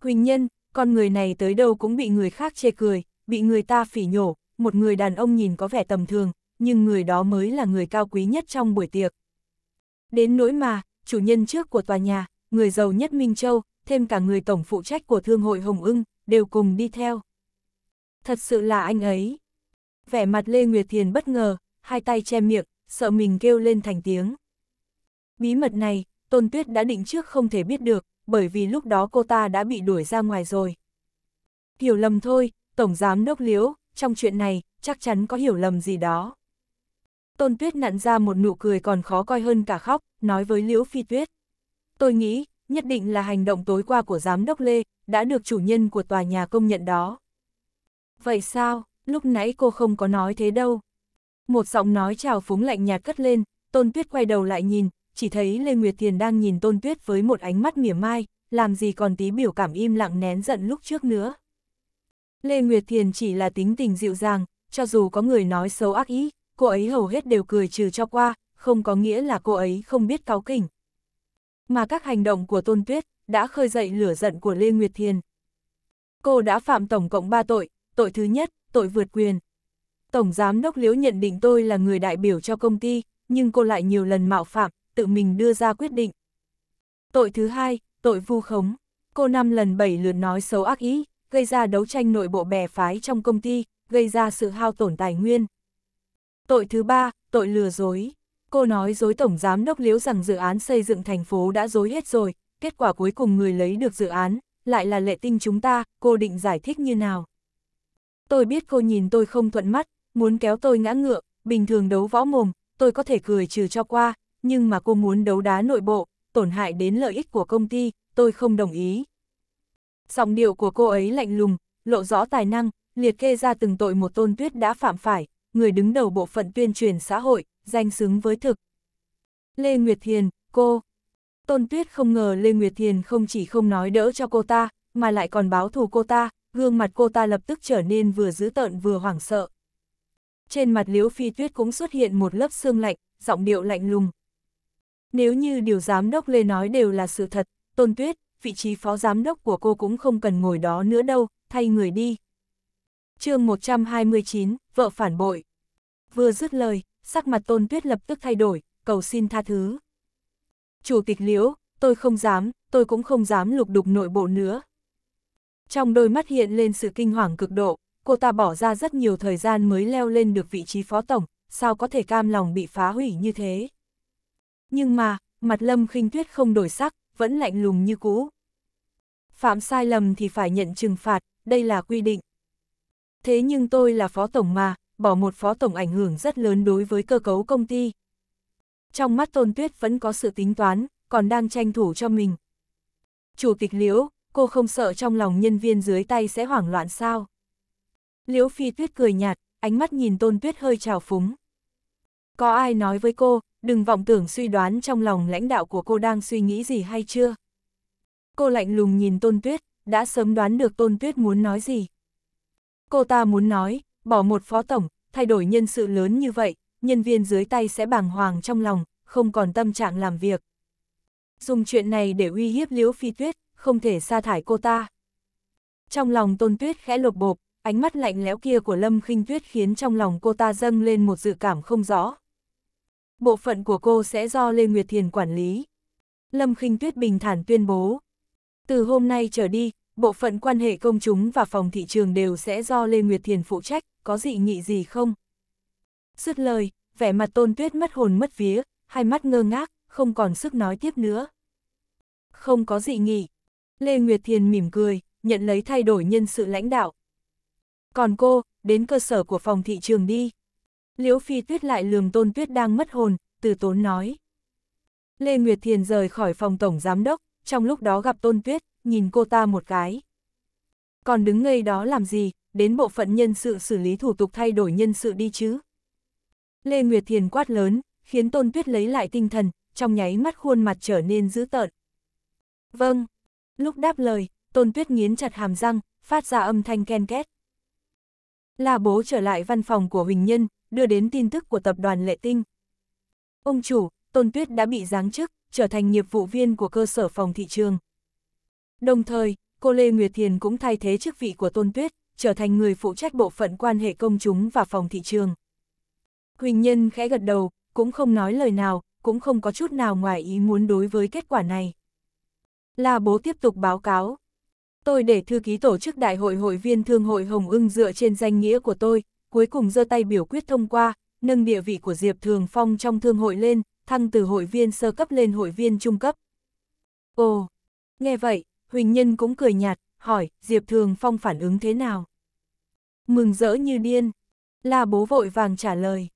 [SPEAKER 1] Huỳnh nhân, con người này tới đâu cũng bị người khác chê cười, bị người ta phỉ nhổ, một người đàn ông nhìn có vẻ tầm thường, nhưng người đó mới là người cao quý nhất trong buổi tiệc. Đến nỗi mà, chủ nhân trước của tòa nhà, người giàu nhất Minh Châu, thêm cả người tổng phụ trách của Thương hội Hồng ưng, đều cùng đi theo. Thật sự là anh ấy. Vẻ mặt Lê Nguyệt Thiền bất ngờ, hai tay che miệng, sợ mình kêu lên thành tiếng. Bí mật này, Tôn Tuyết đã định trước không thể biết được, bởi vì lúc đó cô ta đã bị đuổi ra ngoài rồi. Hiểu lầm thôi, Tổng Giám Đốc Liễu, trong chuyện này, chắc chắn có hiểu lầm gì đó. Tôn Tuyết nặn ra một nụ cười còn khó coi hơn cả khóc, nói với Liễu Phi Tuyết. Tôi nghĩ, nhất định là hành động tối qua của Giám Đốc Lê, đã được chủ nhân của tòa nhà công nhận đó. Vậy sao, lúc nãy cô không có nói thế đâu. Một giọng nói trào phúng lạnh nhạt cất lên, Tôn Tuyết quay đầu lại nhìn, chỉ thấy Lê Nguyệt Thiền đang nhìn Tôn Tuyết với một ánh mắt mỉa mai, làm gì còn tí biểu cảm im lặng nén giận lúc trước nữa. Lê Nguyệt Thiền chỉ là tính tình dịu dàng, cho dù có người nói xấu ác ý, cô ấy hầu hết đều cười trừ cho qua, không có nghĩa là cô ấy không biết cáo kỉnh. Mà các hành động của Tôn Tuyết đã khơi dậy lửa giận của Lê Nguyệt Thiền. Cô đã phạm tổng cộng 3 tội, tội thứ nhất, tội vượt quyền. Tổng Giám Đốc Liễu nhận định tôi là người đại biểu cho công ty, nhưng cô lại nhiều lần mạo phạm, tự mình đưa ra quyết định. Tội thứ hai, tội vu khống. Cô năm lần bảy lượt nói xấu ác ý, gây ra đấu tranh nội bộ bè phái trong công ty, gây ra sự hao tổn tài nguyên. Tội thứ ba, tội lừa dối. Cô nói dối Tổng Giám Đốc Liễu rằng dự án xây dựng thành phố đã dối hết rồi, kết quả cuối cùng người lấy được dự án, lại là lệ tinh chúng ta, cô định giải thích như nào. Tôi biết cô nhìn tôi không thuận mắt, muốn kéo tôi ngã ngựa, bình thường đấu võ mồm, tôi có thể cười trừ cho qua, nhưng mà cô muốn đấu đá nội bộ, tổn hại đến lợi ích của công ty, tôi không đồng ý. Giọng điệu của cô ấy lạnh lùng, lộ rõ tài năng, liệt kê ra từng tội một tôn tuyết đã phạm phải, người đứng đầu bộ phận tuyên truyền xã hội, danh xứng với thực. Lê Nguyệt Thiền, cô. Tôn tuyết không ngờ Lê Nguyệt Thiền không chỉ không nói đỡ cho cô ta, mà lại còn báo thù cô ta, gương mặt cô ta lập tức trở nên vừa dữ tợn vừa hoảng sợ. Trên mặt liễu phi tuyết cũng xuất hiện một lớp xương lạnh, giọng điệu lạnh lùng. Nếu như điều giám đốc Lê nói đều là sự thật, Tôn Tuyết, vị trí phó giám đốc của cô cũng không cần ngồi đó nữa đâu, thay người đi. chương 129, vợ phản bội. Vừa dứt lời, sắc mặt Tôn Tuyết lập tức thay đổi, cầu xin tha thứ. Chủ tịch Liễu, tôi không dám, tôi cũng không dám lục đục nội bộ nữa. Trong đôi mắt hiện lên sự kinh hoàng cực độ, cô ta bỏ ra rất nhiều thời gian mới leo lên được vị trí phó tổng, sao có thể cam lòng bị phá hủy như thế. Nhưng mà, mặt Lâm khinh Tuyết không đổi sắc, vẫn lạnh lùng như cũ. Phạm sai lầm thì phải nhận trừng phạt, đây là quy định. Thế nhưng tôi là phó tổng mà, bỏ một phó tổng ảnh hưởng rất lớn đối với cơ cấu công ty. Trong mắt Tôn Tuyết vẫn có sự tính toán, còn đang tranh thủ cho mình. Chủ tịch Liễu, cô không sợ trong lòng nhân viên dưới tay sẽ hoảng loạn sao? Liễu Phi Tuyết cười nhạt, ánh mắt nhìn Tôn Tuyết hơi trào phúng. Có ai nói với cô, đừng vọng tưởng suy đoán trong lòng lãnh đạo của cô đang suy nghĩ gì hay chưa? Cô lạnh lùng nhìn Tôn Tuyết, đã sớm đoán được Tôn Tuyết muốn nói gì. Cô ta muốn nói, bỏ một phó tổng, thay đổi nhân sự lớn như vậy, nhân viên dưới tay sẽ bàng hoàng trong lòng, không còn tâm trạng làm việc. Dùng chuyện này để uy hiếp Liễu Phi Tuyết, không thể sa thải cô ta. Trong lòng Tôn Tuyết khẽ lột bộp, ánh mắt lạnh lẽo kia của Lâm Khinh Tuyết khiến trong lòng cô ta dâng lên một dự cảm không rõ. Bộ phận của cô sẽ do Lê Nguyệt Thiền quản lý. Lâm khinh Tuyết bình thản tuyên bố. Từ hôm nay trở đi, bộ phận quan hệ công chúng và phòng thị trường đều sẽ do Lê Nguyệt Thiền phụ trách, có dị nghị gì không? Dứt lời, vẻ mặt tôn tuyết mất hồn mất vía, hai mắt ngơ ngác, không còn sức nói tiếp nữa. Không có dị nghị. Lê Nguyệt Thiền mỉm cười, nhận lấy thay đổi nhân sự lãnh đạo. Còn cô, đến cơ sở của phòng thị trường đi. Liễu Phi Tuyết lại lườm Tôn Tuyết đang mất hồn, từ tốn nói. Lê Nguyệt Thiền rời khỏi phòng tổng giám đốc, trong lúc đó gặp Tôn Tuyết, nhìn cô ta một cái. Còn đứng ngây đó làm gì, đến bộ phận nhân sự xử lý thủ tục thay đổi nhân sự đi chứ. Lê Nguyệt Thiền quát lớn, khiến Tôn Tuyết lấy lại tinh thần, trong nháy mắt khuôn mặt trở nên dữ tợn. Vâng, lúc đáp lời, Tôn Tuyết nghiến chặt hàm răng, phát ra âm thanh ken két. Là bố trở lại văn phòng của Huỳnh Nhân, đưa đến tin tức của tập đoàn Lệ Tinh. Ông chủ, Tôn Tuyết đã bị giáng chức, trở thành nghiệp vụ viên của cơ sở phòng thị trường. Đồng thời, cô Lê Nguyệt Thiền cũng thay thế chức vị của Tôn Tuyết, trở thành người phụ trách bộ phận quan hệ công chúng và phòng thị trường. Huỳnh Nhân khẽ gật đầu, cũng không nói lời nào, cũng không có chút nào ngoài ý muốn đối với kết quả này. là Bố tiếp tục báo cáo. Tôi để thư ký tổ chức đại hội hội viên thương hội Hồng ưng dựa trên danh nghĩa của tôi, cuối cùng giơ tay biểu quyết thông qua, nâng địa vị của Diệp Thường Phong trong thương hội lên, thăng từ hội viên sơ cấp lên hội viên trung cấp. Ồ, nghe vậy, Huỳnh Nhân cũng cười nhạt, hỏi Diệp Thường Phong phản ứng thế nào? Mừng rỡ như điên, là bố vội vàng trả lời.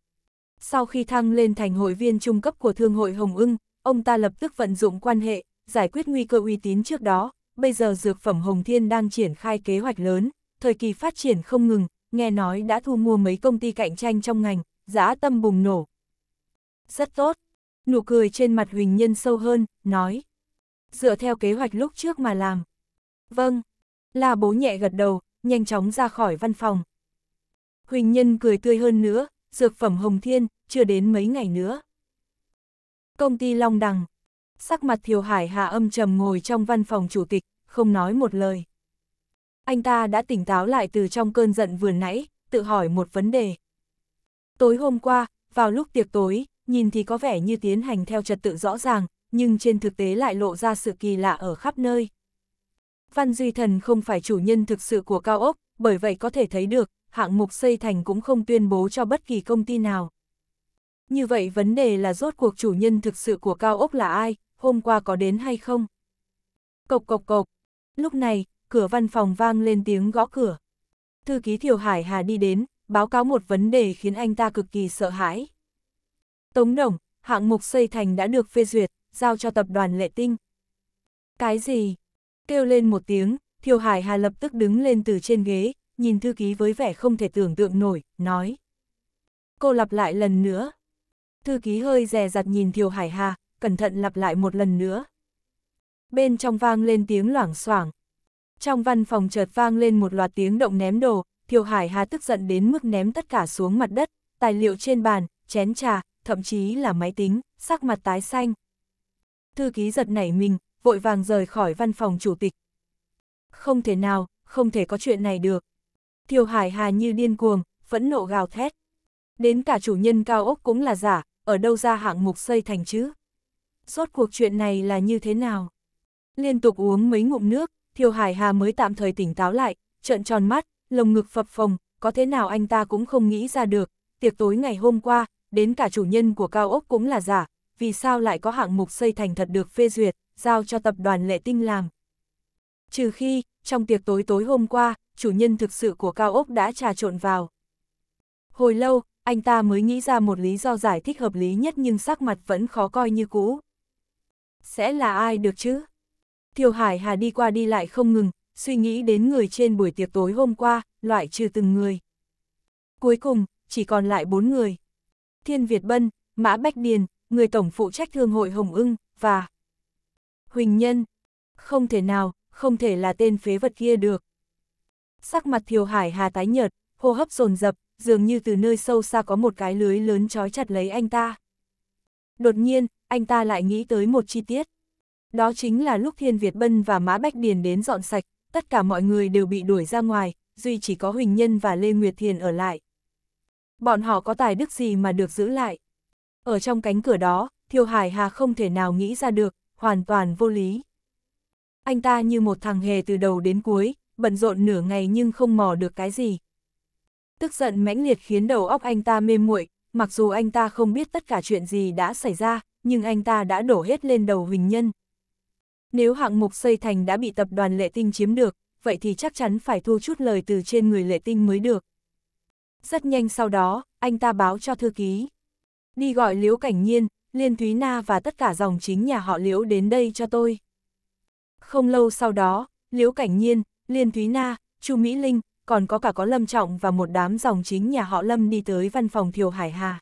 [SPEAKER 1] Sau khi thăng lên thành hội viên trung cấp của thương hội Hồng ưng, ông ta lập tức vận dụng quan hệ, giải quyết nguy cơ uy tín trước đó. Bây giờ dược phẩm Hồng Thiên đang triển khai kế hoạch lớn, thời kỳ phát triển không ngừng, nghe nói đã thu mua mấy công ty cạnh tranh trong ngành, giá tâm bùng nổ. Rất tốt, nụ cười trên mặt Huỳnh Nhân sâu hơn, nói. Dựa theo kế hoạch lúc trước mà làm. Vâng, là bố nhẹ gật đầu, nhanh chóng ra khỏi văn phòng. Huỳnh Nhân cười tươi hơn nữa, dược phẩm Hồng Thiên, chưa đến mấy ngày nữa. Công ty Long Đằng, sắc mặt Thiều Hải Hà âm trầm ngồi trong văn phòng chủ tịch, không nói một lời anh ta đã tỉnh táo lại từ trong cơn giận vừa nãy, tự hỏi một vấn đề. Tối hôm qua, vào lúc tiệc tối, nhìn thì có vẻ như tiến hành theo trật tự rõ ràng, nhưng trên thực tế lại lộ ra sự kỳ lạ ở khắp nơi. Văn Duy Thần không phải chủ nhân thực sự của cao ốc, bởi vậy có thể thấy được, hạng mục xây thành cũng không tuyên bố cho bất kỳ công ty nào. Như vậy vấn đề là rốt cuộc chủ nhân thực sự của cao ốc là ai, hôm qua có đến hay không? Cộc cộc cộc. Lúc này, cửa văn phòng vang lên tiếng gõ cửa. Thư ký Thiều Hải Hà đi đến, báo cáo một vấn đề khiến anh ta cực kỳ sợ hãi. Tống Đồng, hạng mục xây thành đã được phê duyệt, giao cho tập đoàn Lệ Tinh. Cái gì? Kêu lên một tiếng, Thiều Hải Hà lập tức đứng lên từ trên ghế, nhìn thư ký với vẻ không thể tưởng tượng nổi, nói. Cô lặp lại lần nữa. Thư ký hơi rè rặt nhìn Thiều Hải Hà, cẩn thận lặp lại một lần nữa. Bên trong vang lên tiếng loảng xoảng, trong văn phòng chợt vang lên một loạt tiếng động ném đồ, Thiều Hải Hà tức giận đến mức ném tất cả xuống mặt đất, tài liệu trên bàn, chén trà, thậm chí là máy tính, sắc mặt tái xanh. Thư ký giật nảy mình, vội vàng rời khỏi văn phòng chủ tịch. Không thể nào, không thể có chuyện này được. Thiều Hải Hà như điên cuồng, phẫn nộ gào thét. Đến cả chủ nhân cao ốc cũng là giả, ở đâu ra hạng mục xây thành chứ? Rốt cuộc chuyện này là như thế nào? Liên tục uống mấy ngụm nước, Thiều Hải Hà mới tạm thời tỉnh táo lại, trợn tròn mắt, lồng ngực phập phồng, có thế nào anh ta cũng không nghĩ ra được, tiệc tối ngày hôm qua, đến cả chủ nhân của cao ốc cũng là giả, vì sao lại có hạng mục xây thành thật được phê duyệt, giao cho tập đoàn Lệ Tinh làm. Trừ khi, trong tiệc tối tối hôm qua, chủ nhân thực sự của cao ốc đã trà trộn vào. Hồi lâu, anh ta mới nghĩ ra một lý do giải thích hợp lý nhất nhưng sắc mặt vẫn khó coi như cũ. Sẽ là ai được chứ? Thiều Hải Hà đi qua đi lại không ngừng, suy nghĩ đến người trên buổi tiệc tối hôm qua, loại trừ từng người. Cuối cùng, chỉ còn lại bốn người. Thiên Việt Bân, Mã Bách Điền, người tổng phụ trách thương hội Hồng ưng, và Huỳnh Nhân. Không thể nào, không thể là tên phế vật kia được. Sắc mặt Thiều Hải Hà tái nhợt, hô hấp dồn dập, dường như từ nơi sâu xa có một cái lưới lớn trói chặt lấy anh ta. Đột nhiên, anh ta lại nghĩ tới một chi tiết. Đó chính là lúc Thiên Việt Bân và Mã Bách Điền đến dọn sạch, tất cả mọi người đều bị đuổi ra ngoài, duy chỉ có Huỳnh Nhân và Lê Nguyệt Thiền ở lại. Bọn họ có tài đức gì mà được giữ lại? Ở trong cánh cửa đó, Thiêu Hải Hà không thể nào nghĩ ra được, hoàn toàn vô lý. Anh ta như một thằng hề từ đầu đến cuối, bận rộn nửa ngày nhưng không mò được cái gì. Tức giận mãnh liệt khiến đầu óc anh ta mê muội, mặc dù anh ta không biết tất cả chuyện gì đã xảy ra, nhưng anh ta đã đổ hết lên đầu Huỳnh Nhân. Nếu hạng mục xây thành đã bị tập đoàn lệ tinh chiếm được, vậy thì chắc chắn phải thu chút lời từ trên người lệ tinh mới được. Rất nhanh sau đó, anh ta báo cho thư ký. Đi gọi Liễu Cảnh Nhiên, Liên Thúy Na và tất cả dòng chính nhà họ Liễu đến đây cho tôi. Không lâu sau đó, Liễu Cảnh Nhiên, Liên Thúy Na, Chu Mỹ Linh, còn có cả có Lâm Trọng và một đám dòng chính nhà họ Lâm đi tới văn phòng Thiều Hải Hà.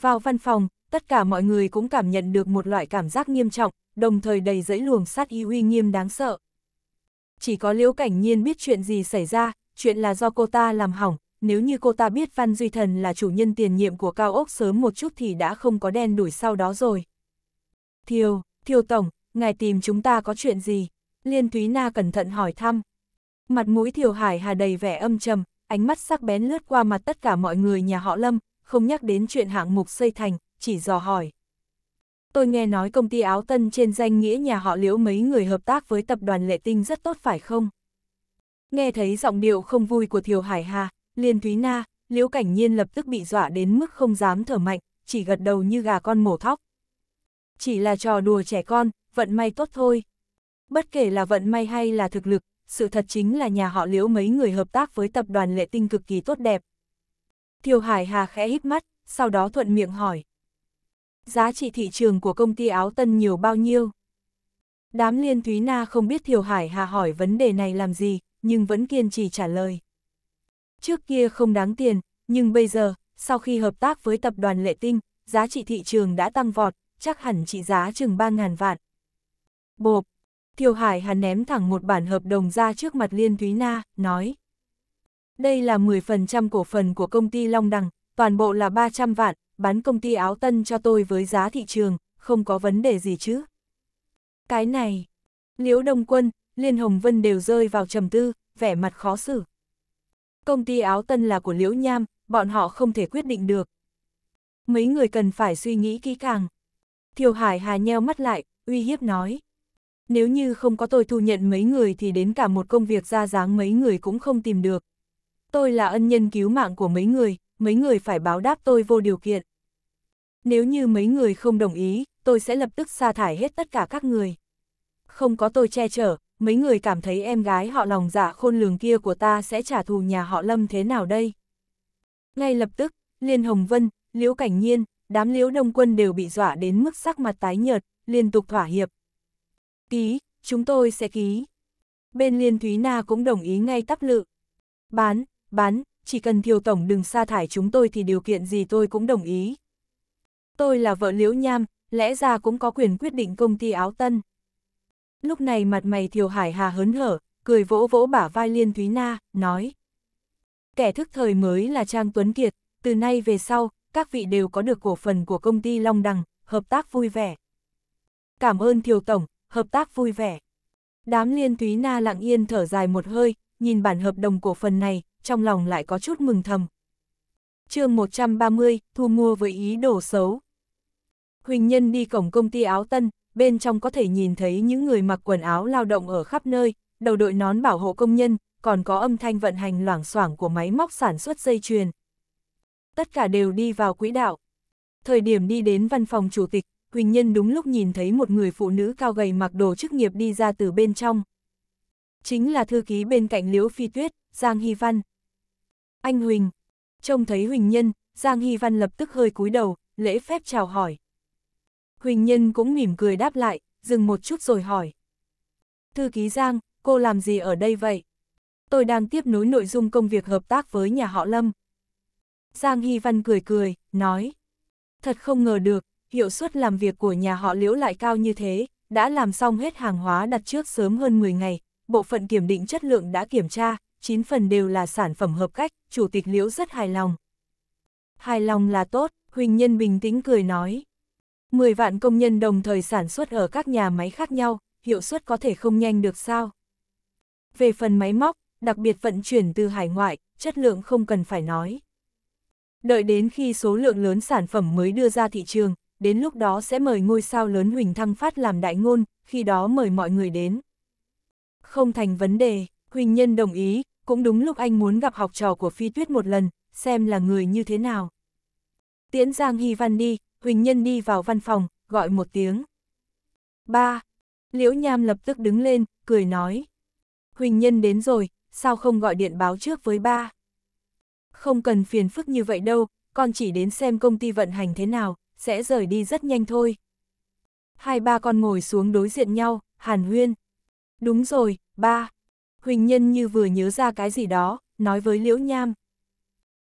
[SPEAKER 1] Vào văn phòng, tất cả mọi người cũng cảm nhận được một loại cảm giác nghiêm trọng, đồng thời đầy dẫy luồng sát y uy nghiêm đáng sợ. Chỉ có Liễu Cảnh Nhiên biết chuyện gì xảy ra, chuyện là do cô ta làm hỏng, nếu như cô ta biết Văn Duy Thần là chủ nhân tiền nhiệm của cao ốc sớm một chút thì đã không có đen đuổi sau đó rồi. Thiều, Thiều Tổng, ngài tìm chúng ta có chuyện gì? Liên Thúy Na cẩn thận hỏi thăm. Mặt mũi Thiều Hải Hà đầy vẻ âm trầm, ánh mắt sắc bén lướt qua mặt tất cả mọi người nhà họ Lâm, không nhắc đến chuyện hạng mục xây thành, chỉ dò hỏi. Tôi nghe nói công ty áo tân trên danh nghĩa nhà họ liễu mấy người hợp tác với tập đoàn lệ tinh rất tốt phải không? Nghe thấy giọng điệu không vui của Thiều Hải Hà, Liên Thúy Na, Liễu Cảnh Nhiên lập tức bị dọa đến mức không dám thở mạnh, chỉ gật đầu như gà con mổ thóc. Chỉ là trò đùa trẻ con, vận may tốt thôi. Bất kể là vận may hay là thực lực, sự thật chính là nhà họ Liễu mấy người hợp tác với tập đoàn lệ tinh cực kỳ tốt đẹp. Thiều Hải Hà khẽ hít mắt, sau đó thuận miệng hỏi, giá trị thị trường của công ty áo tân nhiều bao nhiêu. Đám liên Thúy Na không biết Thiều Hải Hà hỏi vấn đề này làm gì, nhưng vẫn kiên trì trả lời. Trước kia không đáng tiền, nhưng bây giờ, sau khi hợp tác với tập đoàn Lệ Tinh, giá trị thị trường đã tăng vọt, chắc hẳn trị giá chừng 3.000 vạn. Bộp, Thiều Hải Hà ném thẳng một bản hợp đồng ra trước mặt Liên Thúy Na, nói. Đây là 10% cổ phần của công ty Long Đằng, toàn bộ là 300 vạn, bán công ty áo tân cho tôi với giá thị trường, không có vấn đề gì chứ. Cái này, Liễu Đông Quân, Liên Hồng Vân đều rơi vào trầm tư, vẻ mặt khó xử. Công ty áo tân là của Liễu Nham, bọn họ không thể quyết định được. Mấy người cần phải suy nghĩ kỹ càng. Thiều Hải Hà nheo mắt lại, uy hiếp nói. Nếu như không có tôi thu nhận mấy người thì đến cả một công việc ra dáng mấy người cũng không tìm được. Tôi là ân nhân cứu mạng của mấy người, mấy người phải báo đáp tôi vô điều kiện. Nếu như mấy người không đồng ý, tôi sẽ lập tức sa thải hết tất cả các người. Không có tôi che chở, mấy người cảm thấy em gái họ lòng dạ khôn lường kia của ta sẽ trả thù nhà họ Lâm thế nào đây? Ngay lập tức, Liên Hồng Vân, Liễu Cảnh Nhiên, đám Liễu Đông Quân đều bị dọa đến mức sắc mặt tái nhợt, liên tục thỏa hiệp. Ký, chúng tôi sẽ ký. Bên Liên Thúy Na cũng đồng ý ngay tắp lự. Bán, bán, chỉ cần Thiều Tổng đừng sa thải chúng tôi thì điều kiện gì tôi cũng đồng ý. Tôi là vợ Liễu Nham, lẽ ra cũng có quyền quyết định công ty áo tân. Lúc này mặt mày Thiều Hải Hà hớn hở, cười vỗ vỗ bả vai Liên Thúy Na, nói. Kẻ thức thời mới là Trang Tuấn Kiệt, từ nay về sau, các vị đều có được cổ phần của công ty Long Đằng, hợp tác vui vẻ. Cảm ơn Thiều Tổng, hợp tác vui vẻ. Đám Liên Thúy Na lặng yên thở dài một hơi, nhìn bản hợp đồng cổ phần này, trong lòng lại có chút mừng thầm. chương 130, thu mua với ý đồ xấu. Huỳnh Nhân đi cổng công ty áo tân, bên trong có thể nhìn thấy những người mặc quần áo lao động ở khắp nơi, đầu đội nón bảo hộ công nhân, còn có âm thanh vận hành loảng xoảng của máy móc sản xuất dây chuyền. Tất cả đều đi vào quỹ đạo. Thời điểm đi đến văn phòng chủ tịch, Huỳnh Nhân đúng lúc nhìn thấy một người phụ nữ cao gầy mặc đồ chức nghiệp đi ra từ bên trong. Chính là thư ký bên cạnh Liễu Phi Tuyết, Giang Hy Văn anh Huỳnh. Trông thấy Huỳnh Nhân, Giang Hy Văn lập tức hơi cúi đầu, lễ phép chào hỏi. Huỳnh Nhân cũng mỉm cười đáp lại, dừng một chút rồi hỏi. Thư ký Giang, cô làm gì ở đây vậy? Tôi đang tiếp nối nội dung công việc hợp tác với nhà họ Lâm. Giang Hy Văn cười cười, nói. Thật không ngờ được, hiệu suất làm việc của nhà họ Liễu lại cao như thế, đã làm xong hết hàng hóa đặt trước sớm hơn 10 ngày, bộ phận kiểm định chất lượng đã kiểm tra, 9 phần đều là sản phẩm hợp cách, chủ tịch liễu rất hài lòng. Hài lòng là tốt, Huỳnh Nhân bình tĩnh cười nói. 10 vạn công nhân đồng thời sản xuất ở các nhà máy khác nhau, hiệu suất có thể không nhanh được sao. Về phần máy móc, đặc biệt vận chuyển từ hải ngoại, chất lượng không cần phải nói. Đợi đến khi số lượng lớn sản phẩm mới đưa ra thị trường, đến lúc đó sẽ mời ngôi sao lớn Huỳnh Thăng Phát làm đại ngôn, khi đó mời mọi người đến. Không thành vấn đề, Huỳnh Nhân đồng ý, cũng đúng lúc anh muốn gặp học trò của Phi Tuyết một lần, xem là người như thế nào. Tiễn Giang Hy Văn đi, Huỳnh Nhân đi vào văn phòng, gọi một tiếng. Ba, Liễu Nham lập tức đứng lên, cười nói. Huỳnh Nhân đến rồi, sao không gọi điện báo trước với ba? Không cần phiền phức như vậy đâu, con chỉ đến xem công ty vận hành thế nào, sẽ rời đi rất nhanh thôi. Hai ba con ngồi xuống đối diện nhau, Hàn Huyên. Đúng rồi, ba. Huỳnh Nhân như vừa nhớ ra cái gì đó, nói với Liễu Nham.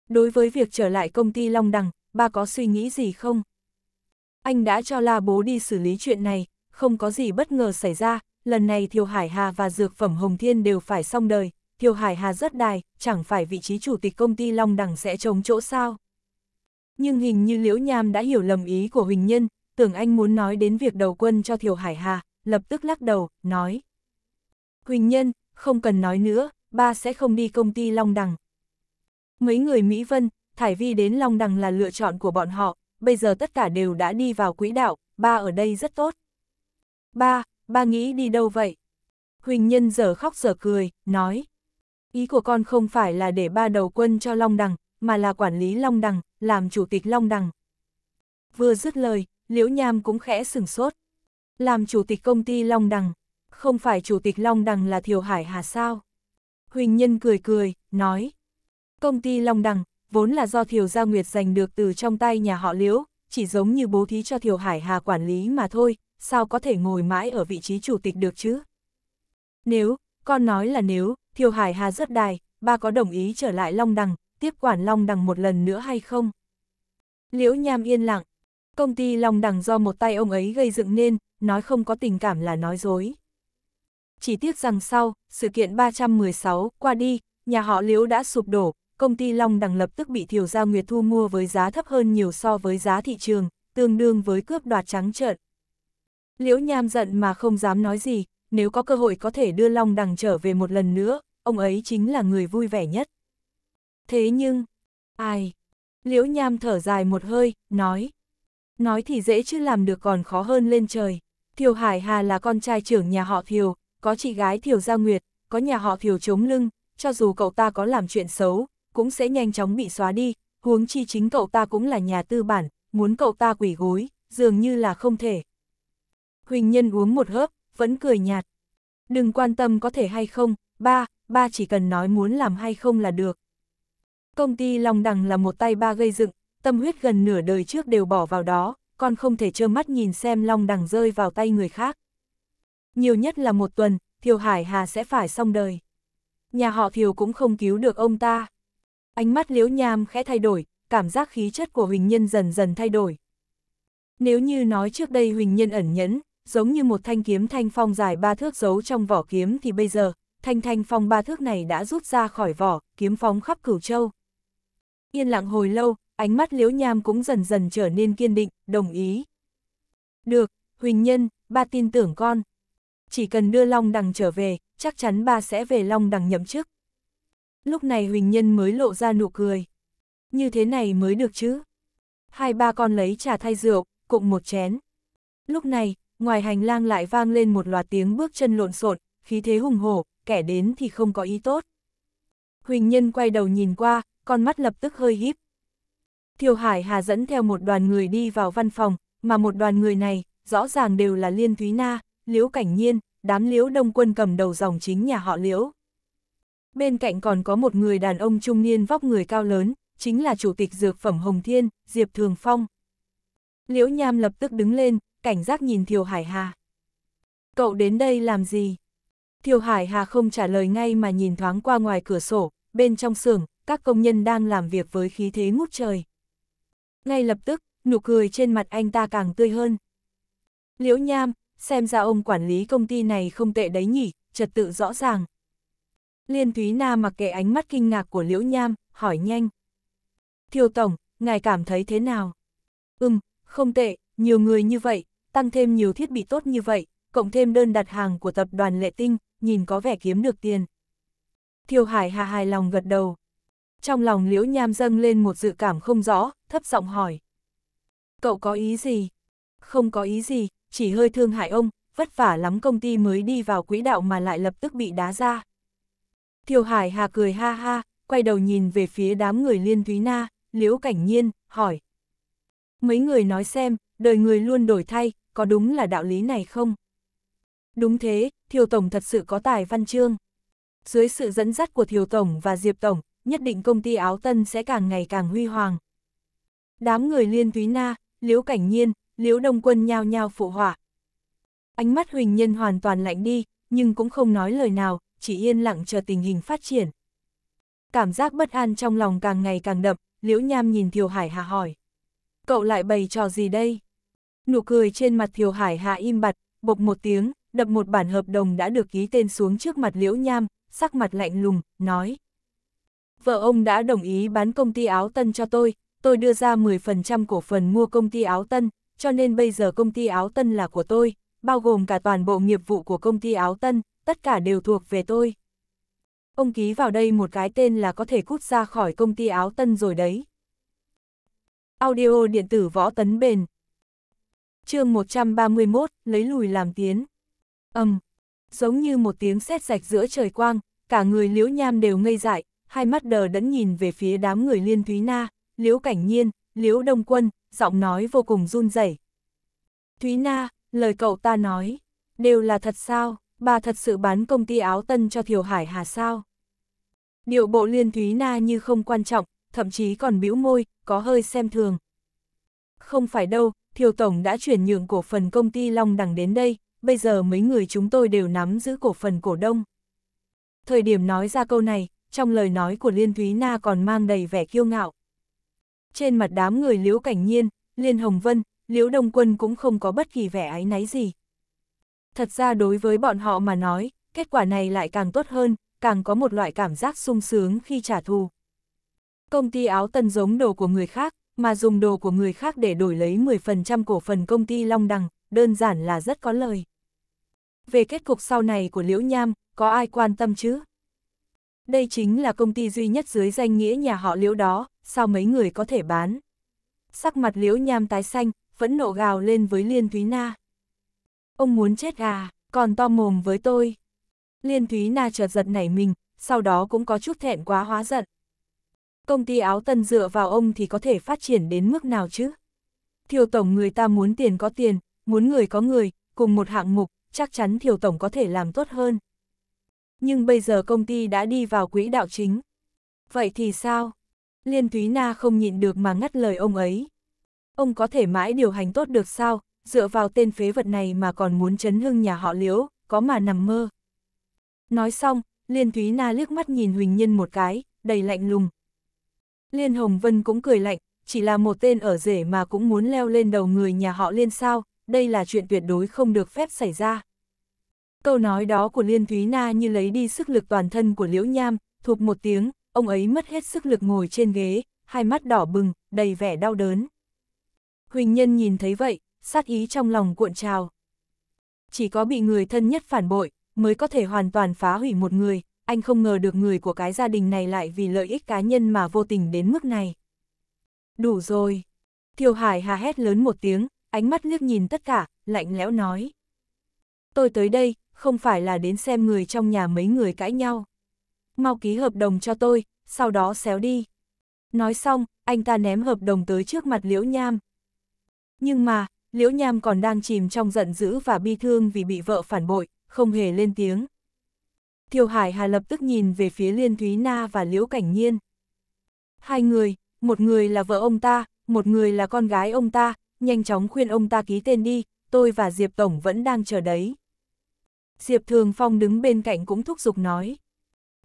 [SPEAKER 1] Đối với việc trở lại công ty Long Đằng, ba có suy nghĩ gì không? Anh đã cho La Bố đi xử lý chuyện này, không có gì bất ngờ xảy ra, lần này Thiều Hải Hà và Dược Phẩm Hồng Thiên đều phải xong đời, Thiều Hải Hà rất đài, chẳng phải vị trí chủ tịch công ty Long Đằng sẽ trống chỗ sao? Nhưng hình như Liễu Nham đã hiểu lầm ý của Huỳnh Nhân, tưởng anh muốn nói đến việc đầu quân cho Thiều Hải Hà, lập tức lắc đầu, nói. Huỳnh Nhân, không cần nói nữa, ba sẽ không đi công ty Long Đằng. Mấy người Mỹ Vân, Thải Vi đến Long Đằng là lựa chọn của bọn họ, bây giờ tất cả đều đã đi vào quỹ đạo, ba ở đây rất tốt. Ba, ba nghĩ đi đâu vậy? Huỳnh Nhân giờ khóc giờ cười, nói. Ý của con không phải là để ba đầu quân cho Long Đằng, mà là quản lý Long Đằng, làm chủ tịch Long Đằng. Vừa dứt lời, Liễu Nham cũng khẽ sửng sốt. Làm chủ tịch công ty Long Đằng không phải Chủ tịch Long Đằng là Thiều Hải Hà sao? Huỳnh Nhân cười cười, nói. Công ty Long Đằng, vốn là do Thiều Gia Nguyệt giành được từ trong tay nhà họ Liễu, chỉ giống như bố thí cho Thiều Hải Hà quản lý mà thôi, sao có thể ngồi mãi ở vị trí chủ tịch được chứ? Nếu, con nói là nếu, Thiều Hải Hà rất đài, ba có đồng ý trở lại Long Đằng, tiếp quản Long Đằng một lần nữa hay không? Liễu Nham yên lặng, công ty Long Đằng do một tay ông ấy gây dựng nên, nói không có tình cảm là nói dối chỉ tiếc rằng sau, sự kiện 316 qua đi, nhà họ Liễu đã sụp đổ, công ty Long Đằng lập tức bị Thiều Gia Nguyệt thu mua với giá thấp hơn nhiều so với giá thị trường, tương đương với cướp đoạt trắng trợn. Liễu Nham giận mà không dám nói gì, nếu có cơ hội có thể đưa Long Đằng trở về một lần nữa, ông ấy chính là người vui vẻ nhất. Thế nhưng, ai? Liễu Nham thở dài một hơi, nói. Nói thì dễ chứ làm được còn khó hơn lên trời. Thiều Hải Hà là con trai trưởng nhà họ Thiều, có chị gái Thiều Gia Nguyệt, có nhà họ Thiều chống lưng, cho dù cậu ta có làm chuyện xấu, cũng sẽ nhanh chóng bị xóa đi, huống chi chính cậu ta cũng là nhà tư bản, muốn cậu ta quỷ gối, dường như là không thể. Huỳnh Nhân uống một hớp, vẫn cười nhạt. Đừng quan tâm có thể hay không, ba, ba chỉ cần nói muốn làm hay không là được. Công ty Long Đằng là một tay ba gây dựng, tâm huyết gần nửa đời trước đều bỏ vào đó, con không thể trơ mắt nhìn xem Long Đằng rơi vào tay người khác. Nhiều nhất là một tuần, Thiều Hải Hà sẽ phải xong đời. Nhà họ Thiều cũng không cứu được ông ta. Ánh mắt liễu nham khẽ thay đổi, cảm giác khí chất của Huỳnh Nhân dần dần thay đổi. Nếu như nói trước đây Huỳnh Nhân ẩn nhẫn, giống như một thanh kiếm thanh phong dài ba thước giấu trong vỏ kiếm thì bây giờ, thanh thanh phong ba thước này đã rút ra khỏi vỏ, kiếm phóng khắp cửu châu. Yên lặng hồi lâu, ánh mắt liễu nham cũng dần dần trở nên kiên định, đồng ý. Được, Huỳnh Nhân, ba tin tưởng con chỉ cần đưa Long Đằng trở về, chắc chắn ba sẽ về Long Đằng nhậm chức. Lúc này Huỳnh Nhân mới lộ ra nụ cười. Như thế này mới được chứ. Hai ba con lấy trà thay rượu, cụng một chén. Lúc này, ngoài hành lang lại vang lên một loạt tiếng bước chân lộn xộn, khí thế hùng hổ, kẻ đến thì không có ý tốt. Huỳnh Nhân quay đầu nhìn qua, con mắt lập tức hơi híp. Thiều Hải Hà dẫn theo một đoàn người đi vào văn phòng, mà một đoàn người này, rõ ràng đều là Liên Thúy Na, Liễu Cảnh Nhiên, đám Liễu Đông Quân cầm đầu dòng chính nhà họ Liễu. Bên cạnh còn có một người đàn ông trung niên vóc người cao lớn, chính là Chủ tịch Dược Phẩm Hồng Thiên, Diệp Thường Phong. Liễu Nham lập tức đứng lên, cảnh giác nhìn Thiều Hải Hà. Cậu đến đây làm gì? Thiều Hải Hà không trả lời ngay mà nhìn thoáng qua ngoài cửa sổ, bên trong xưởng, các công nhân đang làm việc với khí thế ngút trời. Ngay lập tức, nụ cười trên mặt anh ta càng tươi hơn. Liễu Nham, xem ra ông quản lý công ty này không tệ đấy nhỉ, trật tự rõ ràng. Liên Thúy Na mặc kệ ánh mắt kinh ngạc của Liễu Nham, hỏi nhanh. Thiều Tổng, ngài cảm thấy thế nào? Ừm, không tệ, nhiều người như vậy, tăng thêm nhiều thiết bị tốt như vậy, cộng thêm đơn đặt hàng của tập đoàn Lệ Tinh, nhìn có vẻ kiếm được tiền. Thiều Hải hà hài lòng gật đầu. Trong lòng Liễu Nham dâng lên một dự cảm không rõ, thấp giọng hỏi. Cậu có ý gì? Không có ý gì, chỉ hơi thương hại ông, vất vả lắm công ty mới đi vào quỹ đạo mà lại lập tức bị đá ra. Thiều Hải Hà cười ha ha, quay đầu nhìn về phía đám người liên thúy na, liễu cảnh nhiên, hỏi. Mấy người nói xem, đời người luôn đổi thay, có đúng là đạo lý này không? Đúng thế, Thiều Tổng thật sự có tài văn chương. Dưới sự dẫn dắt của Thiều Tổng và Diệp Tổng, nhất định công ty áo tân sẽ càng ngày càng huy hoàng. Đám người liên thúy na, liễu cảnh nhiên, liễu đông quân nhao nhao phụ họa. Ánh mắt Huỳnh Nhân hoàn toàn lạnh đi, nhưng cũng không nói lời nào, chỉ yên lặng chờ tình hình phát triển. Cảm giác bất an trong lòng càng ngày càng đậm, liễu nham nhìn Thiều Hải Hà hỏi. Cậu lại bày trò gì đây? Nụ cười trên mặt Thiều Hải Hà im bặt, bộc một tiếng, đập một bản hợp đồng đã được ký tên xuống trước mặt liễu nham, sắc mặt lạnh lùng, nói. Vợ ông đã đồng ý bán công ty áo tân cho tôi, tôi đưa ra 10% cổ phần mua công ty áo tân, cho nên bây giờ công ty áo tân là của tôi, bao gồm cả toàn bộ nghiệp vụ của công ty áo tân, tất cả đều thuộc về tôi. Ông ký vào đây một cái tên là có thể cút ra khỏi công ty áo tân rồi đấy. Audio điện tử võ tấn bền chương 131, lấy lùi làm tiến. Âm, um, giống như một tiếng sét rạch giữa trời quang, cả người liễu nham đều ngây dại, hai mắt đờ đẫn nhìn về phía đám người liên thúy na, liễu cảnh nhiên, Liễu Đông Quân, giọng nói vô cùng run rẩy. Thúy Na, lời cậu ta nói, đều là thật sao, bà thật sự bán công ty áo tân cho Thiều Hải Hà sao? Điệu bộ liên Thúy Na như không quan trọng, thậm chí còn bĩu môi, có hơi xem thường. Không phải đâu, Thiều Tổng đã chuyển nhượng cổ phần công ty Long Đằng đến đây, bây giờ mấy người chúng tôi đều nắm giữ cổ phần cổ đông. Thời điểm nói ra câu này, trong lời nói của Liên Thúy Na còn mang đầy vẻ kiêu ngạo. Trên mặt đám người Liễu Cảnh Nhiên, Liên Hồng Vân, Liễu Đông Quân cũng không có bất kỳ vẻ áy náy gì. Thật ra đối với bọn họ mà nói, kết quả này lại càng tốt hơn, càng có một loại cảm giác sung sướng khi trả thù. Công ty áo tân giống đồ của người khác, mà dùng đồ của người khác để đổi lấy 10% cổ phần công ty Long Đằng, đơn giản là rất có lời. Về kết cục sau này của Liễu Nham, có ai quan tâm chứ? Đây chính là công ty duy nhất dưới danh nghĩa nhà họ Liễu đó, sao mấy người có thể bán. Sắc mặt liễu nham tái xanh, vẫn nộ gào lên với Liên Thúy Na. Ông muốn chết à, còn to mồm với tôi. Liên Thúy Na chợt giật nảy mình, sau đó cũng có chút thẹn quá hóa giận. Công ty áo tân dựa vào ông thì có thể phát triển đến mức nào chứ? Thiều Tổng người ta muốn tiền có tiền, muốn người có người, cùng một hạng mục, chắc chắn Thiều Tổng có thể làm tốt hơn. Nhưng bây giờ công ty đã đi vào quỹ đạo chính. Vậy thì sao? Liên Thúy Na không nhịn được mà ngắt lời ông ấy. Ông có thể mãi điều hành tốt được sao, dựa vào tên phế vật này mà còn muốn chấn hưng nhà họ liễu, có mà nằm mơ. Nói xong, Liên Thúy Na liếc mắt nhìn Huỳnh Nhân một cái, đầy lạnh lùng. Liên Hồng Vân cũng cười lạnh, chỉ là một tên ở rể mà cũng muốn leo lên đầu người nhà họ Liên sao, đây là chuyện tuyệt đối không được phép xảy ra. Câu nói đó của Liên Thúy Na như lấy đi sức lực toàn thân của Liễu Nham, thụp một tiếng, ông ấy mất hết sức lực ngồi trên ghế, hai mắt đỏ bừng, đầy vẻ đau đớn. Huỳnh Nhân nhìn thấy vậy, sát ý trong lòng cuộn trào. Chỉ có bị người thân nhất phản bội, mới có thể hoàn toàn phá hủy một người, anh không ngờ được người của cái gia đình này lại vì lợi ích cá nhân mà vô tình đến mức này. Đủ rồi. Thiều Hải hà hét lớn một tiếng, ánh mắt liếc nhìn tất cả, lạnh lẽo nói. Tôi tới đây, không phải là đến xem người trong nhà mấy người cãi nhau mau ký hợp đồng cho tôi, sau đó xéo đi. Nói xong, anh ta ném hợp đồng tới trước mặt Liễu Nham. Nhưng mà, Liễu Nham còn đang chìm trong giận dữ và bi thương vì bị vợ phản bội, không hề lên tiếng. Thiều Hải Hà lập tức nhìn về phía Liên Thúy Na và Liễu Cảnh Nhiên. Hai người, một người là vợ ông ta, một người là con gái ông ta, nhanh chóng khuyên ông ta ký tên đi, tôi và Diệp Tổng vẫn đang chờ đấy. Diệp Thường Phong đứng bên cạnh cũng thúc giục nói.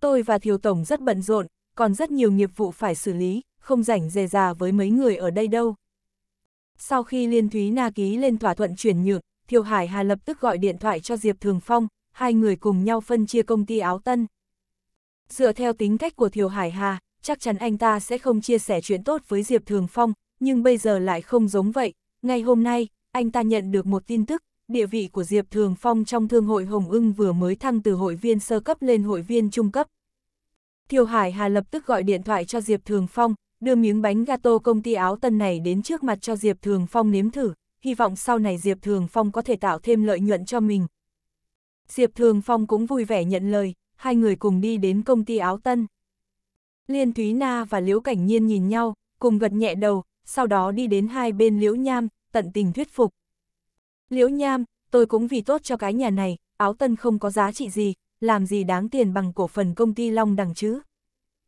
[SPEAKER 1] Tôi và Thiều Tổng rất bận rộn, còn rất nhiều nghiệp vụ phải xử lý, không rảnh rề rà với mấy người ở đây đâu. Sau khi Liên Thúy Na ký lên thỏa thuận chuyển nhượng, Thiều Hải Hà lập tức gọi điện thoại cho Diệp Thường Phong, hai người cùng nhau phân chia công ty áo tân. Dựa theo tính cách của Thiều Hải Hà, chắc chắn anh ta sẽ không chia sẻ chuyện tốt với Diệp Thường Phong, nhưng bây giờ lại không giống vậy. Ngay hôm nay, anh ta nhận được một tin tức, địa vị của Diệp Thường Phong trong thương hội Hồng ưng vừa mới thăng từ hội viên sơ cấp lên hội viên trung cấp. Thiều Hải Hà lập tức gọi điện thoại cho Diệp Thường Phong, đưa miếng bánh gato công ty áo tân này đến trước mặt cho Diệp Thường Phong nếm thử, hy vọng sau này Diệp Thường Phong có thể tạo thêm lợi nhuận cho mình. Diệp Thường Phong cũng vui vẻ nhận lời, hai người cùng đi đến công ty áo tân. Liên Thúy Na và Liễu Cảnh Nhiên nhìn nhau, cùng gật nhẹ đầu, sau đó đi đến hai bên Liễu Nham, tận tình thuyết phục. Liễu Nham, tôi cũng vì tốt cho cái nhà này, áo tân không có giá trị gì, làm gì đáng tiền bằng cổ phần công ty Long Đằng chứ.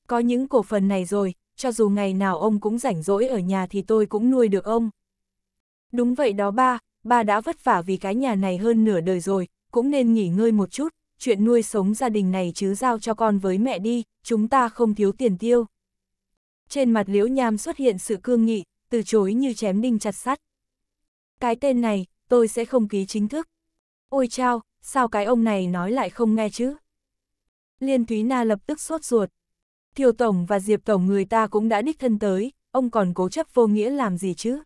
[SPEAKER 1] Có những cổ phần này rồi, cho dù ngày nào ông cũng rảnh rỗi ở nhà thì tôi cũng nuôi được ông. Đúng vậy đó ba, ba đã vất vả vì cái nhà này hơn nửa đời rồi, cũng nên nghỉ ngơi một chút, chuyện nuôi sống gia đình này chứ giao cho con với mẹ đi, chúng ta không thiếu tiền tiêu. Trên mặt liễu nham xuất hiện sự cương nghị, từ chối như chém đinh chặt sắt. Cái tên này, tôi sẽ không ký chính thức. Ôi chao, sao cái ông này nói lại không nghe chứ? Liên Thúy Na lập tức sốt ruột. Thiều Tổng và Diệp Tổng người ta cũng đã đích thân tới, ông còn cố chấp vô nghĩa làm gì chứ?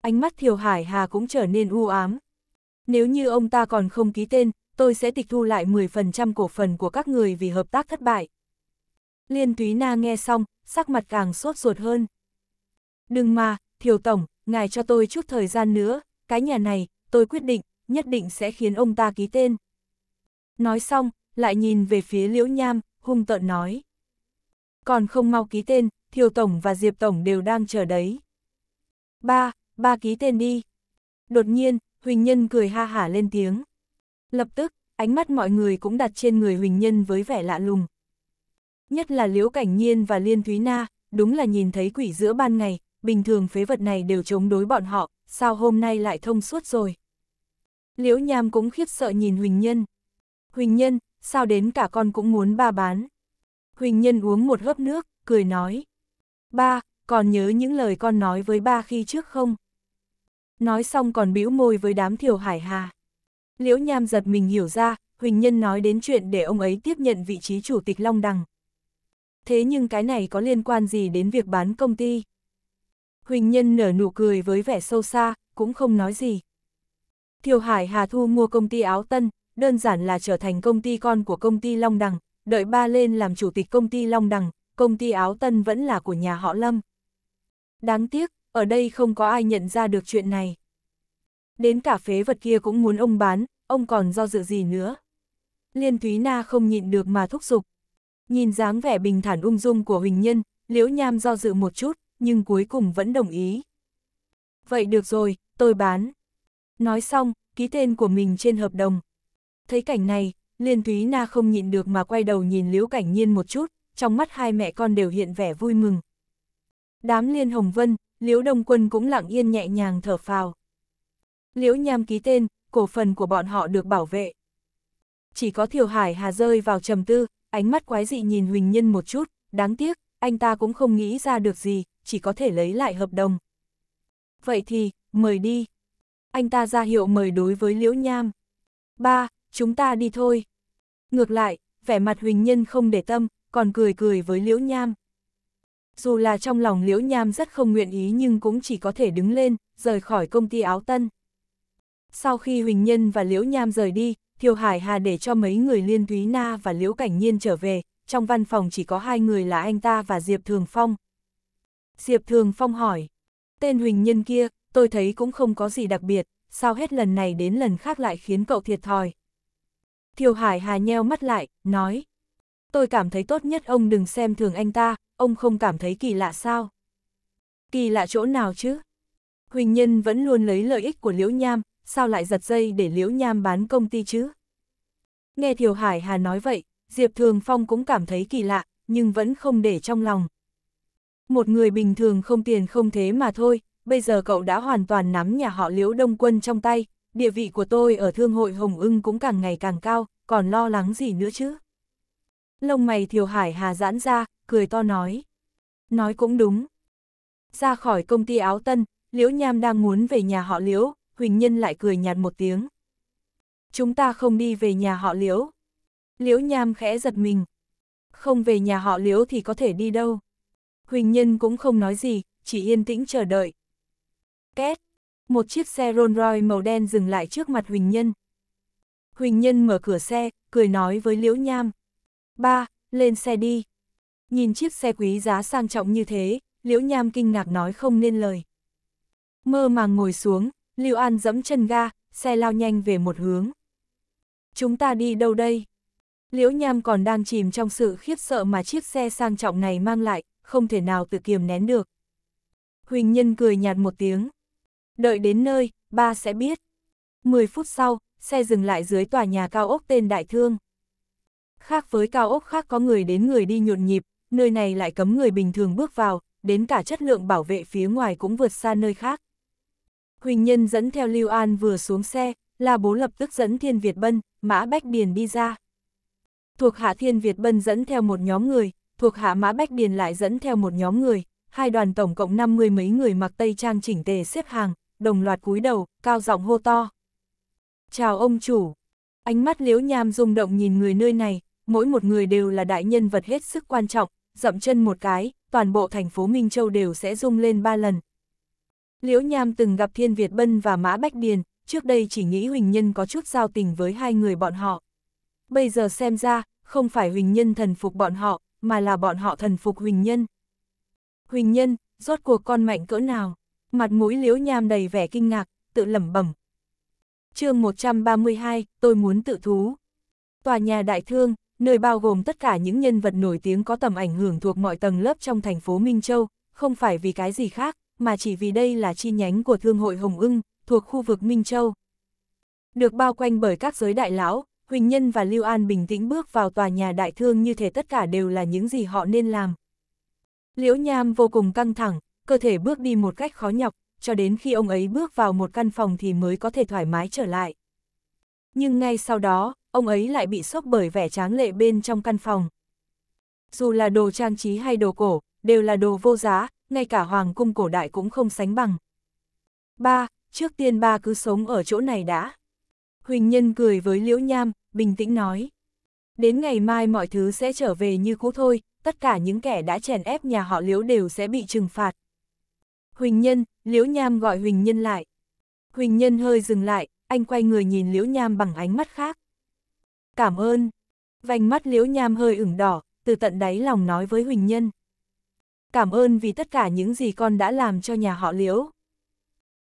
[SPEAKER 1] Ánh mắt Thiều Hải Hà cũng trở nên u ám. Nếu như ông ta còn không ký tên, tôi sẽ tịch thu lại 10% cổ phần của các người vì hợp tác thất bại. Liên Thúy Na nghe xong, sắc mặt càng sốt ruột hơn. Đừng mà, Thiều Tổng, ngài cho tôi chút thời gian nữa, cái nhà này, tôi quyết định, nhất định sẽ khiến ông ta ký tên. Nói xong, lại nhìn về phía Liễu Nham, hung tợn nói. Còn không mau ký tên, Thiều Tổng và Diệp Tổng đều đang chờ đấy. Ba, ba ký tên đi. Đột nhiên, Huỳnh Nhân cười ha hả lên tiếng. Lập tức, ánh mắt mọi người cũng đặt trên người Huỳnh Nhân với vẻ lạ lùng. Nhất là Liễu Cảnh Nhiên và Liên Thúy Na, đúng là nhìn thấy quỷ giữa ban ngày, bình thường phế vật này đều chống đối bọn họ, sao hôm nay lại thông suốt rồi? Liễu Nham cũng khiếp sợ nhìn Huỳnh Nhân. Huỳnh Nhân, sao đến cả con cũng muốn ba bán? Huỳnh Nhân uống một hớp nước, cười nói. Ba, còn nhớ những lời con nói với ba khi trước không? Nói xong còn bĩu môi với đám thiểu hải hà. Liễu Nham giật mình hiểu ra, Huỳnh Nhân nói đến chuyện để ông ấy tiếp nhận vị trí chủ tịch Long Đằng. Thế nhưng cái này có liên quan gì đến việc bán công ty? Huỳnh Nhân nở nụ cười với vẻ sâu xa, cũng không nói gì. Thiều Hải Hà Thu mua công ty áo tân, đơn giản là trở thành công ty con của công ty Long Đằng, đợi ba lên làm chủ tịch công ty Long Đằng, công ty áo tân vẫn là của nhà họ Lâm. Đáng tiếc, ở đây không có ai nhận ra được chuyện này. Đến cả phế vật kia cũng muốn ông bán, ông còn do dự gì nữa. Liên Thúy Na không nhịn được mà thúc giục. Nhìn dáng vẻ bình thản ung dung của Huỳnh Nhân, Liễu Nham do dự một chút, nhưng cuối cùng vẫn đồng ý. Vậy được rồi, tôi bán. Nói xong, ký tên của mình trên hợp đồng. Thấy cảnh này, Liên Thúy Na không nhịn được mà quay đầu nhìn Liễu Cảnh Nhiên một chút, trong mắt hai mẹ con đều hiện vẻ vui mừng. Đám Liên Hồng Vân, Liễu Đông Quân cũng lặng yên nhẹ nhàng thở phào. Liễu Nham ký tên, cổ phần của bọn họ được bảo vệ. Chỉ có Thiều Hải Hà rơi vào trầm tư, ánh mắt quái dị nhìn Huỳnh Nhân một chút, đáng tiếc, anh ta cũng không nghĩ ra được gì, chỉ có thể lấy lại hợp đồng. Vậy thì, mời đi. Anh ta ra hiệu mời đối với Liễu Nham. Ba, chúng ta đi thôi. Ngược lại, vẻ mặt Huỳnh Nhân không để tâm, còn cười cười với Liễu Nham. Dù là trong lòng Liễu Nham rất không nguyện ý nhưng cũng chỉ có thể đứng lên, rời khỏi công ty áo tân. Sau khi Huỳnh Nhân và Liễu Nham rời đi, Thiều Hải Hà để cho mấy người Liên Thúy Na và Liễu Cảnh Nhiên trở về, trong văn phòng chỉ có hai người là anh ta và Diệp Thường Phong. Diệp Thường Phong hỏi, tên huỳnh nhân kia, tôi thấy cũng không có gì đặc biệt, sao hết lần này đến lần khác lại khiến cậu thiệt thòi. Thiều Hải Hà nheo mắt lại, nói, tôi cảm thấy tốt nhất ông đừng xem thường anh ta, ông không cảm thấy kỳ lạ sao? Kỳ lạ chỗ nào chứ? Huỳnh Nhân vẫn luôn lấy lợi ích của Liễu Nham, sao lại giật dây để Liễu Nham bán công ty chứ? Nghe Thiều Hải Hà nói vậy, Diệp Thường Phong cũng cảm thấy kỳ lạ, nhưng vẫn không để trong lòng, một người bình thường không tiền không thế mà thôi, bây giờ cậu đã hoàn toàn nắm nhà họ liễu đông quân trong tay, địa vị của tôi ở thương hội Hồng ưng cũng càng ngày càng cao, còn lo lắng gì nữa chứ? Lông mày Thiều Hải Hà giãn ra, cười to nói. Nói cũng đúng. Ra khỏi công ty áo tân, Liễu Nham đang muốn về nhà họ Liễu, Huỳnh Nhân lại cười nhạt một tiếng. Chúng ta không đi về nhà họ Liễu. Liễu Nham khẽ giật mình. Không về nhà họ Liễu thì có thể đi đâu. Huỳnh Nhân cũng không nói gì, chỉ yên tĩnh chờ đợi. Két! Một chiếc xe Rolls Royce màu đen dừng lại trước mặt Huỳnh Nhân. Huỳnh Nhân mở cửa xe, cười nói với Liễu Nham. Ba, lên xe đi. Nhìn chiếc xe quý giá sang trọng như thế, Liễu Nham kinh ngạc nói không nên lời. Mơ màng ngồi xuống, Liễu An dẫm chân ga, xe lao nhanh về một hướng. Chúng ta đi đâu đây? Liễu Nham còn đang chìm trong sự khiếp sợ mà chiếc xe sang trọng này mang lại, không thể nào tự kiềm nén được. Huỳnh Nhân cười nhạt một tiếng. Đợi đến nơi, ba sẽ biết. Mười phút sau, xe dừng lại dưới tòa nhà cao ốc tên Đại Thương. Khác với cao ốc khác có người đến người đi nhộn nhịp, nơi này lại cấm người bình thường bước vào, đến cả chất lượng bảo vệ phía ngoài cũng vượt xa nơi khác. Huỳnh Nhân dẫn theo Lưu An vừa xuống xe, là bố lập tức dẫn Thiên Việt Bân, Mã Bách Điền đi ra. Thuộc hạ Thiên Việt Bân dẫn theo một nhóm người, thuộc hạ Mã Bách Điền lại dẫn theo một nhóm người, hai đoàn tổng cộng 50 mấy người mặc tây trang chỉnh tề xếp hàng, đồng loạt cúi đầu, cao giọng hô to. Chào ông chủ! Ánh mắt liễu nham rung động nhìn người nơi này, mỗi một người đều là đại nhân vật hết sức quan trọng, dậm chân một cái, toàn bộ thành phố Minh Châu đều sẽ rung lên ba lần. Liễu Nham từng gặp Thiên Việt Bân và Mã Bách Điền, trước đây chỉ nghĩ Huỳnh Nhân có chút giao tình với hai người bọn họ. Bây giờ xem ra, không phải Huỳnh Nhân thần phục bọn họ, mà là bọn họ thần phục Huỳnh Nhân. Huỳnh Nhân, rốt cuộc con mạnh cỡ nào? Mặt mũi liếu nham đầy vẻ kinh ngạc, tự lẩm bẩm. chương 132, tôi muốn tự thú. Tòa nhà đại thương, nơi bao gồm tất cả những nhân vật nổi tiếng có tầm ảnh hưởng thuộc mọi tầng lớp trong thành phố Minh Châu, không phải vì cái gì khác, mà chỉ vì đây là chi nhánh của Thương hội Hồng ưng, thuộc khu vực Minh Châu. Được bao quanh bởi các giới đại lão, Huỳnh Nhân và Lưu An bình tĩnh bước vào tòa nhà đại thương như thể tất cả đều là những gì họ nên làm. Liễu Nham vô cùng căng thẳng, cơ thể bước đi một cách khó nhọc, cho đến khi ông ấy bước vào một căn phòng thì mới có thể thoải mái trở lại. Nhưng ngay sau đó, ông ấy lại bị sốc bởi vẻ tráng lệ bên trong căn phòng. Dù là đồ trang trí hay đồ cổ, đều là đồ vô giá, ngay cả hoàng cung cổ đại cũng không sánh bằng. Ba, trước tiên ba cứ sống ở chỗ này đã. Huỳnh Nhân cười với Liễu Nham, bình tĩnh nói. Đến ngày mai mọi thứ sẽ trở về như cũ thôi, tất cả những kẻ đã chèn ép nhà họ Liễu đều sẽ bị trừng phạt. Huỳnh Nhân, Liễu Nham gọi Huỳnh Nhân lại. Huỳnh Nhân hơi dừng lại, anh quay người nhìn Liễu Nham bằng ánh mắt khác. Cảm ơn. Vành mắt Liễu Nham hơi ửng đỏ, từ tận đáy lòng nói với Huỳnh Nhân. Cảm ơn vì tất cả những gì con đã làm cho nhà họ Liễu.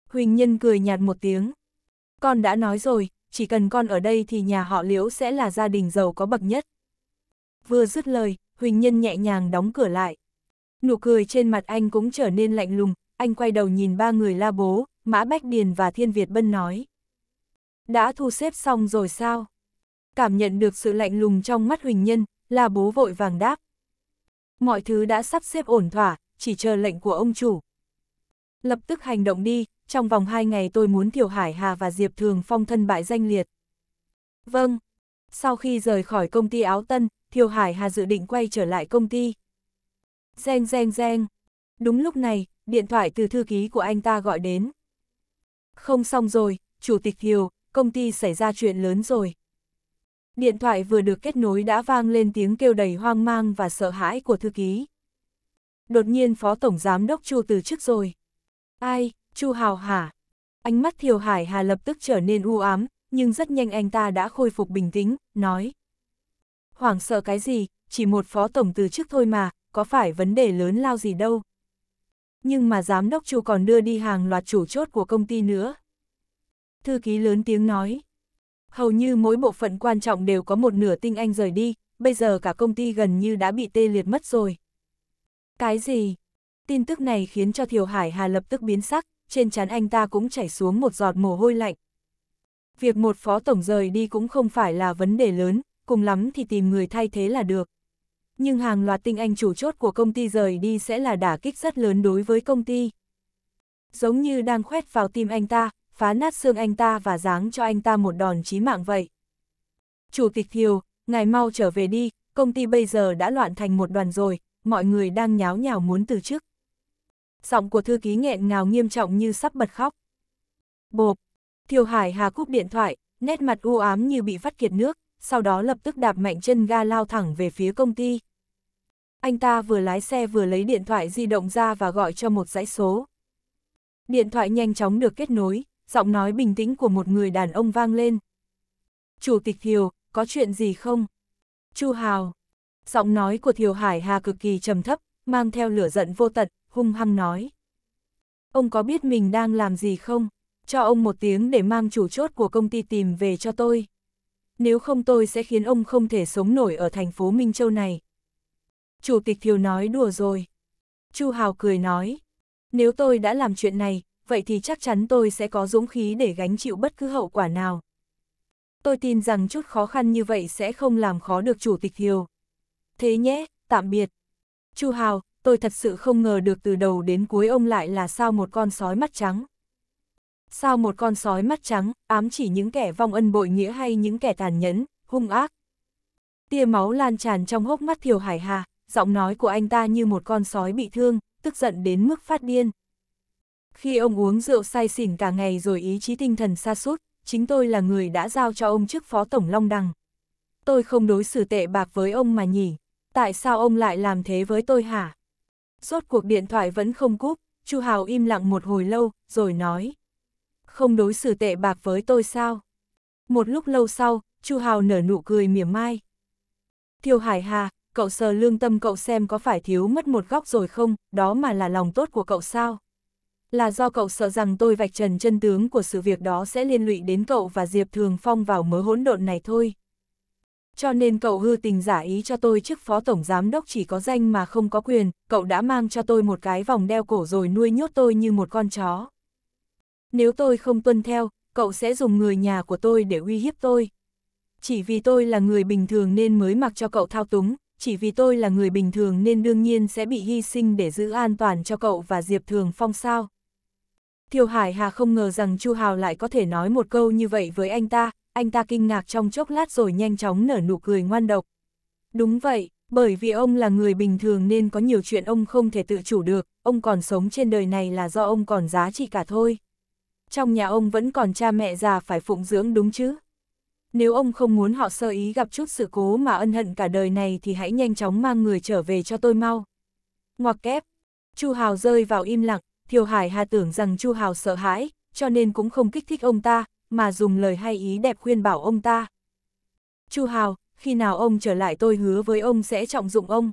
[SPEAKER 1] Huỳnh Nhân cười nhạt một tiếng. Con đã nói rồi, chỉ cần con ở đây thì nhà họ Liễu sẽ là gia đình giàu có bậc nhất. Vừa dứt lời, Huỳnh Nhân nhẹ nhàng đóng cửa lại. Nụ cười trên mặt anh cũng trở nên lạnh lùng, anh quay đầu nhìn ba người la bố, Mã Bách Điền và Thiên Việt Bân nói. Đã thu xếp xong rồi sao? Cảm nhận được sự lạnh lùng trong mắt Huỳnh Nhân, la bố vội vàng đáp. Mọi thứ đã sắp xếp ổn thỏa, chỉ chờ lệnh của ông chủ. Lập tức hành động đi, trong vòng hai ngày tôi muốn Thiểu Hải Hà và Diệp Thường Phong thân bại danh liệt. Vâng. Sau khi rời khỏi công ty Áo Tân, Thiều Hải Hà dự định quay trở lại công ty. Reng reng reng. Đúng lúc này, điện thoại từ thư ký của anh ta gọi đến. Không xong rồi, Chủ tịch Thiều, công ty xảy ra chuyện lớn rồi. Điện thoại vừa được kết nối đã vang lên tiếng kêu đầy hoang mang và sợ hãi của thư ký. Đột nhiên Phó Tổng Giám Đốc Chu từ chức rồi. Ai, Chu Hào Hà, Ánh mắt Thiều Hải Hà lập tức trở nên u ám, nhưng rất nhanh anh ta đã khôi phục bình tĩnh, nói. Hoảng sợ cái gì, chỉ một phó tổng từ chức thôi mà, có phải vấn đề lớn lao gì đâu. Nhưng mà giám đốc Chu còn đưa đi hàng loạt chủ chốt của công ty nữa. Thư ký lớn tiếng nói. Hầu như mỗi bộ phận quan trọng đều có một nửa tinh anh rời đi, bây giờ cả công ty gần như đã bị tê liệt mất rồi. Cái gì? Tin tức này khiến cho Thiều Hải Hà lập tức biến sắc, trên trán anh ta cũng chảy xuống một giọt mồ hôi lạnh. Việc một phó tổng rời đi cũng không phải là vấn đề lớn, cùng lắm thì tìm người thay thế là được. Nhưng hàng loạt tinh anh chủ chốt của công ty rời đi sẽ là đả kích rất lớn đối với công ty. Giống như đang khoét vào tim anh ta, phá nát xương anh ta và giáng cho anh ta một đòn chí mạng vậy. Chủ tịch Thiều, ngài mau trở về đi, công ty bây giờ đã loạn thành một đoàn rồi, mọi người đang nháo nhào muốn từ chức giọng của thư ký nghẹn ngào nghiêm trọng như sắp bật khóc. Bộp, Thiều Hải Hà cúp điện thoại, nét mặt u ám như bị vắt kiệt nước, sau đó lập tức đạp mạnh chân ga lao thẳng về phía công ty. Anh ta vừa lái xe vừa lấy điện thoại di động ra và gọi cho một dãy số. Điện thoại nhanh chóng được kết nối, giọng nói bình tĩnh của một người đàn ông vang lên. Chủ tịch Thiều, có chuyện gì không? Chu Hào. Giọng nói của Thiều Hải Hà cực kỳ trầm thấp, mang theo lửa giận vô tận, hung hăng nói. Ông có biết mình đang làm gì không? Cho ông một tiếng để mang chủ chốt của công ty tìm về cho tôi. Nếu không tôi sẽ khiến ông không thể sống nổi ở thành phố Minh Châu này. Chủ tịch Thiều nói đùa rồi. Chu Hào cười nói. Nếu tôi đã làm chuyện này, vậy thì chắc chắn tôi sẽ có dũng khí để gánh chịu bất cứ hậu quả nào. Tôi tin rằng chút khó khăn như vậy sẽ không làm khó được Chủ tịch Thiều. Thế nhé, tạm biệt. Chu Hào, tôi thật sự không ngờ được từ đầu đến cuối ông lại là sao một con sói mắt trắng. Sao một con sói mắt trắng, ám chỉ những kẻ vong ân bội nghĩa hay những kẻ tàn nhẫn, hung ác. Tia máu lan tràn trong hốc mắt Thiều Hải Hà, giọng nói của anh ta như một con sói bị thương, tức giận đến mức phát điên. Khi ông uống rượu say xỉn cả ngày rồi ý chí tinh thần sa sút chính tôi là người đã giao cho ông chức phó tổng Long Đằng. Tôi không đối xử tệ bạc với ông mà nhỉ, tại sao ông lại làm thế với tôi hả? Rốt cuộc điện thoại vẫn không cúp, Chu Hào im lặng một hồi lâu, rồi nói. Không đối xử tệ bạc với tôi sao? Một lúc lâu sau, Chu Hào nở nụ cười mỉa mai. Thiêu Hải Hà, cậu sờ lương tâm cậu xem có phải thiếu mất một góc rồi không, đó mà là lòng tốt của cậu sao? Là do cậu sợ rằng tôi vạch trần chân tướng của sự việc đó sẽ liên lụy đến cậu và Diệp Thường Phong vào mớ hỗn độn này thôi. Cho nên cậu hư tình giả ý cho tôi chức phó tổng giám đốc chỉ có danh mà không có quyền, cậu đã mang cho tôi một cái vòng đeo cổ rồi nuôi nhốt tôi như một con chó. Nếu tôi không tuân theo, cậu sẽ dùng người nhà của tôi để uy hiếp tôi. Chỉ vì tôi là người bình thường nên mới mặc cho cậu thao túng, chỉ vì tôi là người bình thường nên đương nhiên sẽ bị hy sinh để giữ an toàn cho cậu và Diệp Thường Phong sao. Thiều Hải Hà không ngờ rằng Chu Hào lại có thể nói một câu như vậy với anh ta, anh ta kinh ngạc trong chốc lát rồi nhanh chóng nở nụ cười ngoan độc. Đúng vậy, bởi vì ông là người bình thường nên có nhiều chuyện ông không thể tự chủ được, ông còn sống trên đời này là do ông còn giá trị cả thôi. Trong nhà ông vẫn còn cha mẹ già phải phụng dưỡng đúng chứ? Nếu ông không muốn họ sơ ý gặp chút sự cố mà ân hận cả đời này thì hãy nhanh chóng mang người trở về cho tôi mau. Ngoặc kép, Chu Hào rơi vào im lặng, Thiều Hải Hà tưởng rằng Chu Hào sợ hãi, cho nên cũng không kích thích ông ta, mà dùng lời hay ý đẹp khuyên bảo ông ta. Chu Hào, khi nào ông trở lại tôi hứa với ông sẽ trọng dụng ông.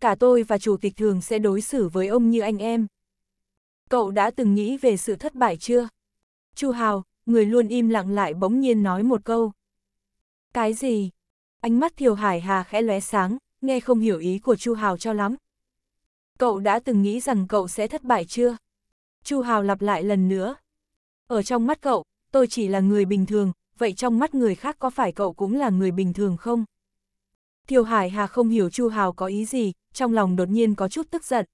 [SPEAKER 1] Cả tôi và chủ tịch thường sẽ đối xử với ông như anh em. Cậu đã từng nghĩ về sự thất bại chưa? Chu Hào, người luôn im lặng lại bỗng nhiên nói một câu. Cái gì? Ánh mắt Thiều Hải Hà khẽ lóe sáng, nghe không hiểu ý của Chu Hào cho lắm, Cậu đã từng nghĩ rằng cậu sẽ thất bại chưa? Chu Hào lặp lại lần nữa. Ở trong mắt cậu, tôi chỉ là người bình thường, vậy trong mắt người khác có phải cậu cũng là người bình thường không? Thiều Hải Hà không hiểu Chu Hào có ý gì, trong lòng đột nhiên có chút tức giận.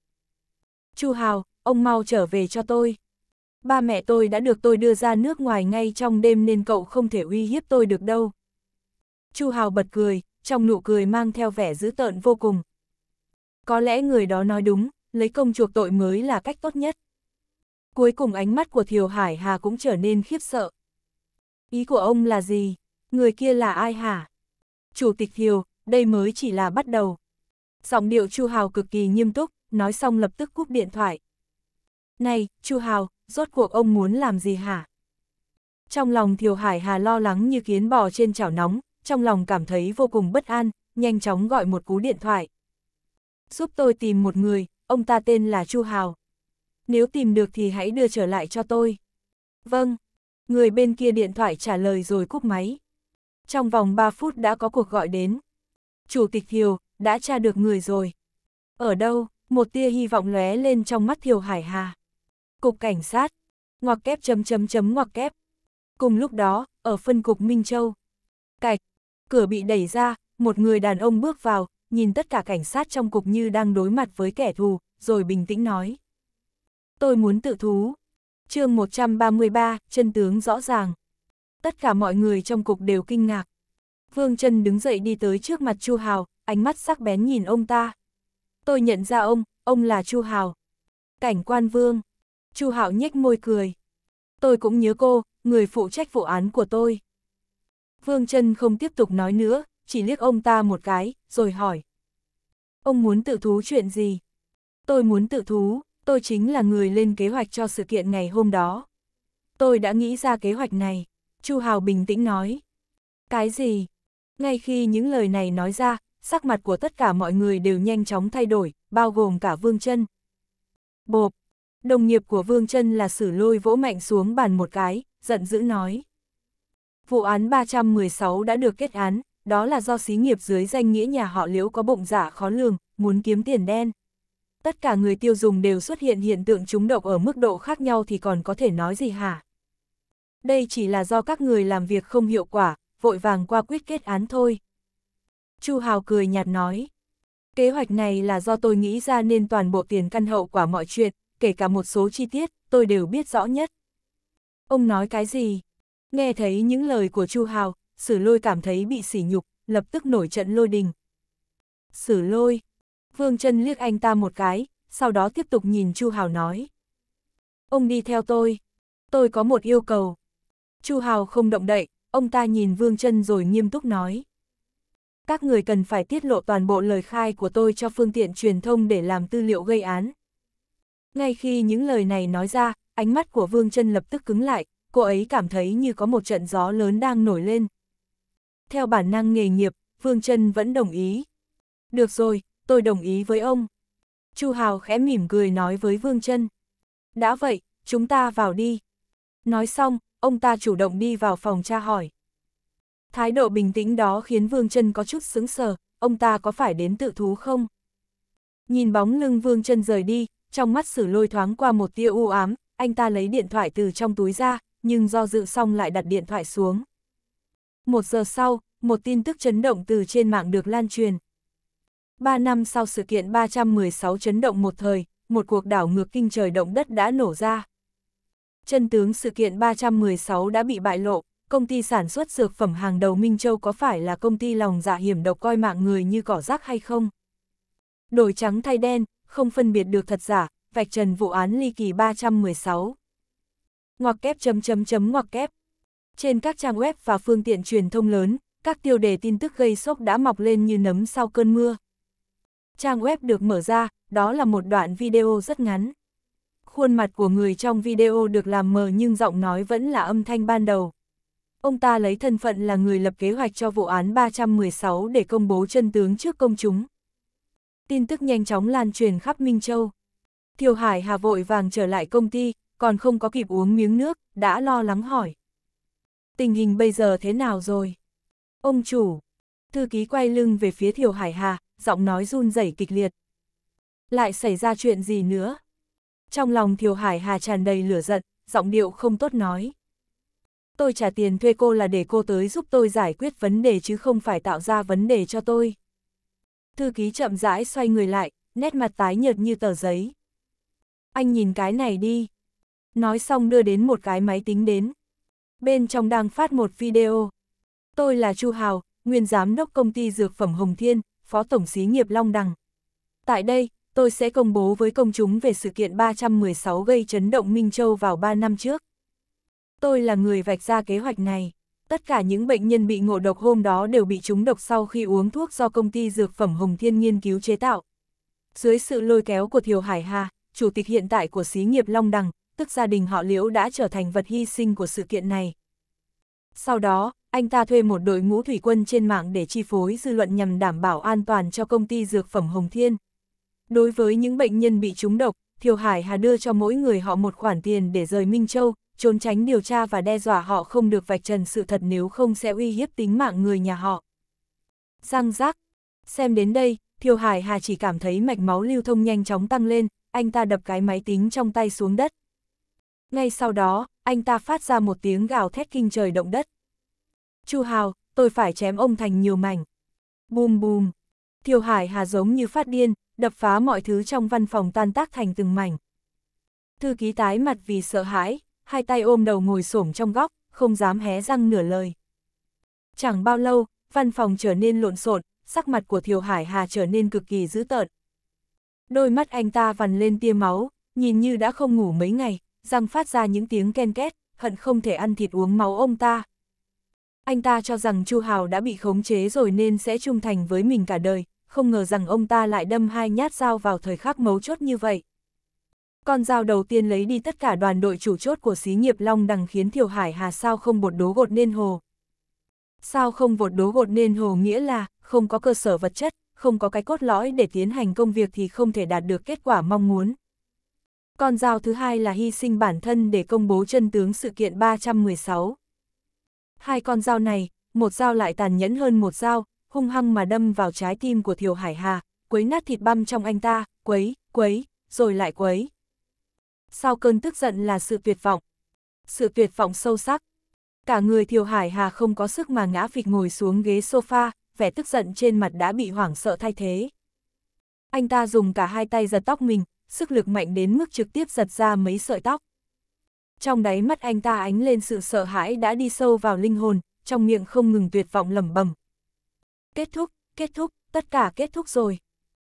[SPEAKER 1] Chu Hào, ông mau trở về cho tôi. Ba mẹ tôi đã được tôi đưa ra nước ngoài ngay trong đêm nên cậu không thể uy hiếp tôi được đâu. Chu Hào bật cười, trong nụ cười mang theo vẻ dữ tợn vô cùng, có lẽ người đó nói đúng, lấy công chuộc tội mới là cách tốt nhất. Cuối cùng ánh mắt của Thiều Hải Hà cũng trở nên khiếp sợ. Ý của ông là gì? Người kia là ai hả? Chủ tịch Thiều, đây mới chỉ là bắt đầu. Giọng điệu Chu Hào cực kỳ nghiêm túc, nói xong lập tức cúp điện thoại. Này, Chu Hào, rốt cuộc ông muốn làm gì hả? Trong lòng Thiều Hải Hà lo lắng như kiến bò trên chảo nóng, trong lòng cảm thấy vô cùng bất an, nhanh chóng gọi một cú điện thoại giúp tôi tìm một người, ông ta tên là Chu Hào. Nếu tìm được thì hãy đưa trở lại cho tôi. Vâng. Người bên kia điện thoại trả lời rồi cúp máy. Trong vòng 3 phút đã có cuộc gọi đến. Chủ tịch Thiều, đã tra được người rồi. Ở đâu, một tia hy vọng lóe lên trong mắt Thiều Hải Hà. Cục Cảnh sát, ngoặc kép chấm chấm chấm ngoặc kép. Cùng lúc đó, ở phân cục Minh Châu. Cạch, cửa bị đẩy ra, một người đàn ông bước vào, nhìn tất cả cảnh sát trong cục như đang đối mặt với kẻ thù, rồi bình tĩnh nói. Tôi muốn tự thú. chương 133, chân tướng rõ ràng. Tất cả mọi người trong cục đều kinh ngạc. Vương chân đứng dậy đi tới trước mặt Chu Hào, ánh mắt sắc bén nhìn ông ta. Tôi nhận ra ông, ông là Chu Hào. Cảnh quan vương. Chu Hạo nhếch môi cười. Tôi cũng nhớ cô, người phụ trách vụ án của tôi. Vương chân không tiếp tục nói nữa, chỉ liếc ông ta một cái, rồi hỏi. Ông muốn tự thú chuyện gì? Tôi muốn tự thú, tôi chính là người lên kế hoạch cho sự kiện ngày hôm đó. Tôi đã nghĩ ra kế hoạch này, Chu Hào bình tĩnh nói. Cái gì? Ngay khi những lời này nói ra, sắc mặt của tất cả mọi người đều nhanh chóng thay đổi, bao gồm cả Vương chân. Bộp! Đồng nghiệp của Vương chân là sử lôi vỗ mạnh xuống bàn một cái, giận dữ nói. Vụ án 316 đã được kết án, đó là do xí nghiệp dưới danh nghĩa nhà họ liễu có bụng giả dạ khó lường, muốn kiếm tiền đen. Tất cả người tiêu dùng đều xuất hiện hiện tượng trúng độc ở mức độ khác nhau thì còn có thể nói gì hả? Đây chỉ là do các người làm việc không hiệu quả, vội vàng qua quyết kết án thôi. Chu Hào cười nhạt nói. Kế hoạch này là do tôi nghĩ ra nên toàn bộ tiền căn hậu quả mọi chuyện, kể cả một số chi tiết, tôi đều biết rõ nhất. Ông nói cái gì? Nghe thấy những lời của Chu Hào, sử lôi cảm thấy bị sỉ nhục, lập tức nổi trận lôi đình. Sử lôi, vương chân liếc anh ta một cái, sau đó tiếp tục nhìn Chu Hào nói. Ông đi theo tôi, tôi có một yêu cầu. Chu Hào không động đậy, ông ta nhìn vương chân rồi nghiêm túc nói. Các người cần phải tiết lộ toàn bộ lời khai của tôi cho phương tiện truyền thông để làm tư liệu gây án. Ngay khi những lời này nói ra, ánh mắt của Vương chân lập tức cứng lại, cô ấy cảm thấy như có một trận gió lớn đang nổi lên, theo bản năng nghề nghiệp, Vương Trân vẫn đồng ý. Được rồi, tôi đồng ý với ông. Chu Hào khẽ mỉm cười nói với Vương Trân. Đã vậy, chúng ta vào đi. Nói xong, ông ta chủ động đi vào phòng tra hỏi. Thái độ bình tĩnh đó khiến Vương Trân có chút sững sờ, ông ta có phải đến tự thú không? Nhìn bóng lưng Vương Trân rời đi, trong mắt sử lôi thoáng qua một tia u ám, anh ta lấy điện thoại từ trong túi ra, nhưng do dự xong lại đặt điện thoại xuống. Một giờ sau, một tin tức chấn động từ trên mạng được lan truyền. Ba năm sau sự kiện 316 chấn động một thời, một cuộc đảo ngược kinh trời động đất đã nổ ra. Chân tướng sự kiện 316 đã bị bại lộ, công ty sản xuất dược phẩm hàng đầu Minh Châu có phải là công ty lòng dạ hiểm độc coi mạng người như cỏ rác hay không? Đổi trắng thay đen, không phân biệt được thật giả, vạch trần vụ án ly kỳ 316. Ngoặc kép chấm chấm chấm ngoặc kép, trên các trang web và phương tiện truyền thông lớn, các tiêu đề tin tức gây sốc đã mọc lên như nấm sau cơn mưa. Trang web được mở ra, đó là một đoạn video rất ngắn. Khuôn mặt của người trong video được làm mờ nhưng giọng nói vẫn là âm thanh ban đầu. Ông ta lấy thân phận là người lập kế hoạch cho vụ án 316 để công bố chân tướng trước công chúng. Tin tức nhanh chóng lan truyền khắp Minh Châu. Thiều Hải Hà vội vàng trở lại công ty, còn không có kịp uống miếng nước, đã lo lắng hỏi. Tình hình bây giờ thế nào rồi? Ông chủ, thư ký quay lưng về phía Thiều Hải Hà, giọng nói run rẩy kịch liệt. Lại xảy ra chuyện gì nữa? Trong lòng Thiều Hải Hà tràn đầy lửa giận, giọng điệu không tốt nói. Tôi trả tiền thuê cô là để cô tới giúp tôi giải quyết vấn đề chứ không phải tạo ra vấn đề cho tôi. Thư ký chậm rãi xoay người lại, nét mặt tái nhợt như tờ giấy. Anh nhìn cái này đi. Nói xong đưa đến một cái máy tính đến bên trong đang phát một video. Tôi là Chu Hào, nguyên giám đốc công ty dược phẩm Hồng Thiên, phó tổng xí nghiệp Long Đằng. Tại đây, tôi sẽ công bố với công chúng về sự kiện 316 gây chấn động Minh Châu vào 3 năm trước. Tôi là người vạch ra kế hoạch này. Tất cả những bệnh nhân bị ngộ độc hôm đó đều bị trúng độc sau khi uống thuốc do công ty dược phẩm Hồng Thiên nghiên cứu chế tạo. Dưới sự lôi kéo của Thiều Hải Hà, chủ tịch hiện tại của xí nghiệp Long Đằng, tức gia đình họ Liễu đã trở thành vật hy sinh của sự kiện này. Sau đó, anh ta thuê một đội ngũ thủy quân trên mạng để chi phối dư luận nhằm đảm bảo an toàn cho công ty dược phẩm Hồng Thiên. Đối với những bệnh nhân bị trúng độc, Thiều Hải Hà đưa cho mỗi người họ một khoản tiền để rời Minh Châu, trốn tránh điều tra và đe dọa họ không được vạch trần sự thật nếu không sẽ uy hiếp tính mạng người nhà họ. Giang giác. Xem đến đây, Thiều Hải Hà chỉ cảm thấy mạch máu lưu thông nhanh chóng tăng lên, anh ta đập cái máy tính trong tay xuống đất ngay sau đó, anh ta phát ra một tiếng gào thét kinh trời động đất. Chu Hào, tôi phải chém ông thành nhiều mảnh. Bùm bùm. Thiều Hải Hà giống như phát điên, đập phá mọi thứ trong văn phòng tan tác thành từng mảnh. Thư ký tái mặt vì sợ hãi, hai tay ôm đầu ngồi xổm trong góc, không dám hé răng nửa lời. Chẳng bao lâu, văn phòng trở nên lộn xộn, sắc mặt của Thiều Hải Hà trở nên cực kỳ dữ tợn. Đôi mắt anh ta vằn lên tia máu, nhìn như đã không ngủ mấy ngày, răng phát ra những tiếng ken két, hận không thể ăn thịt uống máu ông ta. Anh ta cho rằng Chu Hào đã bị khống chế rồi nên sẽ trung thành với mình cả đời, không ngờ rằng ông ta lại đâm hai nhát dao vào thời khắc mấu chốt như vậy. Con dao đầu tiên lấy đi tất cả đoàn đội chủ chốt của xí nghiệp Long Đằng khiến Thiều Hải Hà sao không bột đố gột nên hồ. Sao không bột đố gột nên hồ nghĩa là không có cơ sở vật chất, không có cái cốt lõi để tiến hành công việc thì không thể đạt được kết quả mong muốn. Con dao thứ hai là hy sinh bản thân để công bố chân tướng sự kiện 316. Hai con dao này, một dao lại tàn nhẫn hơn một dao, hung hăng mà đâm vào trái tim của Thiều Hải Hà, quấy nát thịt băm trong anh ta, quấy, quấy, rồi lại quấy. Sau cơn tức giận là sự tuyệt vọng. Sự tuyệt vọng sâu sắc. Cả người Thiều Hải Hà không có sức mà ngã phịch ngồi xuống ghế sofa, vẻ tức giận trên mặt đã bị hoảng sợ thay thế. Anh ta dùng cả hai tay giật tóc mình, sức lực mạnh đến mức trực tiếp giật ra mấy sợi tóc. Trong đáy mắt anh ta ánh lên sự sợ hãi đã đi sâu vào linh hồn, trong miệng không ngừng tuyệt vọng lẩm bẩm. Kết thúc, kết thúc, tất cả kết thúc rồi.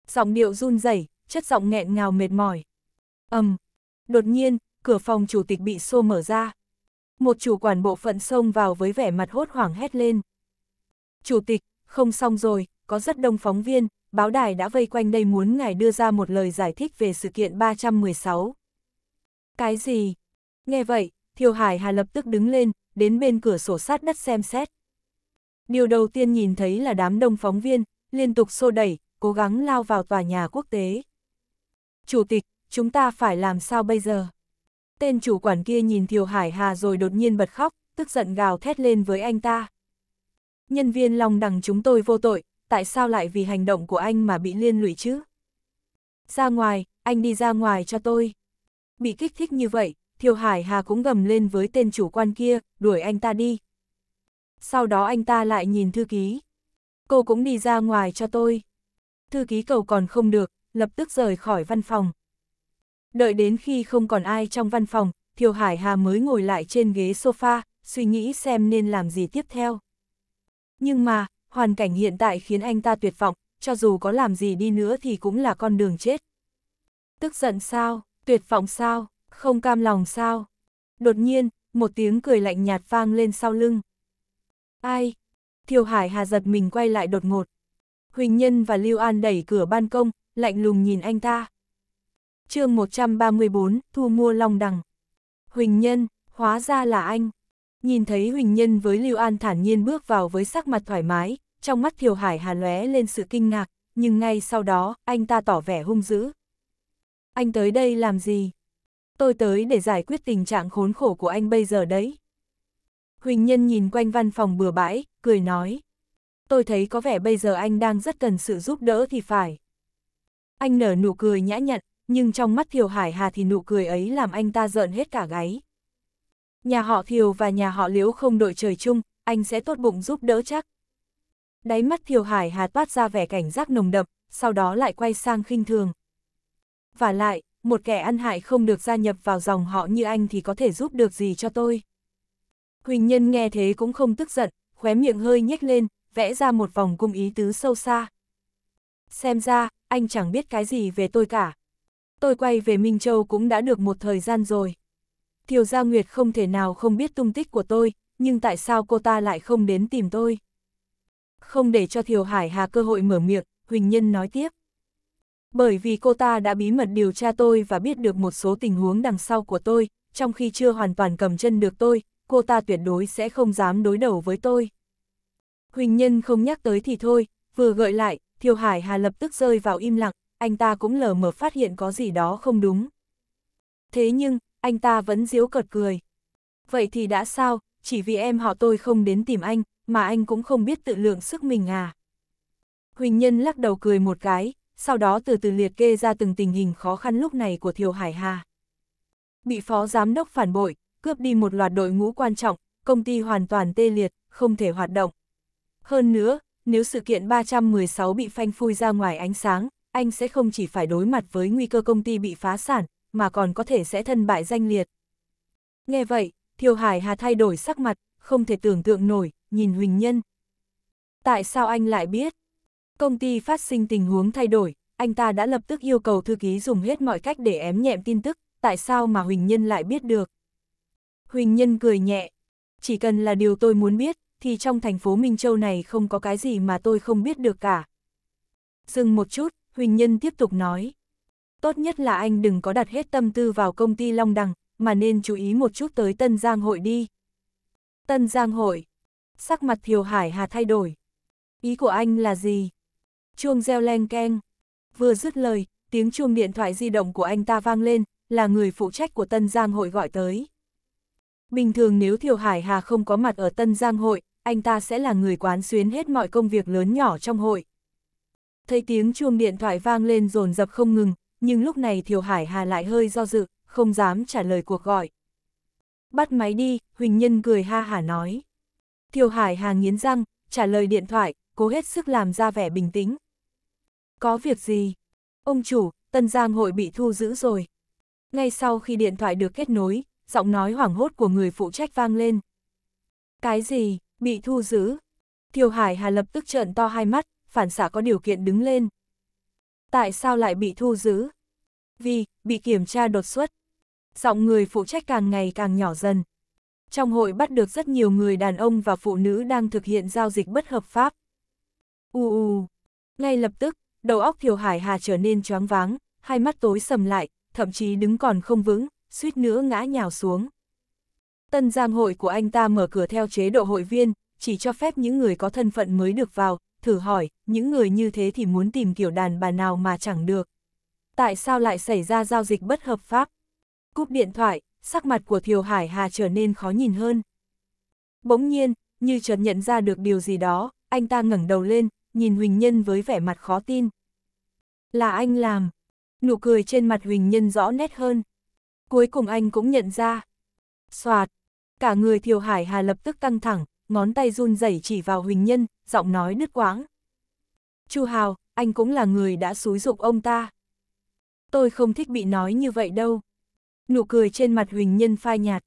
[SPEAKER 1] Giọng điệu run rẩy, chất giọng nghẹn ngào mệt mỏi. Ầm. đột nhiên, cửa phòng chủ tịch bị xô mở ra. Một chủ quản bộ phận xông vào với vẻ mặt hốt hoảng hét lên. Chủ tịch, không xong rồi, có rất đông phóng viên, báo đài đã vây quanh đây muốn ngài đưa ra một lời giải thích về sự kiện 316. Cái gì? Nghe vậy, Thiều Hải Hà lập tức đứng lên, đến bên cửa sổ sát đất xem xét. Điều đầu tiên nhìn thấy là đám đông phóng viên, liên tục xô đẩy, cố gắng lao vào tòa nhà quốc tế. Chủ tịch, chúng ta phải làm sao bây giờ? Tên chủ quản kia nhìn Thiều Hải Hà rồi đột nhiên bật khóc, tức giận gào thét lên với anh ta. Nhân viên lòng đằng chúng tôi vô tội, tại sao lại vì hành động của anh mà bị liên lụy chứ? Ra ngoài, anh đi ra ngoài cho tôi. Bị kích thích như vậy, Thiều Hải Hà cũng gầm lên với tên chủ quan kia, đuổi anh ta đi. Sau đó anh ta lại nhìn thư ký. Cô cũng đi ra ngoài cho tôi. Thư ký cầu còn không được, lập tức rời khỏi văn phòng. Đợi đến khi không còn ai trong văn phòng, Thiều Hải Hà mới ngồi lại trên ghế sofa, suy nghĩ xem nên làm gì tiếp theo. Nhưng mà, hoàn cảnh hiện tại khiến anh ta tuyệt vọng, cho dù có làm gì đi nữa thì cũng là con đường chết. Tức giận sao, tuyệt vọng sao, không cam lòng sao. Đột nhiên, một tiếng cười lạnh nhạt vang lên sau lưng. Ai? Thiều Hải Hà giật mình quay lại đột ngột. Huỳnh Nhân và Lưu An đẩy cửa ban công, lạnh lùng nhìn anh ta. chương 134, thu mua long đằng. Huỳnh Nhân, hóa ra là anh. Nhìn thấy Huỳnh Nhân với Lưu An thản nhiên bước vào với sắc mặt thoải mái, trong mắt Thiều Hải Hà lóe lên sự kinh ngạc, nhưng ngay sau đó, anh ta tỏ vẻ hung dữ. Anh tới đây làm gì? Tôi tới để giải quyết tình trạng khốn khổ của anh bây giờ đấy. Huỳnh Nhân nhìn quanh văn phòng bừa bãi, cười nói. Tôi thấy có vẻ bây giờ anh đang rất cần sự giúp đỡ thì phải. Anh nở nụ cười nhã nhặn, nhưng trong mắt Thiều Hải Hà thì nụ cười ấy làm anh ta giận hết cả gáy. Nhà họ Thiều và nhà họ Liễu không đội trời chung, anh sẽ tốt bụng giúp đỡ chắc đáy mắt Thiều Hải Hà toát ra vẻ cảnh giác nồng đậm, sau đó lại quay sang khinh thường. Và lại, một kẻ ăn hại không được gia nhập vào dòng họ như anh thì có thể giúp được gì cho tôi. Huỳnh Nhân nghe thế cũng không tức giận, khóe miệng hơi nhếch lên, vẽ ra một vòng cung ý tứ sâu xa. Xem ra, anh chẳng biết cái gì về tôi cả. Tôi quay về Minh Châu cũng đã được một thời gian rồi. Thiều Gia Nguyệt không thể nào không biết tung tích của tôi, nhưng tại sao cô ta lại không đến tìm tôi? không để cho Thiều Hải Hà cơ hội mở miệng, Huỳnh Nhân nói tiếp. Bởi vì cô ta đã bí mật điều tra tôi và biết được một số tình huống đằng sau của tôi, trong khi chưa hoàn toàn cầm chân được tôi, cô ta tuyệt đối sẽ không dám đối đầu với tôi. Huỳnh Nhân không nhắc tới thì thôi, vừa gợi lại, Thiều Hải Hà lập tức rơi vào im lặng, anh ta cũng lờ mờ phát hiện có gì đó không đúng. Thế nhưng, anh ta vẫn diếu cợt cười. Vậy thì đã sao, chỉ vì em họ tôi không đến tìm anh, mà anh cũng không biết tự lượng sức mình à. Huỳnh Nhân lắc đầu cười một cái, sau đó từ từ liệt kê ra từng tình hình khó khăn lúc này của Thiều Hải Hà. Bị phó giám đốc phản bội, cướp đi một loạt đội ngũ quan trọng, công ty hoàn toàn tê liệt, không thể hoạt động. Hơn nữa, nếu sự kiện 316 bị phanh phui ra ngoài ánh sáng, anh sẽ không chỉ phải đối mặt với nguy cơ công ty bị phá sản, mà còn có thể sẽ thân bại danh liệt. Nghe vậy, Thiều Hải Hà thay đổi sắc mặt, không thể tưởng tượng nổi, nhìn Huỳnh Nhân. Tại sao anh lại biết? Công ty phát sinh tình huống thay đổi, anh ta đã lập tức yêu cầu thư ký dùng hết mọi cách để ém nhẹm tin tức, tại sao mà Huỳnh Nhân lại biết được? Huỳnh Nhân cười nhẹ, chỉ cần là điều tôi muốn biết, thì trong thành phố Minh Châu này không có cái gì mà tôi không biết được cả. Dừng một chút, Huỳnh Nhân tiếp tục nói. Tốt nhất là anh đừng có đặt hết tâm tư vào công ty Long Đằng, mà nên chú ý một chút tới Tân Giang Hội đi. Tân Giang Hội Sắc mặt Thiều Hải Hà thay đổi. Ý của anh là gì? Chuông reo leng keng. Vừa dứt lời, tiếng chuông điện thoại di động của anh ta vang lên, là người phụ trách của Tân Giang Hội gọi tới. Bình thường nếu Thiều Hải Hà không có mặt ở Tân Giang Hội, anh ta sẽ là người quán xuyến hết mọi công việc lớn nhỏ trong hội. Thấy tiếng chuông điện thoại vang lên rồn rập không ngừng, nhưng lúc này Thiều Hải Hà lại hơi do dự, không dám trả lời cuộc gọi. Bắt máy đi, Huỳnh Nhân cười ha hả nói. Thiều Hải Hà nghiến răng, trả lời điện thoại, cố hết sức làm ra vẻ bình tĩnh. Có việc gì? Ông chủ, Tân Giang hội bị thu giữ rồi. Ngay sau khi điện thoại được kết nối, giọng nói hoảng hốt của người phụ trách vang lên. Cái gì, bị thu giữ? Thiều Hải Hà lập tức trợn to hai mắt, phản xạ có điều kiện đứng lên. Tại sao lại bị thu giữ? Vì, bị kiểm tra đột xuất. Giọng người phụ trách càng ngày càng nhỏ dần, trong hội bắt được rất nhiều người đàn ông và phụ nữ đang thực hiện giao dịch bất hợp pháp. U u, ngay lập tức, đầu óc Thiều Hải Hà trở nên choáng váng, hai mắt tối sầm lại, thậm chí đứng còn không vững, suýt nữa ngã nhào xuống. Tân giang hội của anh ta mở cửa theo chế độ hội viên, chỉ cho phép những người có thân phận mới được vào, thử hỏi, những người như thế thì muốn tìm kiểu đàn bà nào mà chẳng được. Tại sao lại xảy ra giao dịch bất hợp pháp? Cúp điện thoại, sắc mặt của Thiều Hải Hà trở nên khó nhìn hơn. Bỗng nhiên, như chợt nhận ra được điều gì đó, anh ta ngẩng đầu lên, nhìn Huỳnh Nhân với vẻ mặt khó tin. Là anh làm. Nụ cười trên mặt Huỳnh Nhân rõ nét hơn. Cuối cùng anh cũng nhận ra. Xoạt. Cả người Thiều Hải Hà lập tức căng thẳng, ngón tay run rẩy chỉ vào Huỳnh Nhân, giọng nói đứt quãng. Chu Hào, anh cũng là người đã xúi dục ông ta. Tôi không thích bị nói như vậy đâu. Nụ cười trên mặt Huỳnh Nhân phai nhạt.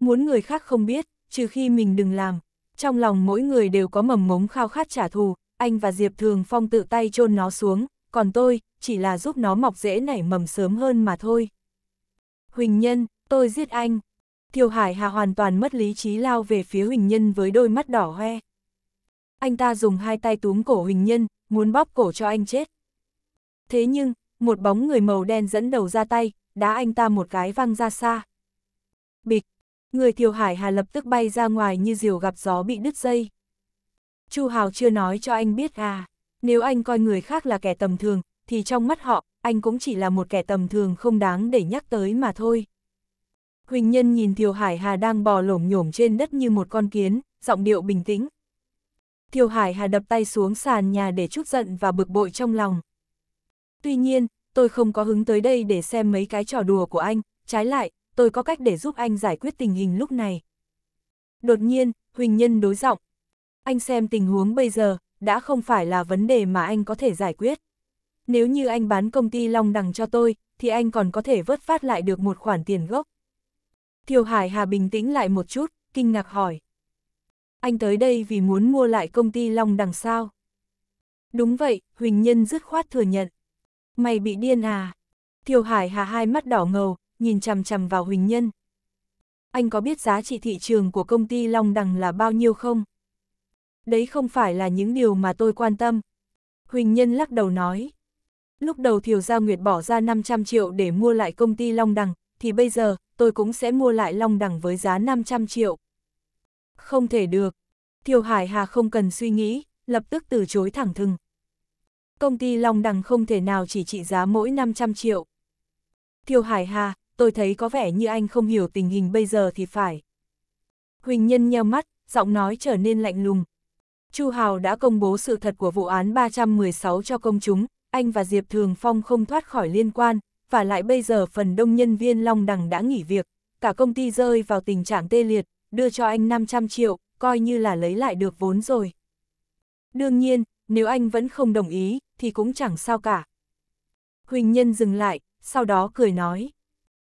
[SPEAKER 1] Muốn người khác không biết, trừ khi mình đừng làm. Trong lòng mỗi người đều có mầm mống khao khát trả thù, anh và Diệp Thường Phong tự tay chôn nó xuống, còn tôi, chỉ là giúp nó mọc dễ nảy mầm sớm hơn mà thôi. Huỳnh Nhân, tôi giết anh. Thiều Hải Hà hoàn toàn mất lý trí lao về phía Huỳnh Nhân với đôi mắt đỏ hoe. Anh ta dùng hai tay túm cổ Huỳnh Nhân, muốn bóp cổ cho anh chết. Thế nhưng, một bóng người màu đen dẫn đầu ra tay, đá anh ta một cái văng ra xa. Bịch, người Thiều Hải Hà lập tức bay ra ngoài như diều gặp gió bị đứt dây. Chu Hào chưa nói cho anh biết à, nếu anh coi người khác là kẻ tầm thường, thì trong mắt họ, anh cũng chỉ là một kẻ tầm thường không đáng để nhắc tới mà thôi. Huỳnh Nhân nhìn Thiều Hải Hà đang bò lổm nhổm trên đất như một con kiến, giọng điệu bình tĩnh. Thiều Hải Hà đập tay xuống sàn nhà để chút giận và bực bội trong lòng. Tuy nhiên, tôi không có hứng tới đây để xem mấy cái trò đùa của anh, trái lại, tôi có cách để giúp anh giải quyết tình hình lúc này. Đột nhiên, Huỳnh Nhân đối giọng. Anh xem tình huống bây giờ, đã không phải là vấn đề mà anh có thể giải quyết. Nếu như anh bán công ty Long Đằng cho tôi, thì anh còn có thể vớt phát lại được một khoản tiền gốc. Thiều Hải Hà bình tĩnh lại một chút, kinh ngạc hỏi. Anh tới đây vì muốn mua lại công ty Long Đằng sao? Đúng vậy, Huỳnh Nhân dứt khoát thừa nhận mày bị điên à? Thiều Hải Hà hai mắt đỏ ngầu, nhìn chằm chằm vào Huỳnh Nhân. Anh có biết giá trị thị trường của công ty Long Đằng là bao nhiêu không? Đấy không phải là những điều mà tôi quan tâm. Huỳnh Nhân lắc đầu nói. Lúc đầu Thiều Gia Nguyệt bỏ ra 500 triệu để mua lại công ty Long Đằng, thì bây giờ tôi cũng sẽ mua lại Long Đằng với giá 500 triệu. Không thể được. Thiều Hải Hà không cần suy nghĩ, lập tức từ chối thẳng thừng. Công ty Long Đằng không thể nào chỉ trị giá mỗi 500 triệu. Thiêu Hải Hà, tôi thấy có vẻ như anh không hiểu tình hình bây giờ thì phải. Huỳnh Nhân nheo mắt, giọng nói trở nên lạnh lùng. Chu Hào đã công bố sự thật của vụ án 316 cho công chúng, anh và Diệp Thường Phong không thoát khỏi liên quan, và lại bây giờ phần đông nhân viên Long Đằng đã nghỉ việc, cả công ty rơi vào tình trạng tê liệt, đưa cho anh 500 triệu, coi như là lấy lại được vốn rồi. Đương nhiên, nếu anh vẫn không đồng ý, thì cũng chẳng sao cả. Huỳnh Nhân dừng lại, sau đó cười nói.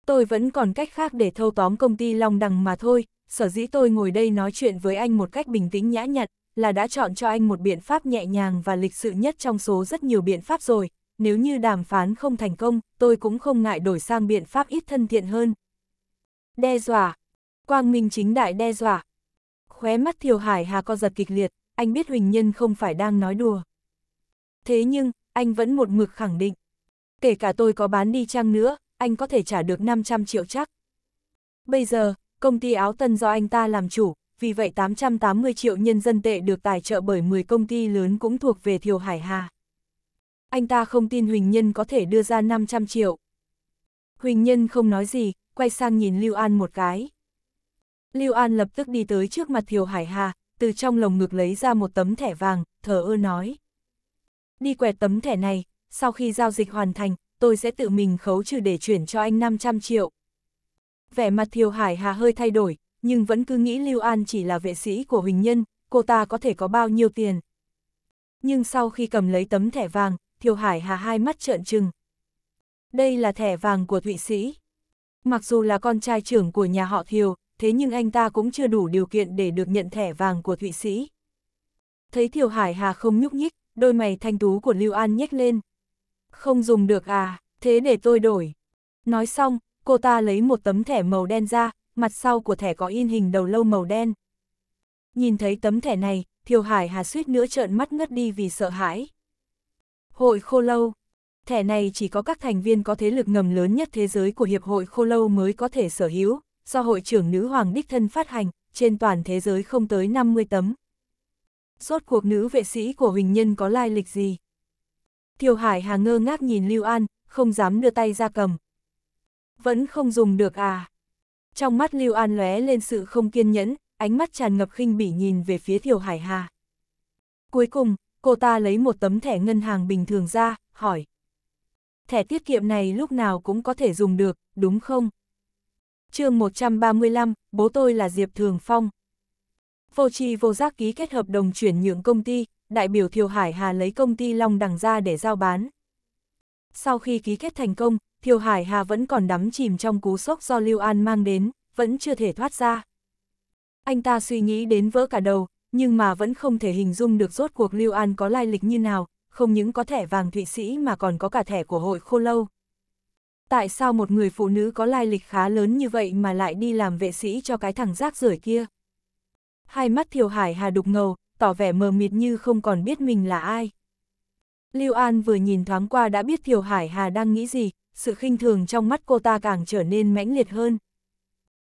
[SPEAKER 1] Tôi vẫn còn cách khác để thâu tóm công ty Long Đằng mà thôi, sở dĩ tôi ngồi đây nói chuyện với anh một cách bình tĩnh nhã nhặn, là đã chọn cho anh một biện pháp nhẹ nhàng và lịch sự nhất trong số rất nhiều biện pháp rồi. Nếu như đàm phán không thành công, tôi cũng không ngại đổi sang biện pháp ít thân thiện hơn. Đe dọa. Quang Minh chính đại đe dọa. Khóe mắt Thiều Hải Hà co giật kịch liệt, anh biết Huỳnh Nhân không phải đang nói đùa thế nhưng, anh vẫn một mực khẳng định. Kể cả tôi có bán đi chăng nữa, anh có thể trả được 500 triệu chắc. Bây giờ, công ty áo tân do anh ta làm chủ, vì vậy 880 triệu nhân dân tệ được tài trợ bởi 10 công ty lớn cũng thuộc về Thiều Hải Hà. Anh ta không tin Huỳnh Nhân có thể đưa ra 500 triệu. Huỳnh Nhân không nói gì, quay sang nhìn Lưu An một cái. Lưu An lập tức đi tới trước mặt Thiều Hải Hà, từ trong lồng ngực lấy ra một tấm thẻ vàng, thở ơ nói. Đi quẹt tấm thẻ này, sau khi giao dịch hoàn thành, tôi sẽ tự mình khấu trừ để chuyển cho anh 500 triệu. Vẻ mặt Thiều Hải Hà hơi thay đổi, nhưng vẫn cứ nghĩ Lưu An chỉ là vệ sĩ của Huỳnh Nhân, cô ta có thể có bao nhiêu tiền. Nhưng sau khi cầm lấy tấm thẻ vàng, Thiều Hải Hà hai mắt trợn trừng. Đây là thẻ vàng của Thụy Sĩ. Mặc dù là con trai trưởng của nhà họ Thiều, thế nhưng anh ta cũng chưa đủ điều kiện để được nhận thẻ vàng của Thụy Sĩ. Thấy Thiều Hải Hà không nhúc nhích, đôi mày thanh tú của Lưu An nhếch lên. Không dùng được à, thế để tôi đổi. Nói xong, cô ta lấy một tấm thẻ màu đen ra, mặt sau của thẻ có in hình đầu lâu màu đen. Nhìn thấy tấm thẻ này, Thiều Hải Hà suýt nữa trợn mắt ngất đi vì sợ hãi. Hội khô lâu Thẻ này chỉ có các thành viên có thế lực ngầm lớn nhất thế giới của Hiệp hội Khô Lâu mới có thể sở hữu, do hội trưởng nữ hoàng đích thân phát hành, trên toàn thế giới không tới 50 tấm rốt cuộc nữ vệ sĩ của Huỳnh Nhân có lai lịch gì. Thiều Hải Hà ngơ ngác nhìn Lưu An, không dám đưa tay ra cầm. Vẫn không dùng được à. Trong mắt Lưu An lóe lên sự không kiên nhẫn, ánh mắt tràn ngập khinh bỉ nhìn về phía Thiều Hải Hà. Cuối cùng, cô ta lấy một tấm thẻ ngân hàng bình thường ra, hỏi. Thẻ tiết kiệm này lúc nào cũng có thể dùng được, đúng không? chương 135, bố tôi là Diệp Thường Phong vô tri vô giác ký kết hợp đồng chuyển nhượng công ty, đại biểu Thiều Hải Hà lấy công ty Long Đằng ra để giao bán. Sau khi ký kết thành công, Thiều Hải Hà vẫn còn đắm chìm trong cú sốc do Lưu An mang đến, vẫn chưa thể thoát ra. Anh ta suy nghĩ đến vỡ cả đầu, nhưng mà vẫn không thể hình dung được rốt cuộc Lưu An có lai lịch như nào, không những có thẻ vàng Thụy Sĩ mà còn có cả thẻ của hội khô lâu. Tại sao một người phụ nữ có lai lịch khá lớn như vậy mà lại đi làm vệ sĩ cho cái thằng rác rưởi kia? hai mắt Thiều Hải Hà đục ngầu, tỏ vẻ mờ mịt như không còn biết mình là ai. Lưu An vừa nhìn thoáng qua đã biết Thiều Hải Hà đang nghĩ gì, sự khinh thường trong mắt cô ta càng trở nên mãnh liệt hơn.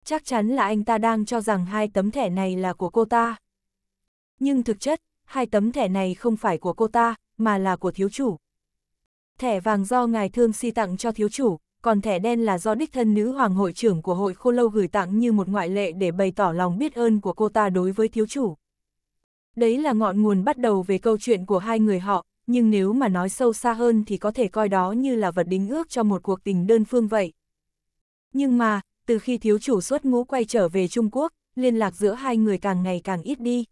[SPEAKER 1] Chắc chắn là anh ta đang cho rằng hai tấm thẻ này là của cô ta. Nhưng thực chất, hai tấm thẻ này không phải của cô ta, mà là của thiếu chủ. Thẻ vàng do ngài thương si tặng cho thiếu chủ, còn thẻ đen là do đích thân nữ hoàng hội trưởng của hội khô lâu gửi tặng như một ngoại lệ để bày tỏ lòng biết ơn của cô ta đối với thiếu chủ. Đấy là ngọn nguồn bắt đầu về câu chuyện của hai người họ, nhưng nếu mà nói sâu xa hơn thì có thể coi đó như là vật đính ước cho một cuộc tình đơn phương vậy. Nhưng mà, từ khi thiếu chủ xuất ngũ quay trở về Trung Quốc, liên lạc giữa hai người càng ngày càng ít đi.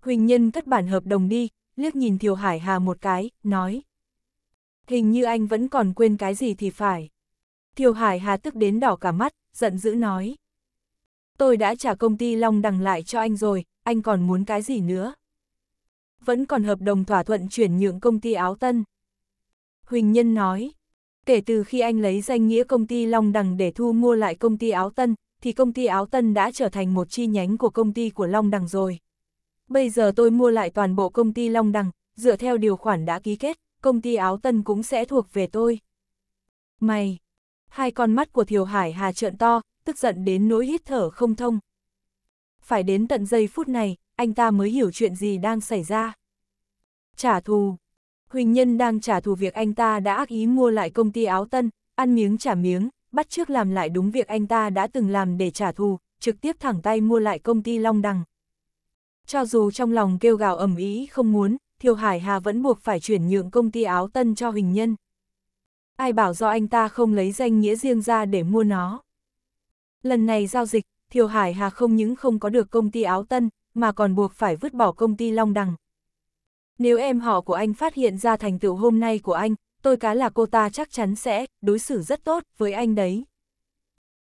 [SPEAKER 1] Huỳnh Nhân cất bản hợp đồng đi, liếc nhìn Thiều Hải Hà một cái, nói. Hình như anh vẫn còn quên cái gì thì phải. Thiều Hải Hà tức đến đỏ cả mắt, giận dữ nói. Tôi đã trả công ty Long Đằng lại cho anh rồi, anh còn muốn cái gì nữa? Vẫn còn hợp đồng thỏa thuận chuyển nhượng công ty Áo Tân. Huỳnh Nhân nói, kể từ khi anh lấy danh nghĩa công ty Long Đằng để thu mua lại công ty Áo Tân, thì công ty Áo Tân đã trở thành một chi nhánh của công ty của Long Đằng rồi. Bây giờ tôi mua lại toàn bộ công ty Long Đằng, dựa theo điều khoản đã ký kết, công ty áo tân cũng sẽ thuộc về tôi. Mày! Hai con mắt của Thiều Hải Hà trợn to, tức giận đến nỗi hít thở không thông. Phải đến tận giây phút này, anh ta mới hiểu chuyện gì đang xảy ra. Trả thù! Huỳnh Nhân đang trả thù việc anh ta đã ác ý mua lại công ty áo tân, ăn miếng trả miếng, bắt trước làm lại đúng việc anh ta đã từng làm để trả thù, trực tiếp thẳng tay mua lại công ty Long Đằng. Cho dù trong lòng kêu gào ầm ý không muốn, Thiều Hải Hà vẫn buộc phải chuyển nhượng công ty áo tân cho Huỳnh Nhân. Ai bảo do anh ta không lấy danh nghĩa riêng ra để mua nó. Lần này giao dịch, Thiều Hải Hà không những không có được công ty áo tân, mà còn buộc phải vứt bỏ công ty Long Đằng. Nếu em họ của anh phát hiện ra thành tựu hôm nay của anh, tôi cá là cô ta chắc chắn sẽ đối xử rất tốt với anh đấy.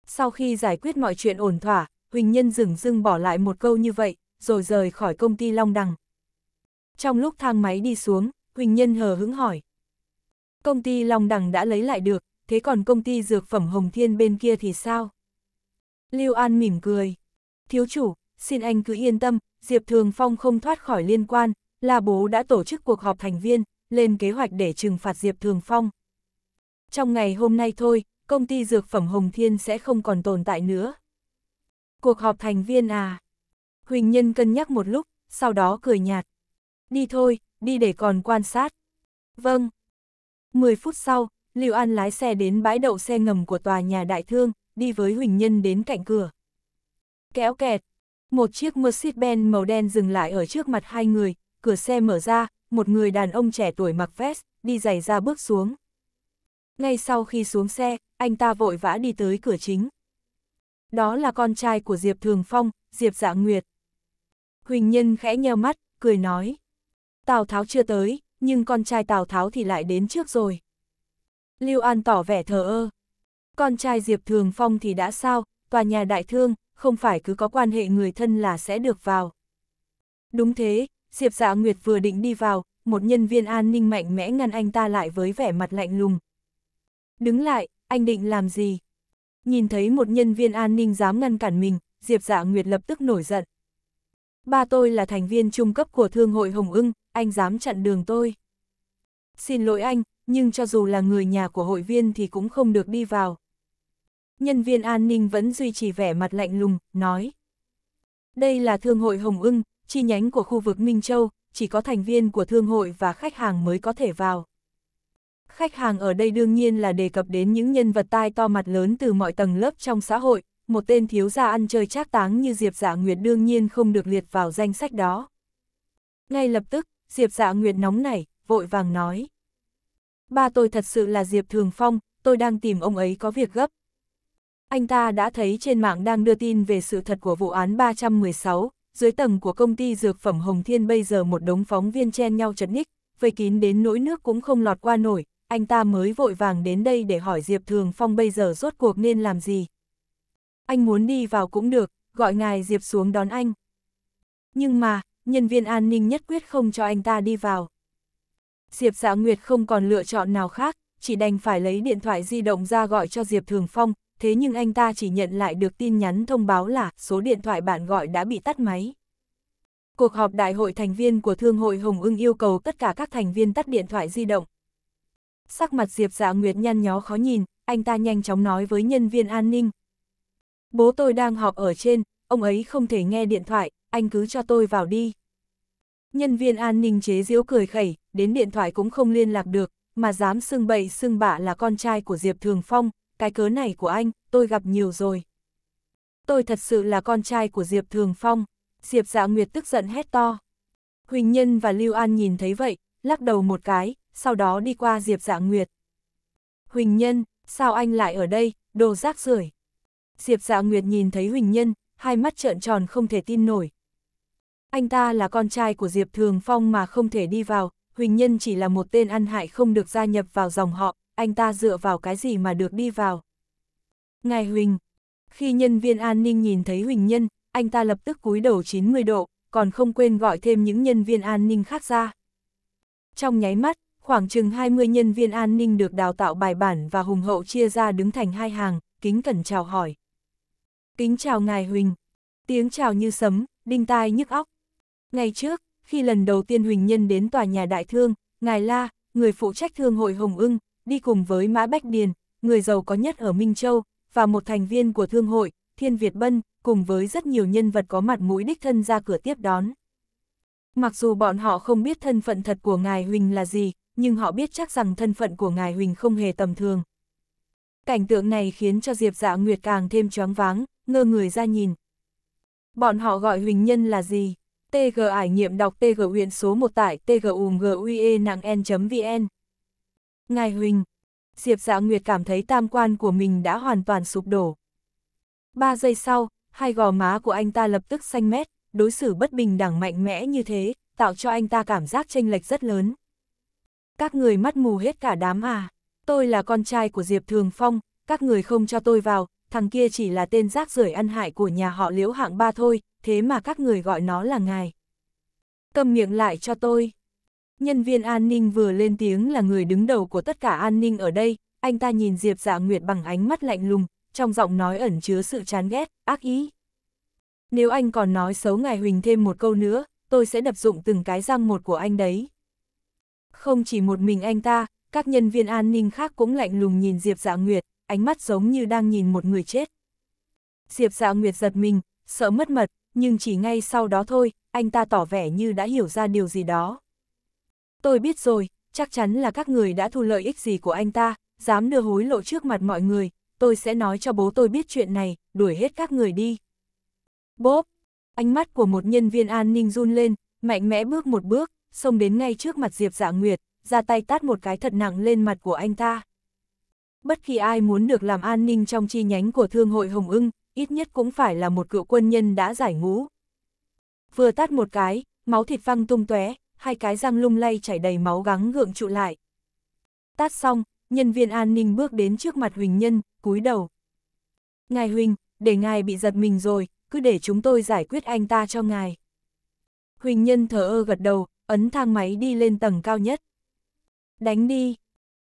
[SPEAKER 1] Sau khi giải quyết mọi chuyện ổn thỏa, Huỳnh Nhân dừng dưng bỏ lại một câu như vậy, rồi rời khỏi công ty Long Đằng trong lúc thang máy đi xuống, Huỳnh Nhân hờ hững hỏi. Công ty Long Đằng đã lấy lại được, thế còn công ty dược phẩm Hồng Thiên bên kia thì sao? Lưu An mỉm cười. Thiếu chủ, xin anh cứ yên tâm, Diệp Thường Phong không thoát khỏi liên quan, là bố đã tổ chức cuộc họp thành viên, lên kế hoạch để trừng phạt Diệp Thường Phong. Trong ngày hôm nay thôi, công ty dược phẩm Hồng Thiên sẽ không còn tồn tại nữa. Cuộc họp thành viên à? Huỳnh Nhân cân nhắc một lúc, sau đó cười nhạt, đi thôi, đi để còn quan sát. Vâng. 10 phút sau, Lưu An lái xe đến bãi đậu xe ngầm của tòa nhà đại thương, đi với Huỳnh Nhân đến cạnh cửa. Kéo kẹt, một chiếc Mercedes-Benz màu đen dừng lại ở trước mặt hai người, cửa xe mở ra, một người đàn ông trẻ tuổi mặc vest, đi giày ra bước xuống. Ngay sau khi xuống xe, anh ta vội vã đi tới cửa chính. Đó là con trai của Diệp Thường Phong, Diệp Dạ Nguyệt. Huỳnh Nhân khẽ nheo mắt, cười nói. Tào Tháo chưa tới, nhưng con trai Tào Tháo thì lại đến trước rồi. Lưu An tỏ vẻ thờ ơ. Con trai Diệp Thường Phong thì đã sao, tòa nhà đại thương, không phải cứ có quan hệ người thân là sẽ được vào. Đúng thế, Diệp Dạ Nguyệt vừa định đi vào, một nhân viên an ninh mạnh mẽ ngăn anh ta lại với vẻ mặt lạnh lùng. Đứng lại, anh định làm gì? Nhìn thấy một nhân viên an ninh dám ngăn cản mình, Diệp Dạ Nguyệt lập tức nổi giận. Ba tôi là thành viên trung cấp của Thương hội Hồng ưng, anh dám chặn đường tôi. Xin lỗi anh, nhưng cho dù là người nhà của hội viên thì cũng không được đi vào. Nhân viên an ninh vẫn duy trì vẻ mặt lạnh lùng, nói. Đây là thương hội Hồng ưng, chi nhánh của khu vực Minh Châu, chỉ có thành viên của thương hội và khách hàng mới có thể vào. Khách hàng ở đây đương nhiên là đề cập đến những nhân vật tai to mặt lớn từ mọi tầng lớp trong xã hội, một tên thiếu gia ăn chơi trác táng như Diệp Dạ Nguyệt đương nhiên không được liệt vào danh sách đó. Ngay lập tức, Diệp dạ nguyệt nóng nảy, vội vàng nói. Ba tôi thật sự là Diệp Thường Phong, tôi đang tìm ông ấy có việc gấp. Anh ta đã thấy trên mạng đang đưa tin về sự thật của vụ án 316, dưới tầng của công ty dược phẩm Hồng Thiên bây giờ một đống phóng viên chen nhau chật ních, vây kín đến nỗi nước cũng không lọt qua nổi, anh ta mới vội vàng đến đây để hỏi Diệp Thường Phong bây giờ rốt cuộc nên làm gì. Anh muốn đi vào cũng được, gọi ngài Diệp xuống đón anh. Nhưng mà, nhân viên an ninh nhất quyết không cho anh ta đi vào. Diệp Dạ Nguyệt không còn lựa chọn nào khác, chỉ đành phải lấy điện thoại di động ra gọi cho Diệp Thường Phong, thế nhưng anh ta chỉ nhận lại được tin nhắn thông báo là số điện thoại bạn gọi đã bị tắt máy. Cuộc họp đại hội thành viên của Thương hội Hồng ưng yêu cầu tất cả các thành viên tắt điện thoại di động. Sắc mặt Diệp Dạ Nguyệt nhăn nhó khó nhìn, anh ta nhanh chóng nói với nhân viên an ninh. Bố tôi đang họp ở trên, ông ấy không thể nghe điện thoại, anh cứ cho tôi vào đi. Nhân viên an ninh chế giễu cười khẩy, đến điện thoại cũng không liên lạc được, mà dám xưng bậy xưng bạ là con trai của Diệp Thường Phong, cái cớ này của anh, tôi gặp nhiều rồi. Tôi thật sự là con trai của Diệp Thường Phong, Diệp Dạ Nguyệt tức giận hét to. Huỳnh Nhân và Lưu An nhìn thấy vậy, lắc đầu một cái, sau đó đi qua Diệp Dạ Nguyệt. Huỳnh Nhân, sao anh lại ở đây, đồ rác rưởi. Diệp Dạ Nguyệt nhìn thấy Huỳnh Nhân, hai mắt trợn tròn không thể tin nổi, anh ta là con trai của Diệp Thường Phong mà không thể đi vào, Huỳnh Nhân chỉ là một tên ăn hại không được gia nhập vào dòng họ, anh ta dựa vào cái gì mà được đi vào. Ngài Huỳnh, khi nhân viên an ninh nhìn thấy Huỳnh Nhân, anh ta lập tức cúi đầu 90 độ, còn không quên gọi thêm những nhân viên an ninh khác ra. Trong nháy mắt, khoảng chừng 20 nhân viên an ninh được đào tạo bài bản và hùng hậu chia ra đứng thành hai hàng, kính cẩn chào hỏi. Kính chào ngài Huỳnh. Tiếng chào như sấm, đinh tai nhức óc. Ngày trước, khi lần đầu tiên Huỳnh Nhân đến tòa nhà đại thương, Ngài La, người phụ trách thương hội Hồng ưng, đi cùng với Mã Bách Điền, người giàu có nhất ở Minh Châu, và một thành viên của thương hội, Thiên Việt Bân, cùng với rất nhiều nhân vật có mặt mũi đích thân ra cửa tiếp đón. Mặc dù bọn họ không biết thân phận thật của Ngài Huỳnh là gì, nhưng họ biết chắc rằng thân phận của Ngài Huỳnh không hề tầm thường. Cảnh tượng này khiến cho Diệp Dạ Nguyệt càng thêm choáng váng, ngơ người ra nhìn. Bọn họ gọi Huỳnh Nhân là gì? TG ải nghiệm đọc TG huyện số 1 tải tgumgue nặng n.vn. Ngài Huỳnh, Diệp Dạ Nguyệt cảm thấy tam quan của mình đã hoàn toàn sụp đổ. Ba giây sau, hai gò má của anh ta lập tức xanh mét, đối xử bất bình đẳng mạnh mẽ như thế, tạo cho anh ta cảm giác chênh lệch rất lớn. Các người mắt mù hết cả đám à, tôi là con trai của Diệp Thường Phong, các người không cho tôi vào, thằng kia chỉ là tên rác rưởi ăn hại của nhà họ liễu hạng ba thôi, thế mà các người gọi nó là ngài. Cầm miệng lại cho tôi. Nhân viên an ninh vừa lên tiếng là người đứng đầu của tất cả an ninh ở đây, anh ta nhìn Diệp Dạ Nguyệt bằng ánh mắt lạnh lùng, trong giọng nói ẩn chứa sự chán ghét, ác ý. Nếu anh còn nói xấu ngài Huỳnh thêm một câu nữa, tôi sẽ đập dụng từng cái răng một của anh đấy. Không chỉ một mình anh ta, các nhân viên an ninh khác cũng lạnh lùng nhìn Diệp Dạ Nguyệt, ánh mắt giống như đang nhìn một người chết. Diệp dạ nguyệt giật mình, sợ mất mật, nhưng chỉ ngay sau đó thôi, anh ta tỏ vẻ như đã hiểu ra điều gì đó. Tôi biết rồi, chắc chắn là các người đã thu lợi ích gì của anh ta, dám đưa hối lộ trước mặt mọi người, tôi sẽ nói cho bố tôi biết chuyện này, đuổi hết các người đi. Bốp, ánh mắt của một nhân viên an ninh run lên, mạnh mẽ bước một bước, xông đến ngay trước mặt Diệp Dạ Nguyệt, ra tay tát một cái thật nặng lên mặt của anh ta. Bất kỳ ai muốn được làm an ninh trong chi nhánh của Thương hội Hồng ưng, ít nhất cũng phải là một cựu quân nhân đã giải ngũ. Vừa tát một cái, máu thịt văng tung tóe, hai cái răng lung lay chảy đầy máu gắng gượng trụ lại. Tát xong, nhân viên an ninh bước đến trước mặt Huỳnh Nhân, cúi đầu. Ngài Huỳnh, để ngài bị giật mình rồi, cứ để chúng tôi giải quyết anh ta cho ngài. Huỳnh Nhân thở ơ gật đầu, ấn thang máy đi lên tầng cao nhất. Đánh đi!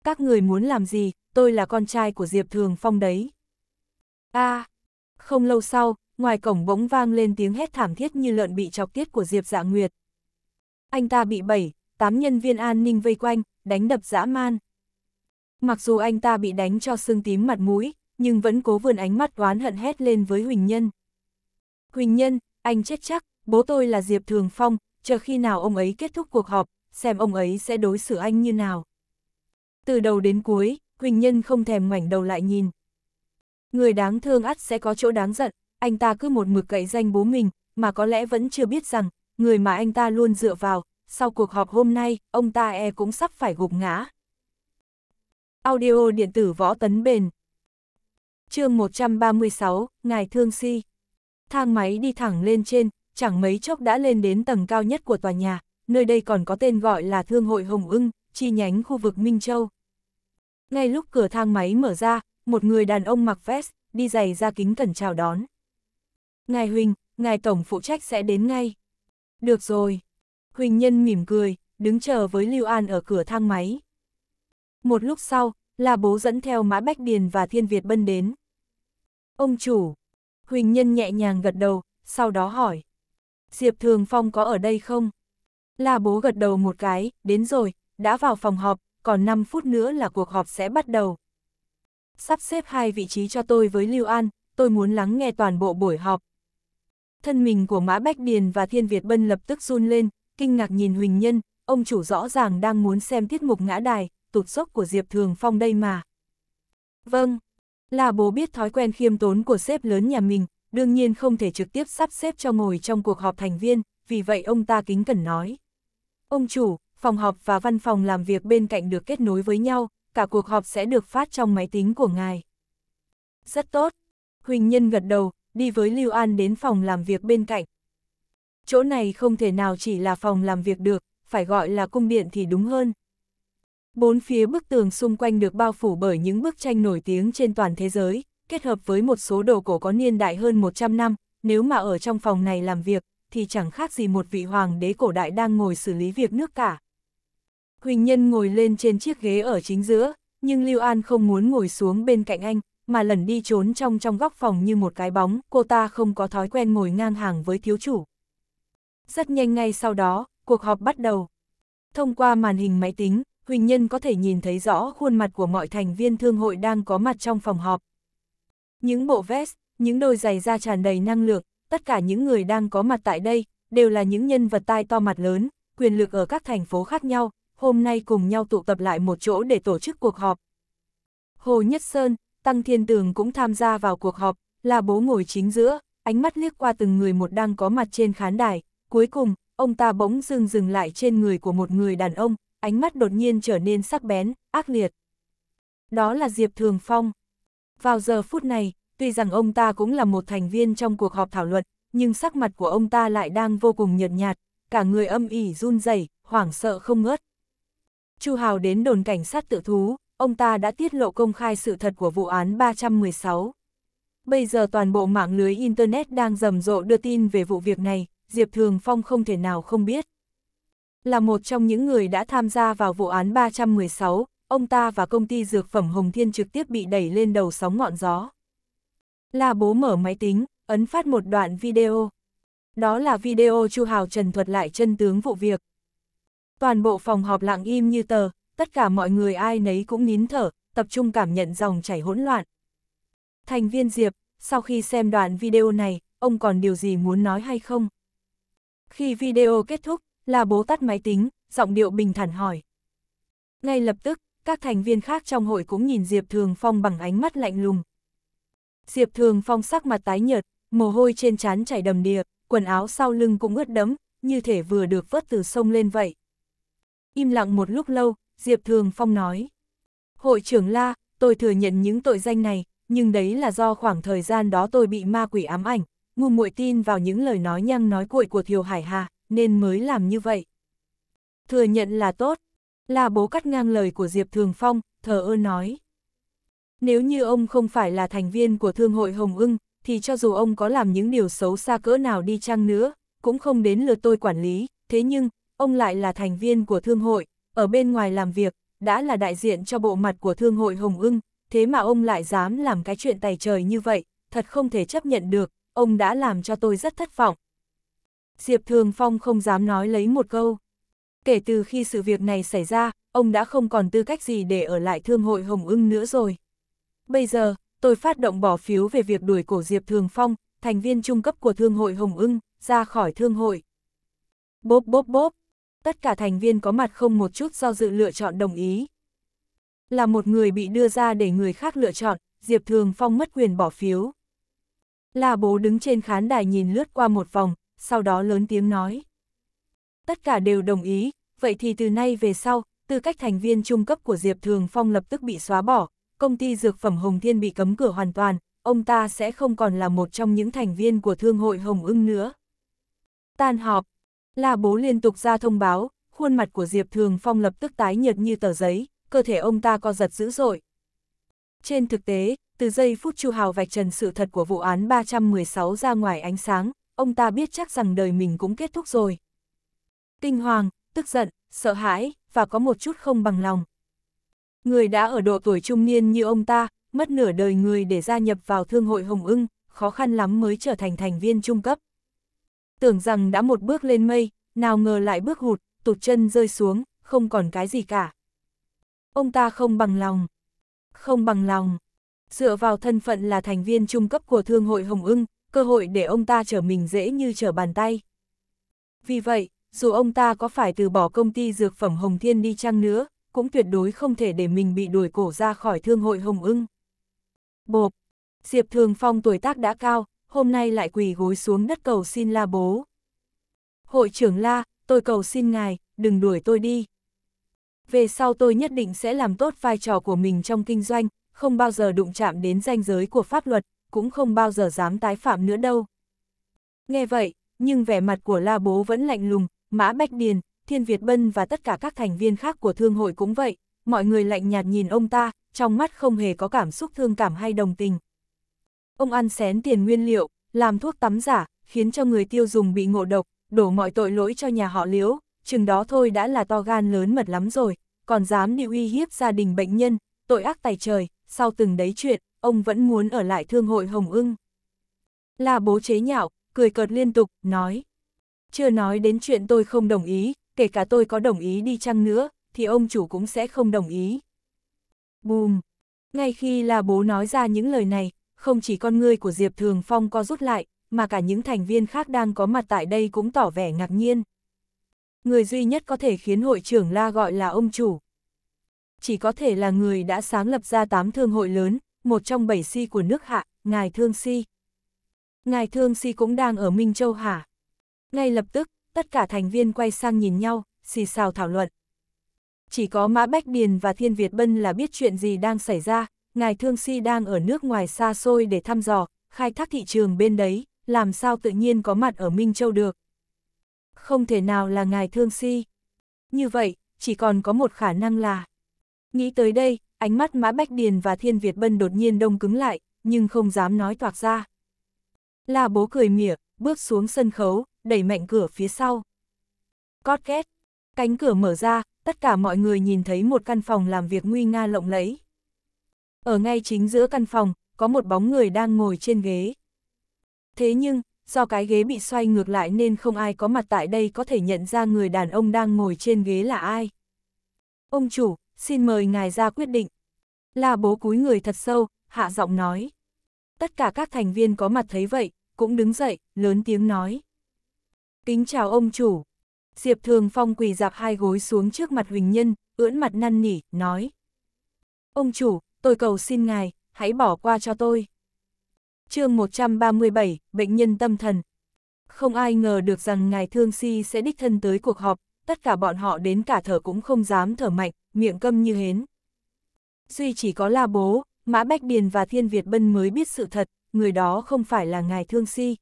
[SPEAKER 1] Các người muốn làm gì, tôi là con trai của Diệp Thường Phong đấy. a à, không lâu sau, ngoài cổng bỗng vang lên tiếng hét thảm thiết như lợn bị chọc tiết của Diệp Dạ Nguyệt. Anh ta bị bảy, tám nhân viên an ninh vây quanh, đánh đập dã man. Mặc dù anh ta bị đánh cho sưng tím mặt mũi, nhưng vẫn cố vườn ánh mắt oán hận hét lên với Huỳnh Nhân. Huỳnh Nhân, anh chết chắc, bố tôi là Diệp Thường Phong, chờ khi nào ông ấy kết thúc cuộc họp, xem ông ấy sẽ đối xử anh như nào. Từ đầu đến cuối, Quỳnh Nhân không thèm ngoảnh đầu lại nhìn. Người đáng thương ắt sẽ có chỗ đáng giận, anh ta cứ một mực cậy danh bố mình, mà có lẽ vẫn chưa biết rằng, người mà anh ta luôn dựa vào, sau cuộc họp hôm nay, ông ta e cũng sắp phải gục ngã. Audio điện tử võ tấn bền chương 136, Ngài Thương Si Thang máy đi thẳng lên trên, chẳng mấy chốc đã lên đến tầng cao nhất của tòa nhà, nơi đây còn có tên gọi là Thương hội Hồng ưng, chi nhánh khu vực Minh Châu. Ngay lúc cửa thang máy mở ra, một người đàn ông mặc vest, đi giày ra kính cẩn chào đón. Ngài Huỳnh, ngài tổng phụ trách sẽ đến ngay. Được rồi. Huỳnh Nhân mỉm cười, đứng chờ với Lưu An ở cửa thang máy. Một lúc sau, là bố dẫn theo Mã Bách Điền và Thiên Việt Bân đến. Ông chủ. Huỳnh Nhân nhẹ nhàng gật đầu, sau đó hỏi. Diệp Thường Phong có ở đây không? Là bố gật đầu một cái, đến rồi, đã vào phòng họp, còn 5 phút nữa là cuộc họp sẽ bắt đầu. Sắp xếp hai vị trí cho tôi với Lưu An, tôi muốn lắng nghe toàn bộ buổi họp. Thân mình của Mã Bách Điền và Thiên Việt Bân lập tức run lên, kinh ngạc nhìn Huỳnh Nhân, ông chủ rõ ràng đang muốn xem tiết mục ngã đài, tụt dốc của Diệp Thường Phong đây mà. Vâng, là bố biết thói quen khiêm tốn của sếp lớn nhà mình, đương nhiên không thể trực tiếp sắp xếp cho ngồi trong cuộc họp thành viên, vì vậy ông ta kính cẩn nói. Ông chủ, phòng họp và văn phòng làm việc bên cạnh được kết nối với nhau, cả cuộc họp sẽ được phát trong máy tính của ngài. Rất tốt. Huỳnh Nhân gật đầu, đi với Lưu An đến phòng làm việc bên cạnh. Chỗ này không thể nào chỉ là phòng làm việc được, phải gọi là cung điện thì đúng hơn. Bốn phía bức tường xung quanh được bao phủ bởi những bức tranh nổi tiếng trên toàn thế giới, kết hợp với một số đồ cổ có niên đại hơn 100 năm, nếu mà ở trong phòng này làm việc, thì chẳng khác gì một vị hoàng đế cổ đại đang ngồi xử lý việc nước cả. Huỳnh Nhân ngồi lên trên chiếc ghế ở chính giữa, nhưng Lưu An không muốn ngồi xuống bên cạnh anh, mà lẩn đi trốn trong trong góc phòng như một cái bóng, cô ta không có thói quen ngồi ngang hàng với thiếu chủ. Rất nhanh ngay sau đó, cuộc họp bắt đầu. Thông qua màn hình máy tính, Huỳnh Nhân có thể nhìn thấy rõ khuôn mặt của mọi thành viên thương hội đang có mặt trong phòng họp. Những bộ vest, những đôi giày da tràn đầy năng lượng, tất cả những người đang có mặt tại đây, đều là những nhân vật tai to mặt lớn, quyền lực ở các thành phố khác nhau, hôm nay cùng nhau tụ tập lại một chỗ để tổ chức cuộc họp. Hồ Nhất Sơn, Tăng Thiên Tường cũng tham gia vào cuộc họp, là bố ngồi chính giữa, ánh mắt liếc qua từng người một đang có mặt trên khán đài, cuối cùng, ông ta bỗng dưng dừng lại trên người của một người đàn ông, ánh mắt đột nhiên trở nên sắc bén, ác liệt. Đó là Diệp Thường Phong. Vào giờ phút này, tuy rằng ông ta cũng là một thành viên trong cuộc họp thảo luận, nhưng sắc mặt của ông ta lại đang vô cùng nhợt nhạt, cả người âm ỉ run rẩy, hoảng sợ không ngớt. Chu Hào đến đồn cảnh sát tự thú, ông ta đã tiết lộ công khai sự thật của vụ án 316. Bây giờ toàn bộ mạng lưới Internet đang rầm rộ đưa tin về vụ việc này, Diệp Thường Phong không thể nào không biết. Là một trong những người đã tham gia vào vụ án 316, ông ta và công ty dược phẩm Hồng Thiên trực tiếp bị đẩy lên đầu sóng ngọn gió. La bố mở máy tính, ấn phát một đoạn video. Đó là video Chu Hào trần thuật lại chân tướng vụ việc, Toàn bộ phòng họp lặng im như tờ, tất cả mọi người ai nấy cũng nín thở, tập trung cảm nhận dòng chảy hỗn loạn. Thành viên Diệp, sau khi xem đoạn video này, ông còn điều gì muốn nói hay không? Khi video kết thúc, là bố tắt máy tính, giọng điệu bình thản hỏi. Ngay lập tức, các thành viên khác trong hội cũng nhìn Diệp Thường Phong bằng ánh mắt lạnh lùng. Diệp Thường Phong sắc mặt tái nhợt, mồ hôi trên trán chảy đầm đìa, quần áo sau lưng cũng ướt đẫm, như thể vừa được vớt từ sông lên vậy. Im lặng một lúc lâu, Diệp Thường Phong nói. Hội trưởng La, tôi thừa nhận những tội danh này, nhưng đấy là do khoảng thời gian đó tôi bị ma quỷ ám ảnh, ngu muội tin vào những lời nói nhăng nói cuội của Thiều Hải Hà, nên mới làm như vậy. Thừa nhận là tốt. La bố cắt ngang lời của Diệp Thường Phong, thờ ơ nói. Nếu như ông không phải là thành viên của Thương hội Hồng ưng, thì cho dù ông có làm những điều xấu xa cỡ nào đi chăng nữa, cũng không đến lượt tôi quản lý, thế nhưng, Ông lại là thành viên của thương hội, ở bên ngoài làm việc, đã là đại diện cho bộ mặt của thương hội Hồng ưng, thế mà ông lại dám làm cái chuyện tài trời như vậy, thật không thể chấp nhận được, ông đã làm cho tôi rất thất vọng. Diệp Thường Phong không dám nói lấy một câu. Kể từ khi sự việc này xảy ra, ông đã không còn tư cách gì để ở lại thương hội Hồng ưng nữa rồi. Bây giờ, tôi phát động bỏ phiếu về việc đuổi cổ Diệp Thường Phong, thành viên trung cấp của thương hội Hồng ưng, ra khỏi thương hội. Bốp bốp bốp, tất cả thành viên có mặt không một chút do dự lựa chọn đồng ý. Là một người bị đưa ra để người khác lựa chọn, Diệp Thường Phong mất quyền bỏ phiếu. Là bố đứng trên khán đài nhìn lướt qua một vòng, sau đó lớn tiếng nói. Tất cả đều đồng ý, vậy thì từ nay về sau, tư cách thành viên trung cấp của Diệp Thường Phong lập tức bị xóa bỏ, công ty dược phẩm Hồng Thiên bị cấm cửa hoàn toàn, ông ta sẽ không còn là một trong những thành viên của Thương hội Hồng ưng nữa. Tan họp, La bố liên tục ra thông báo, khuôn mặt của Diệp Thường Phong lập tức tái nhợt như tờ giấy, cơ thể ông ta co giật dữ dội. Trên thực tế, từ giây phút Chu Hào vạch trần sự thật của vụ án 316 ra ngoài ánh sáng, ông ta biết chắc rằng đời mình cũng kết thúc rồi. Kinh hoàng, tức giận, sợ hãi, và có một chút không bằng lòng. Người đã ở độ tuổi trung niên như ông ta, mất nửa đời người để gia nhập vào Thương hội Hồng ưng, khó khăn lắm mới trở thành thành viên trung cấp tưởng rằng đã một bước lên mây, nào ngờ lại bước hụt, tụt chân rơi xuống, không còn cái gì cả. Ông ta không bằng lòng. Không bằng lòng. Dựa vào thân phận là thành viên trung cấp của Thương hội Hồng ưng, cơ hội để ông ta trở mình dễ như trở bàn tay. Vì vậy, dù ông ta có phải từ bỏ công ty dược phẩm Hồng Thiên đi chăng nữa, cũng tuyệt đối không thể để mình bị đuổi cổ ra khỏi Thương hội Hồng ưng. Bộp! Diệp Thường Phong tuổi tác đã cao, hôm nay lại quỳ gối xuống đất cầu xin la bố. Hội trưởng la, tôi cầu xin ngài, đừng đuổi tôi đi. Về sau tôi nhất định sẽ làm tốt vai trò của mình trong kinh doanh, không bao giờ đụng chạm đến ranh giới của pháp luật, cũng không bao giờ dám tái phạm nữa đâu. Nghe vậy, nhưng vẻ mặt của La Bố vẫn lạnh lùng, Mã Bách Điền, Thiên Việt Bân và tất cả các thành viên khác của thương hội cũng vậy, mọi người lạnh nhạt nhìn ông ta, trong mắt không hề có cảm xúc thương cảm hay đồng tình. Ông ăn xén tiền nguyên liệu, làm thuốc tắm giả, khiến cho người tiêu dùng bị ngộ độc, đổ mọi tội lỗi cho nhà họ liễu, chừng đó thôi đã là to gan lớn mật lắm rồi, còn dám đi uy hiếp gia đình bệnh nhân, tội ác tài trời, sau từng đấy chuyện, ông vẫn muốn ở lại thương hội Hồng ưng. Là bố chế nhạo, cười cợt liên tục, nói. Chưa nói đến chuyện tôi không đồng ý, kể cả tôi có đồng ý đi chăng nữa, thì ông chủ cũng sẽ không đồng ý. Bùm! Ngay khi là bố nói ra những lời này, không chỉ con ngươi của Diệp Thường Phong co rút lại, mà cả những thành viên khác đang có mặt tại đây cũng tỏ vẻ ngạc nhiên. Người duy nhất có thể khiến hội trưởng La gọi là ông chủ. Chỉ có thể là người đã sáng lập ra tám thương hội lớn, một trong bảy si của nước hạ, Ngài Thương Si. Ngài Thương Si cũng đang ở Minh Châu hả? Ngay lập tức, tất cả thành viên quay sang nhìn nhau, xì xào thảo luận. Chỉ có Mã Bách Điền và Thiên Việt Bân là biết chuyện gì đang xảy ra, ngài Thương Si đang ở nước ngoài xa xôi để thăm dò, khai thác thị trường bên đấy, làm sao tự nhiên có mặt ở Minh Châu được. Không thể nào là ngài Thương Si. Như vậy, chỉ còn có một khả năng là. Nghĩ tới đây, ánh mắt Mã Bách Điền và Thiên Việt Bân đột nhiên đông cứng lại, nhưng không dám nói toạc ra. Là bố cười mỉa, bước xuống sân khấu, đẩy mạnh cửa phía sau. Cót két, cánh cửa mở ra, tất cả mọi người nhìn thấy một căn phòng làm việc nguy nga lộng lẫy. Ở ngay chính giữa căn phòng, có một bóng người đang ngồi trên ghế. Thế nhưng, do cái ghế bị xoay ngược lại nên không ai có mặt tại đây có thể nhận ra người đàn ông đang ngồi trên ghế là ai. Ông chủ, xin mời ngài ra quyết định. La bố cúi người thật sâu, hạ giọng nói. Tất cả các thành viên có mặt thấy vậy, cũng đứng dậy, lớn tiếng nói. Kính chào ông chủ. Diệp Thường Phong quỳ dạp hai gối xuống trước mặt Huỳnh Nhân, ưỡn mặt năn nỉ, nói. Ông chủ, tôi cầu xin ngài, hãy bỏ qua cho tôi. chương 137, Bệnh nhân tâm thần. Không ai ngờ được rằng ngài Thương Si sẽ đích thân tới cuộc họp, tất cả bọn họ đến cả thở cũng không dám thở mạnh, miệng câm như hến. Duy chỉ có la bố, Mã Bách Điền và Thiên Việt Bân mới biết sự thật, người đó không phải là ngài Thương Si.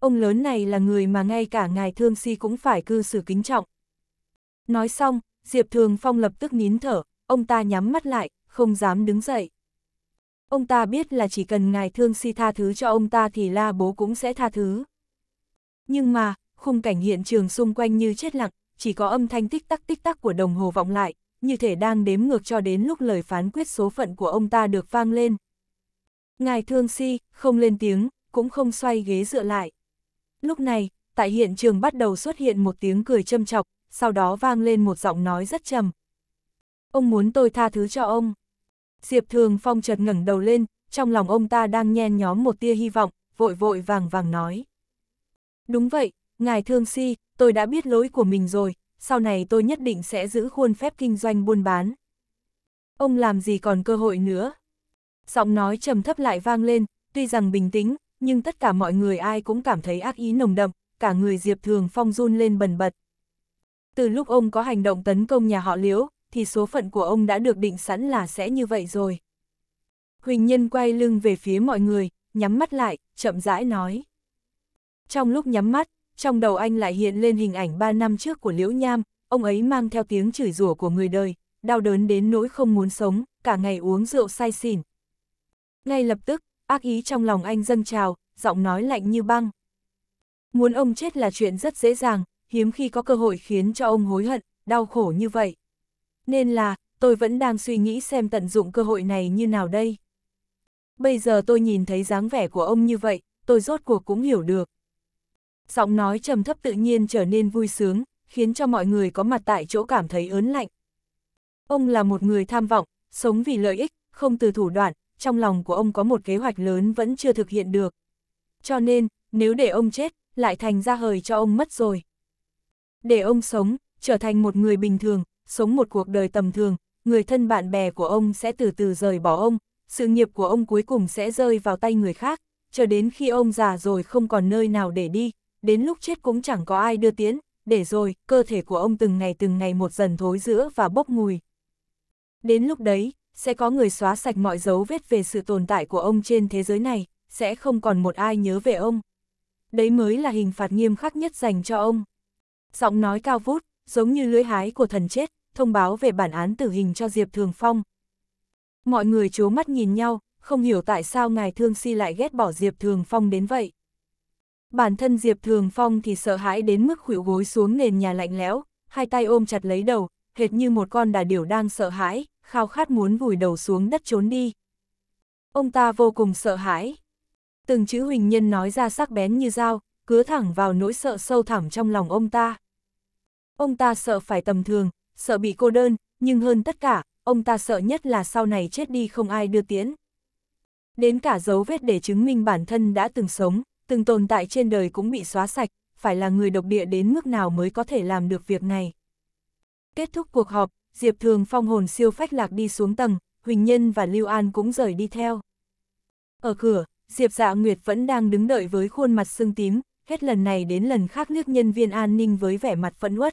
[SPEAKER 1] Ông lớn này là người mà ngay cả ngài Thương Si cũng phải cư xử kính trọng. Nói xong, Diệp Thường Phong lập tức nín thở, ông ta nhắm mắt lại, không dám đứng dậy. Ông ta biết là chỉ cần ngài thương si tha thứ cho ông ta thì la bố cũng sẽ tha thứ. Nhưng mà, khung cảnh hiện trường xung quanh như chết lặng, chỉ có âm thanh tích tắc tích tắc của đồng hồ vọng lại, như thể đang đếm ngược cho đến lúc lời phán quyết số phận của ông ta được vang lên. Ngài thương si, không lên tiếng, cũng không xoay ghế dựa lại. Lúc này, tại hiện trường bắt đầu xuất hiện một tiếng cười châm chọc, sau đó vang lên một giọng nói rất trầm, ông muốn tôi tha thứ cho ông. Diệp Thường Phong chợt ngẩng đầu lên, trong lòng ông ta đang nhen nhóm một tia hy vọng, vội vội vàng vàng nói. Đúng vậy, ngài thương si, tôi đã biết lỗi của mình rồi, sau này tôi nhất định sẽ giữ khuôn phép kinh doanh buôn bán. Ông làm gì còn cơ hội nữa? Giọng nói trầm thấp lại vang lên, tuy rằng bình tĩnh, nhưng tất cả mọi người ai cũng cảm thấy ác ý nồng đậm, cả người Diệp Thường Phong run lên bần bật. Từ lúc ông có hành động tấn công nhà họ Liễu, thì số phận của ông đã được định sẵn là sẽ như vậy rồi. Huỳnh Nhân quay lưng về phía mọi người, nhắm mắt lại, chậm rãi nói. Trong lúc nhắm mắt, trong đầu anh lại hiện lên hình ảnh 3 năm trước của Liễu Nham, ông ấy mang theo tiếng chửi rủa của người đời, đau đớn đến nỗi không muốn sống, cả ngày uống rượu say xỉn. Ngay lập tức, ác ý trong lòng anh dâng trào, giọng nói lạnh như băng. Muốn ông chết là chuyện rất dễ dàng, hiếm khi có cơ hội khiến cho ông hối hận, đau khổ như vậy. Nên là, tôi vẫn đang suy nghĩ xem tận dụng cơ hội này như nào đây. Bây giờ tôi nhìn thấy dáng vẻ của ông như vậy, tôi rốt cuộc cũng hiểu được. Giọng nói trầm thấp tự nhiên trở nên vui sướng, khiến cho mọi người có mặt tại chỗ cảm thấy ớn lạnh. Ông là một người tham vọng, sống vì lợi ích, không từ thủ đoạn, trong lòng của ông có một kế hoạch lớn vẫn chưa thực hiện được. Cho nên, nếu để ông chết, lại thành ra hời cho ông mất rồi. Để ông sống, trở thành một người bình thường, sống một cuộc đời tầm thường, người thân bạn bè của ông sẽ từ từ rời bỏ ông, sự nghiệp của ông cuối cùng sẽ rơi vào tay người khác, cho đến khi ông già rồi không còn nơi nào để đi, đến lúc chết cũng chẳng có ai đưa tiễn, để rồi, cơ thể của ông từng ngày từng ngày một dần thối rữa và bốc mùi. Đến lúc đấy, sẽ có người xóa sạch mọi dấu vết về sự tồn tại của ông trên thế giới này, sẽ không còn một ai nhớ về ông. Đấy mới là hình phạt nghiêm khắc nhất dành cho ông. Giọng nói cao vút, giống như lưỡi hái của thần chết, thông báo về bản án tử hình cho Diệp Thường Phong. Mọi người chố mắt nhìn nhau, không hiểu tại sao ngài Thương Si lại ghét bỏ Diệp Thường Phong đến vậy. Bản thân Diệp Thường Phong thì sợ hãi đến mức khuỵu gối xuống nền nhà lạnh lẽo, hai tay ôm chặt lấy đầu, hệt như một con đà điểu đang sợ hãi, khao khát muốn vùi đầu xuống đất trốn đi. Ông ta vô cùng sợ hãi. Từng chữ Huỳnh Nhân nói ra sắc bén như dao, cứa thẳng vào nỗi sợ sâu thẳm trong lòng ông ta. Ông ta sợ phải tầm thường, sợ bị cô đơn, nhưng hơn tất cả, ông ta sợ nhất là sau này chết đi không ai đưa tiễn. Đến cả dấu vết để chứng minh bản thân đã từng sống, từng tồn tại trên đời cũng bị xóa sạch, phải là người độc địa đến mức nào mới có thể làm được việc này. Kết thúc cuộc họp, Diệp Thường phong hồn siêu phách lạc đi xuống tầng, Huỳnh Nhân và Lưu An cũng rời đi theo. Ở cửa, Diệp Dạ Nguyệt vẫn đang đứng đợi với khuôn mặt sưng tím, hết lần này đến lần khác nước nhân viên an ninh với vẻ mặt phẫn uất.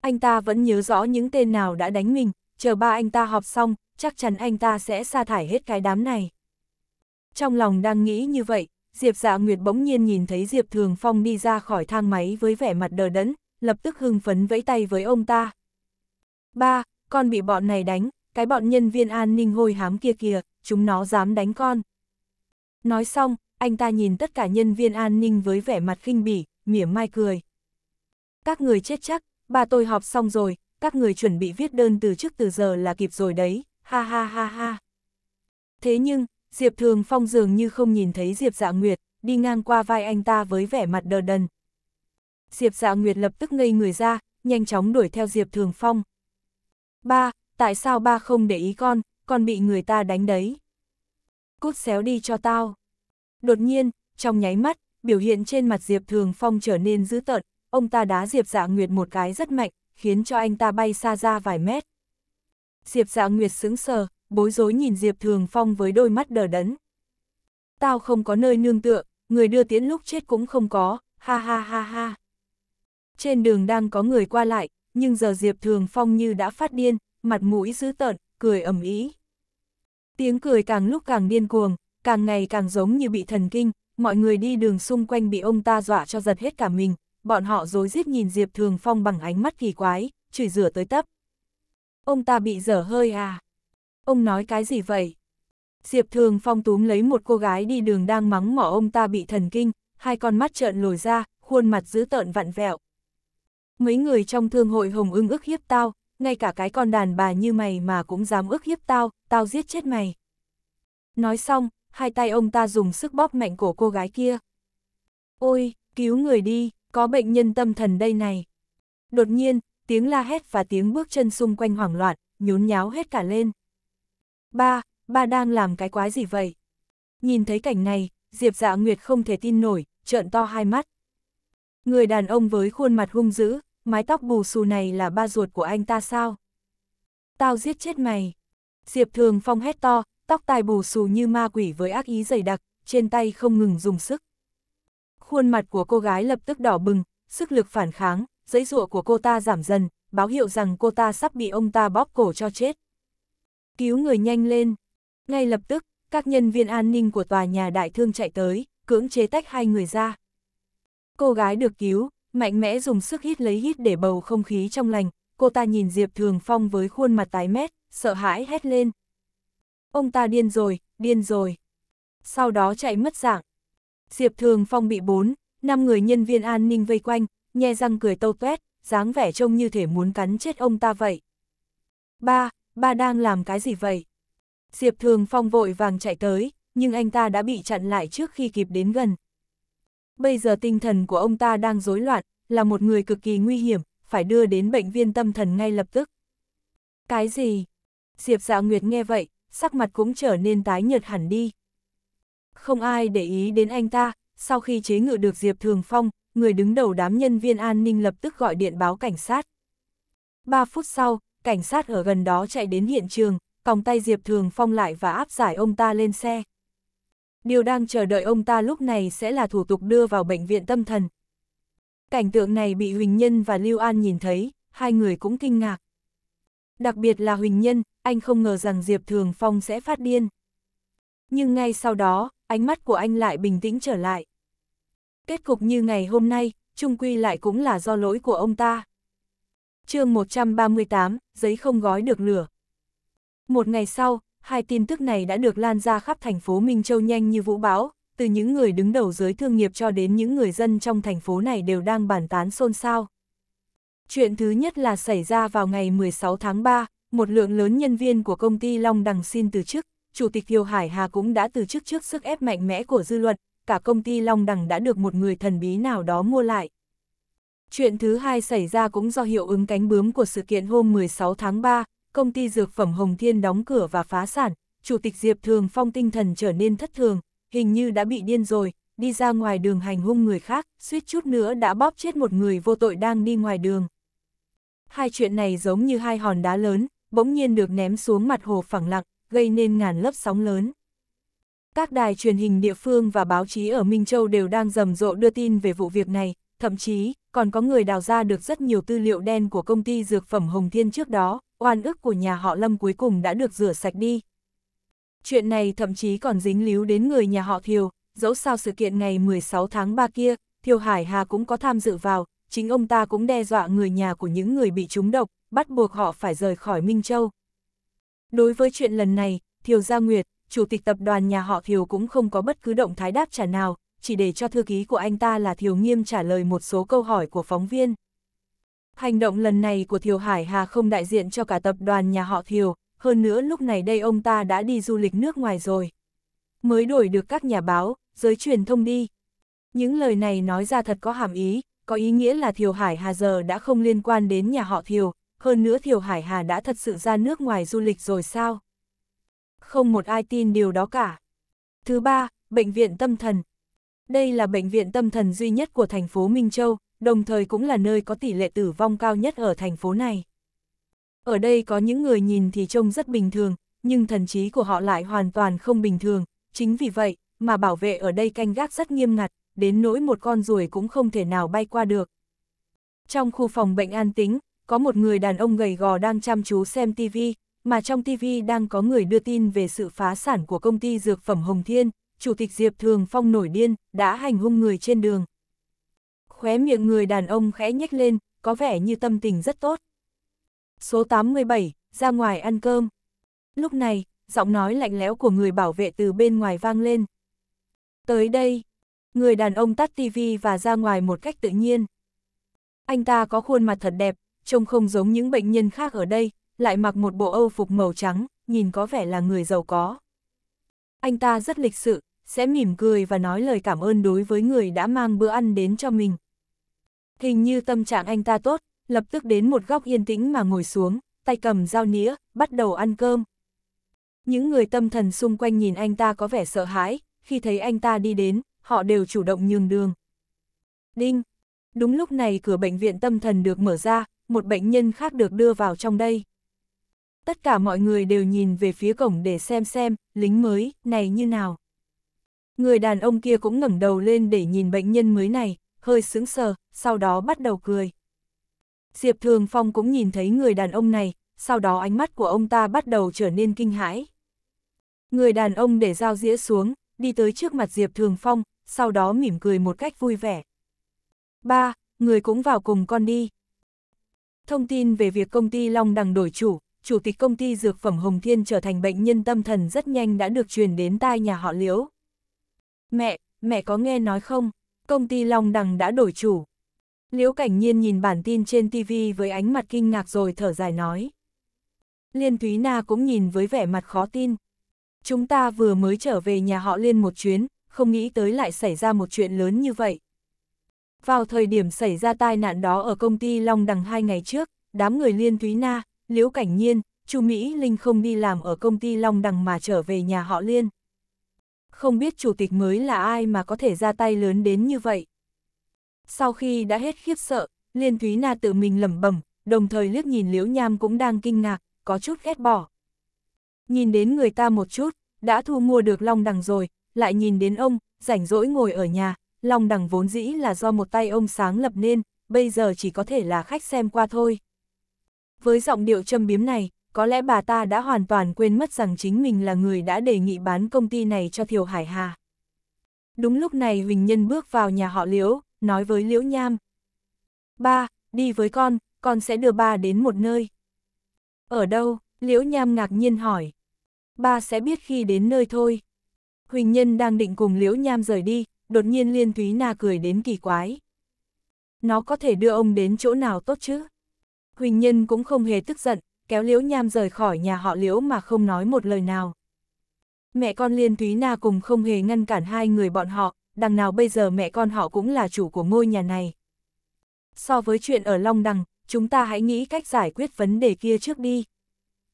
[SPEAKER 1] Anh ta vẫn nhớ rõ những tên nào đã đánh mình, chờ ba anh ta họp xong, chắc chắn anh ta sẽ sa thải hết cái đám này. Trong lòng đang nghĩ như vậy, Diệp Dạ Nguyệt bỗng nhiên nhìn thấy Diệp Thường Phong đi ra khỏi thang máy với vẻ mặt đờ đẫn, lập tức hưng phấn vẫy tay với ông ta. Ba, con bị bọn này đánh, cái bọn nhân viên an ninh hôi hám kia kìa, chúng nó dám đánh con. Nói xong, anh ta nhìn tất cả nhân viên an ninh với vẻ mặt khinh bỉ, mỉa mai cười. Các người chết chắc, Ba tôi họp xong rồi, các người chuẩn bị viết đơn từ trước từ giờ là kịp rồi đấy, ha ha ha ha. Thế nhưng, Diệp Thường Phong dường như không nhìn thấy Diệp Dạ Nguyệt, đi ngang qua vai anh ta với vẻ mặt đờ đần. Diệp Dạ Nguyệt lập tức ngây người ra, nhanh chóng đuổi theo Diệp Thường Phong. Ba, tại sao ba không để ý con, con bị người ta đánh đấy. Cút xéo đi cho tao. Đột nhiên, trong nháy mắt, biểu hiện trên mặt Diệp Thường Phong trở nên dữ tợn, ông ta đá Diệp Dạ Nguyệt một cái rất mạnh, khiến cho anh ta bay xa ra vài mét. Diệp Dạ Nguyệt sững sờ, bối rối nhìn Diệp Thường Phong với đôi mắt đờ đẫn. Tao không có nơi nương tựa, người đưa tiễn lúc chết cũng không có, ha ha ha ha. Trên đường đang có người qua lại, nhưng giờ Diệp Thường Phong như đã phát điên, mặt mũi dữ tợn, cười ầm ĩ. Tiếng cười càng lúc càng điên cuồng, càng ngày càng giống như bị thần kinh, mọi người đi đường xung quanh bị ông ta dọa cho giật hết cả mình, bọn họ dối rít nhìn Diệp Thường Phong bằng ánh mắt kỳ quái, chửi rửa tới tấp. Ông ta bị dở hơi à? Ông nói cái gì vậy? Diệp Thường Phong túm lấy một cô gái đi đường đang mắng mỏ ông ta bị thần kinh, hai con mắt trợn lồi ra, khuôn mặt dữ tợn vặn vẹo. Mấy người trong thương hội hồng ưng ức hiếp tao, ngay cả cái con đàn bà như mày mà cũng dám ức hiếp tao, tao giết chết mày. Nói xong, hai tay ông ta dùng sức bóp mạnh cổ cô gái kia. Ôi, cứu người đi có bệnh nhân tâm thần đây này. Đột nhiên, tiếng la hét và tiếng bước chân xung quanh hoảng loạn, nhốn nháo hết cả lên. Ba, ba đang làm cái quái gì vậy? Nhìn thấy cảnh này, Diệp Dạ Nguyệt không thể tin nổi, trợn to hai mắt. Người đàn ông với khuôn mặt hung dữ, mái tóc bù xù này là ba ruột của anh ta sao? Tao giết chết mày. Diệp Thường Phong hét to, tóc tai bù xù như ma quỷ với ác ý dày đặc, trên tay không ngừng dùng sức. Khuôn mặt của cô gái lập tức đỏ bừng, sức lực phản kháng, giấy rụa của cô ta giảm dần, báo hiệu rằng cô ta sắp bị ông ta bóp cổ cho chết. Cứu người nhanh lên. Ngay lập tức, các nhân viên an ninh của tòa nhà đại thương chạy tới, cưỡng chế tách hai người ra. Cô gái được cứu, mạnh mẽ dùng sức hít lấy hít để bầu không khí trong lành, cô ta nhìn Diệp Thường Phong với khuôn mặt tái mét, sợ hãi hét lên. Ông ta điên rồi, điên rồi. Sau đó chạy mất dạng. Diệp Thường Phong bị bốn năm người nhân viên an ninh vây quanh, nhe răng cười tâu tuét, dáng vẻ trông như thể muốn cắn chết ông ta vậy. Ba, ba đang làm cái gì vậy? Diệp Thường Phong vội vàng chạy tới, nhưng anh ta đã bị chặn lại trước khi kịp đến gần. Bây giờ tinh thần của ông ta đang rối loạn, là một người cực kỳ nguy hiểm, phải đưa đến bệnh viên tâm thần ngay lập tức. Cái gì? Diệp Dạ Nguyệt nghe vậy, sắc mặt cũng trở nên tái nhợt hẳn đi không ai để ý đến anh ta, sau khi chế ngự được Diệp Thường Phong, người đứng đầu đám nhân viên an ninh lập tức gọi điện báo cảnh sát. 3 phút sau, cảnh sát ở gần đó chạy đến hiện trường, còng tay Diệp Thường Phong lại và áp giải ông ta lên xe. Điều đang chờ đợi ông ta lúc này sẽ là thủ tục đưa vào bệnh viện tâm thần. Cảnh tượng này bị Huỳnh Nhân và Lưu An nhìn thấy, hai người cũng kinh ngạc. Đặc biệt là Huỳnh Nhân, anh không ngờ rằng Diệp Thường Phong sẽ phát điên. Nhưng ngay sau đó, ánh mắt của anh lại bình tĩnh trở lại. Kết cục như ngày hôm nay, trung quy lại cũng là do lỗi của ông ta. chương 138, giấy không gói được lửa. Một ngày sau, hai tin tức này đã được lan ra khắp thành phố Minh Châu nhanh như vũ bão, từ những người đứng đầu giới thương nghiệp cho đến những người dân trong thành phố này đều đang bàn tán xôn xao. Chuyện thứ nhất là xảy ra vào ngày 16 tháng 3, một lượng lớn nhân viên của công ty Long Đằng xin từ chức. Chủ tịch Thiều Hải Hà cũng đã từ chức trước sức ép mạnh mẽ của dư luận, cả công ty Long Đằng đã được một người thần bí nào đó mua lại. Chuyện thứ hai xảy ra cũng do hiệu ứng cánh bướm của sự kiện hôm 16 tháng 3, công ty dược phẩm Hồng Thiên đóng cửa và phá sản, Chủ tịch Diệp Thường Phong tinh thần trở nên thất thường, hình như đã bị điên rồi, đi ra ngoài đường hành hung người khác, suýt chút nữa đã bóp chết một người vô tội đang đi ngoài đường. Hai chuyện này giống như hai hòn đá lớn, bỗng nhiên được ném xuống mặt hồ phẳng lặng, gây nên ngàn lớp sóng lớn. Các đài truyền hình địa phương và báo chí ở Minh Châu đều đang rầm rộ đưa tin về vụ việc này, thậm chí còn có người đào ra được rất nhiều tư liệu đen của công ty dược phẩm Hồng Thiên trước đó, oan ức của nhà họ Lâm cuối cùng đã được rửa sạch đi. Chuyện này thậm chí còn dính líu đến người nhà họ Thiều, dẫu sao sự kiện ngày 16 tháng 3 kia, Thiều Hải Hà cũng có tham dự vào, chính ông ta cũng đe dọa người nhà của những người bị trúng độc, bắt buộc họ phải rời khỏi Minh Châu. Đối với chuyện lần này, Thiều Gia Nguyệt, chủ tịch tập đoàn nhà họ Thiều cũng không có bất cứ động thái đáp trả nào, chỉ để cho thư ký của anh ta là Thiều Nghiêm trả lời một số câu hỏi của phóng viên. Hành động lần này của Thiều Hải Hà không đại diện cho cả tập đoàn nhà họ Thiều, hơn nữa lúc này đây ông ta đã đi du lịch nước ngoài rồi. Mới đổi được các nhà báo, giới truyền thông đi. Những lời này nói ra thật có hàm ý, có ý nghĩa là Thiều Hải Hà giờ đã không liên quan đến nhà họ Thiều, hơn nữa Thiều Hải Hà đã thật sự ra nước ngoài du lịch rồi sao? Không một ai tin điều đó cả. Thứ ba, Bệnh viện Tâm thần. Đây là bệnh viện tâm thần duy nhất của thành phố Minh Châu, đồng thời cũng là nơi có tỷ lệ tử vong cao nhất ở thành phố này. Ở đây có những người nhìn thì trông rất bình thường, nhưng thần trí của họ lại hoàn toàn không bình thường, chính vì vậy mà bảo vệ ở đây canh gác rất nghiêm ngặt, đến nỗi một con ruồi cũng không thể nào bay qua được. Trong khu phòng bệnh an tính, có một người đàn ông gầy gò đang chăm chú xem TV, mà trong TV đang có người đưa tin về sự phá sản của công ty dược phẩm Hồng Thiên, Chủ tịch Diệp Thường Phong nổi điên, đã hành hung người trên đường. Khóe miệng người đàn ông khẽ nhếch lên, có vẻ như tâm tình rất tốt. Số 87, ra ngoài ăn cơm. Lúc này, giọng nói lạnh lẽo của người bảo vệ từ bên ngoài vang lên. Tới đây, người đàn ông tắt TV và ra ngoài một cách tự nhiên. Anh ta có khuôn mặt thật đẹp, trông không giống những bệnh nhân khác ở đây, lại mặc một bộ âu phục màu trắng, nhìn có vẻ là người giàu có. Anh ta rất lịch sự, sẽ mỉm cười và nói lời cảm ơn đối với người đã mang bữa ăn đến cho mình. Hình như tâm trạng anh ta tốt, lập tức đến một góc yên tĩnh mà ngồi xuống, tay cầm dao nĩa, bắt đầu ăn cơm. Những người tâm thần xung quanh nhìn anh ta có vẻ sợ hãi, khi thấy anh ta đi đến, họ đều chủ động nhường đường. Đinh! Đúng lúc này cửa bệnh viện tâm thần được mở ra, một bệnh nhân khác được đưa vào trong đây. Tất cả mọi người đều nhìn về phía cổng để xem xem, lính mới, này như nào. Người đàn ông kia cũng ngẩng đầu lên để nhìn bệnh nhân mới này, hơi sững sờ, sau đó bắt đầu cười. Diệp Thường Phong cũng nhìn thấy người đàn ông này, sau đó ánh mắt của ông ta bắt đầu trở nên kinh hãi. Người đàn ông để dao dĩa xuống, đi tới trước mặt Diệp Thường Phong, sau đó mỉm cười một cách vui vẻ. Ba, người cũng vào cùng con đi. Thông tin về việc công ty Long Đằng đổi chủ, chủ tịch công ty dược phẩm Hồng Thiên trở thành bệnh nhân tâm thần rất nhanh đã được truyền đến tai nhà họ Liễu. Mẹ, mẹ có nghe nói không? Công ty Long Đằng đã đổi chủ. Liễu Cảnh Nhiên nhìn bản tin trên TV với ánh mặt kinh ngạc rồi thở dài nói. Liên Thúy Na cũng nhìn với vẻ mặt khó tin. Chúng ta vừa mới trở về nhà họ Liên một chuyến, không nghĩ tới lại xảy ra một chuyện lớn như vậy. Vào thời điểm xảy ra tai nạn đó ở công ty Long Đằng hai ngày trước, đám người Liên Thúy Na, Liễu Cảnh Nhiên, Chu Mỹ Linh không đi làm ở công ty Long Đằng mà trở về nhà họ Liên. Không biết chủ tịch mới là ai mà có thể ra tay lớn đến như vậy. Sau khi đã hết khiếp sợ, Liên Thúy Na tự mình lẩm bẩm, đồng thời liếc nhìn Liễu Nham cũng đang kinh ngạc, có chút ghét bỏ. Nhìn đến người ta một chút, đã thu mua được Long Đằng rồi, lại nhìn đến ông, rảnh rỗi ngồi ở nhà, Long đẳng vốn dĩ là do một tay ông sáng lập nên, bây giờ chỉ có thể là khách xem qua thôi. Với giọng điệu châm biếm này, có lẽ bà ta đã hoàn toàn quên mất rằng chính mình là người đã đề nghị bán công ty này cho Thiều Hải Hà. Đúng lúc này Huỳnh Nhân bước vào nhà họ Liễu, nói với Liễu Nham. Ba, đi với con, con sẽ đưa ba đến một nơi. Ở đâu? Liễu Nham ngạc nhiên hỏi. Ba sẽ biết khi đến nơi thôi. Huỳnh Nhân đang định cùng Liễu Nham rời đi, đột nhiên Liên Thúy Na cười đến kỳ quái. Nó có thể đưa ông đến chỗ nào tốt chứ? Huỳnh Nhân cũng không hề tức giận, kéo Liễu Nham rời khỏi nhà họ Liễu mà không nói một lời nào. Mẹ con Liên Thúy Na cùng không hề ngăn cản hai người bọn họ, đằng nào bây giờ mẹ con họ cũng là chủ của ngôi nhà này. So với chuyện ở Long Đằng, chúng ta hãy nghĩ cách giải quyết vấn đề kia trước đi.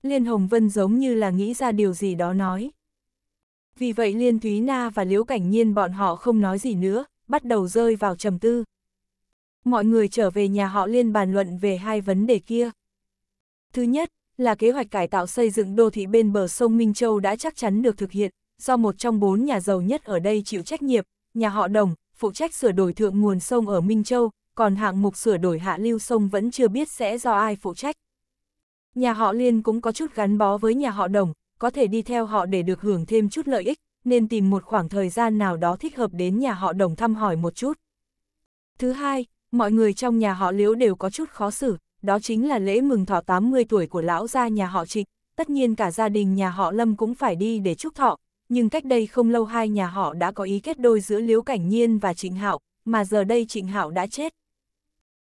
[SPEAKER 1] Liên Hồng Vân giống như là nghĩ ra điều gì đó nói. Vì vậy Liên Thúy Na và Liễu Cảnh Nhiên bọn họ không nói gì nữa, bắt đầu rơi vào trầm tư. Mọi người trở về nhà họ Liên bàn luận về hai vấn đề kia. Thứ nhất, là kế hoạch cải tạo xây dựng đô thị bên bờ sông Minh Châu đã chắc chắn được thực hiện, do một trong bốn nhà giàu nhất ở đây chịu trách nhiệm, nhà họ Đồng, phụ trách sửa đổi thượng nguồn sông ở Minh Châu, còn hạng mục sửa đổi hạ lưu sông vẫn chưa biết sẽ do ai phụ trách. Nhà họ Liên cũng có chút gắn bó với nhà họ Đồng, có thể đi theo họ để được hưởng thêm chút lợi ích, nên tìm một khoảng thời gian nào đó thích hợp đến nhà họ đồng thăm hỏi một chút. Thứ hai, mọi người trong nhà họ liễu đều có chút khó xử, đó chính là lễ mừng thọ 80 tuổi của lão gia nhà họ trịnh, tất nhiên cả gia đình nhà họ Lâm cũng phải đi để chúc thọ, nhưng cách đây không lâu hai nhà họ đã có ý kết đôi giữa Liễu Cảnh Nhiên và Trịnh Hạo, mà giờ đây Trịnh Hạo đã chết.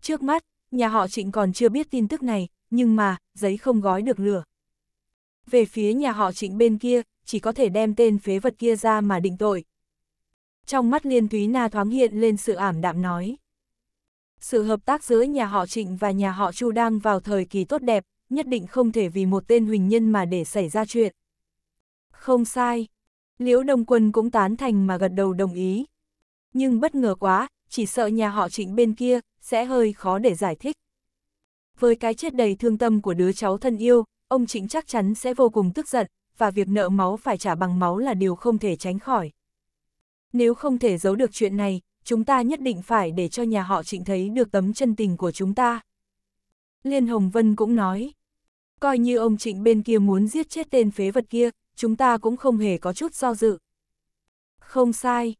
[SPEAKER 1] Trước mắt, nhà họ Trịnh còn chưa biết tin tức này, nhưng mà, giấy không gói được lửa về phía nhà họ trịnh bên kia, chỉ có thể đem tên phế vật kia ra mà định tội. Trong mắt Liên Thúy Na thoáng hiện lên sự ảm đạm nói. Sự hợp tác giữa nhà họ Trịnh và nhà họ Chu đang vào thời kỳ tốt đẹp, nhất định không thể vì một tên huỳnh nhân mà để xảy ra chuyện. Không sai. Liễu Đông Quân cũng tán thành mà gật đầu đồng ý. Nhưng bất ngờ quá, chỉ sợ nhà họ Trịnh bên kia sẽ hơi khó để giải thích. Với cái chết đầy thương tâm của đứa cháu thân yêu, ông Trịnh chắc chắn sẽ vô cùng tức giận, và việc nợ máu phải trả bằng máu là điều không thể tránh khỏi. Nếu không thể giấu được chuyện này, chúng ta nhất định phải để cho nhà họ Trịnh thấy được tấm chân tình của chúng ta. Liên Hồng Vân cũng nói, coi như ông Trịnh bên kia muốn giết chết tên phế vật kia, chúng ta cũng không hề có chút do dự. Không sai,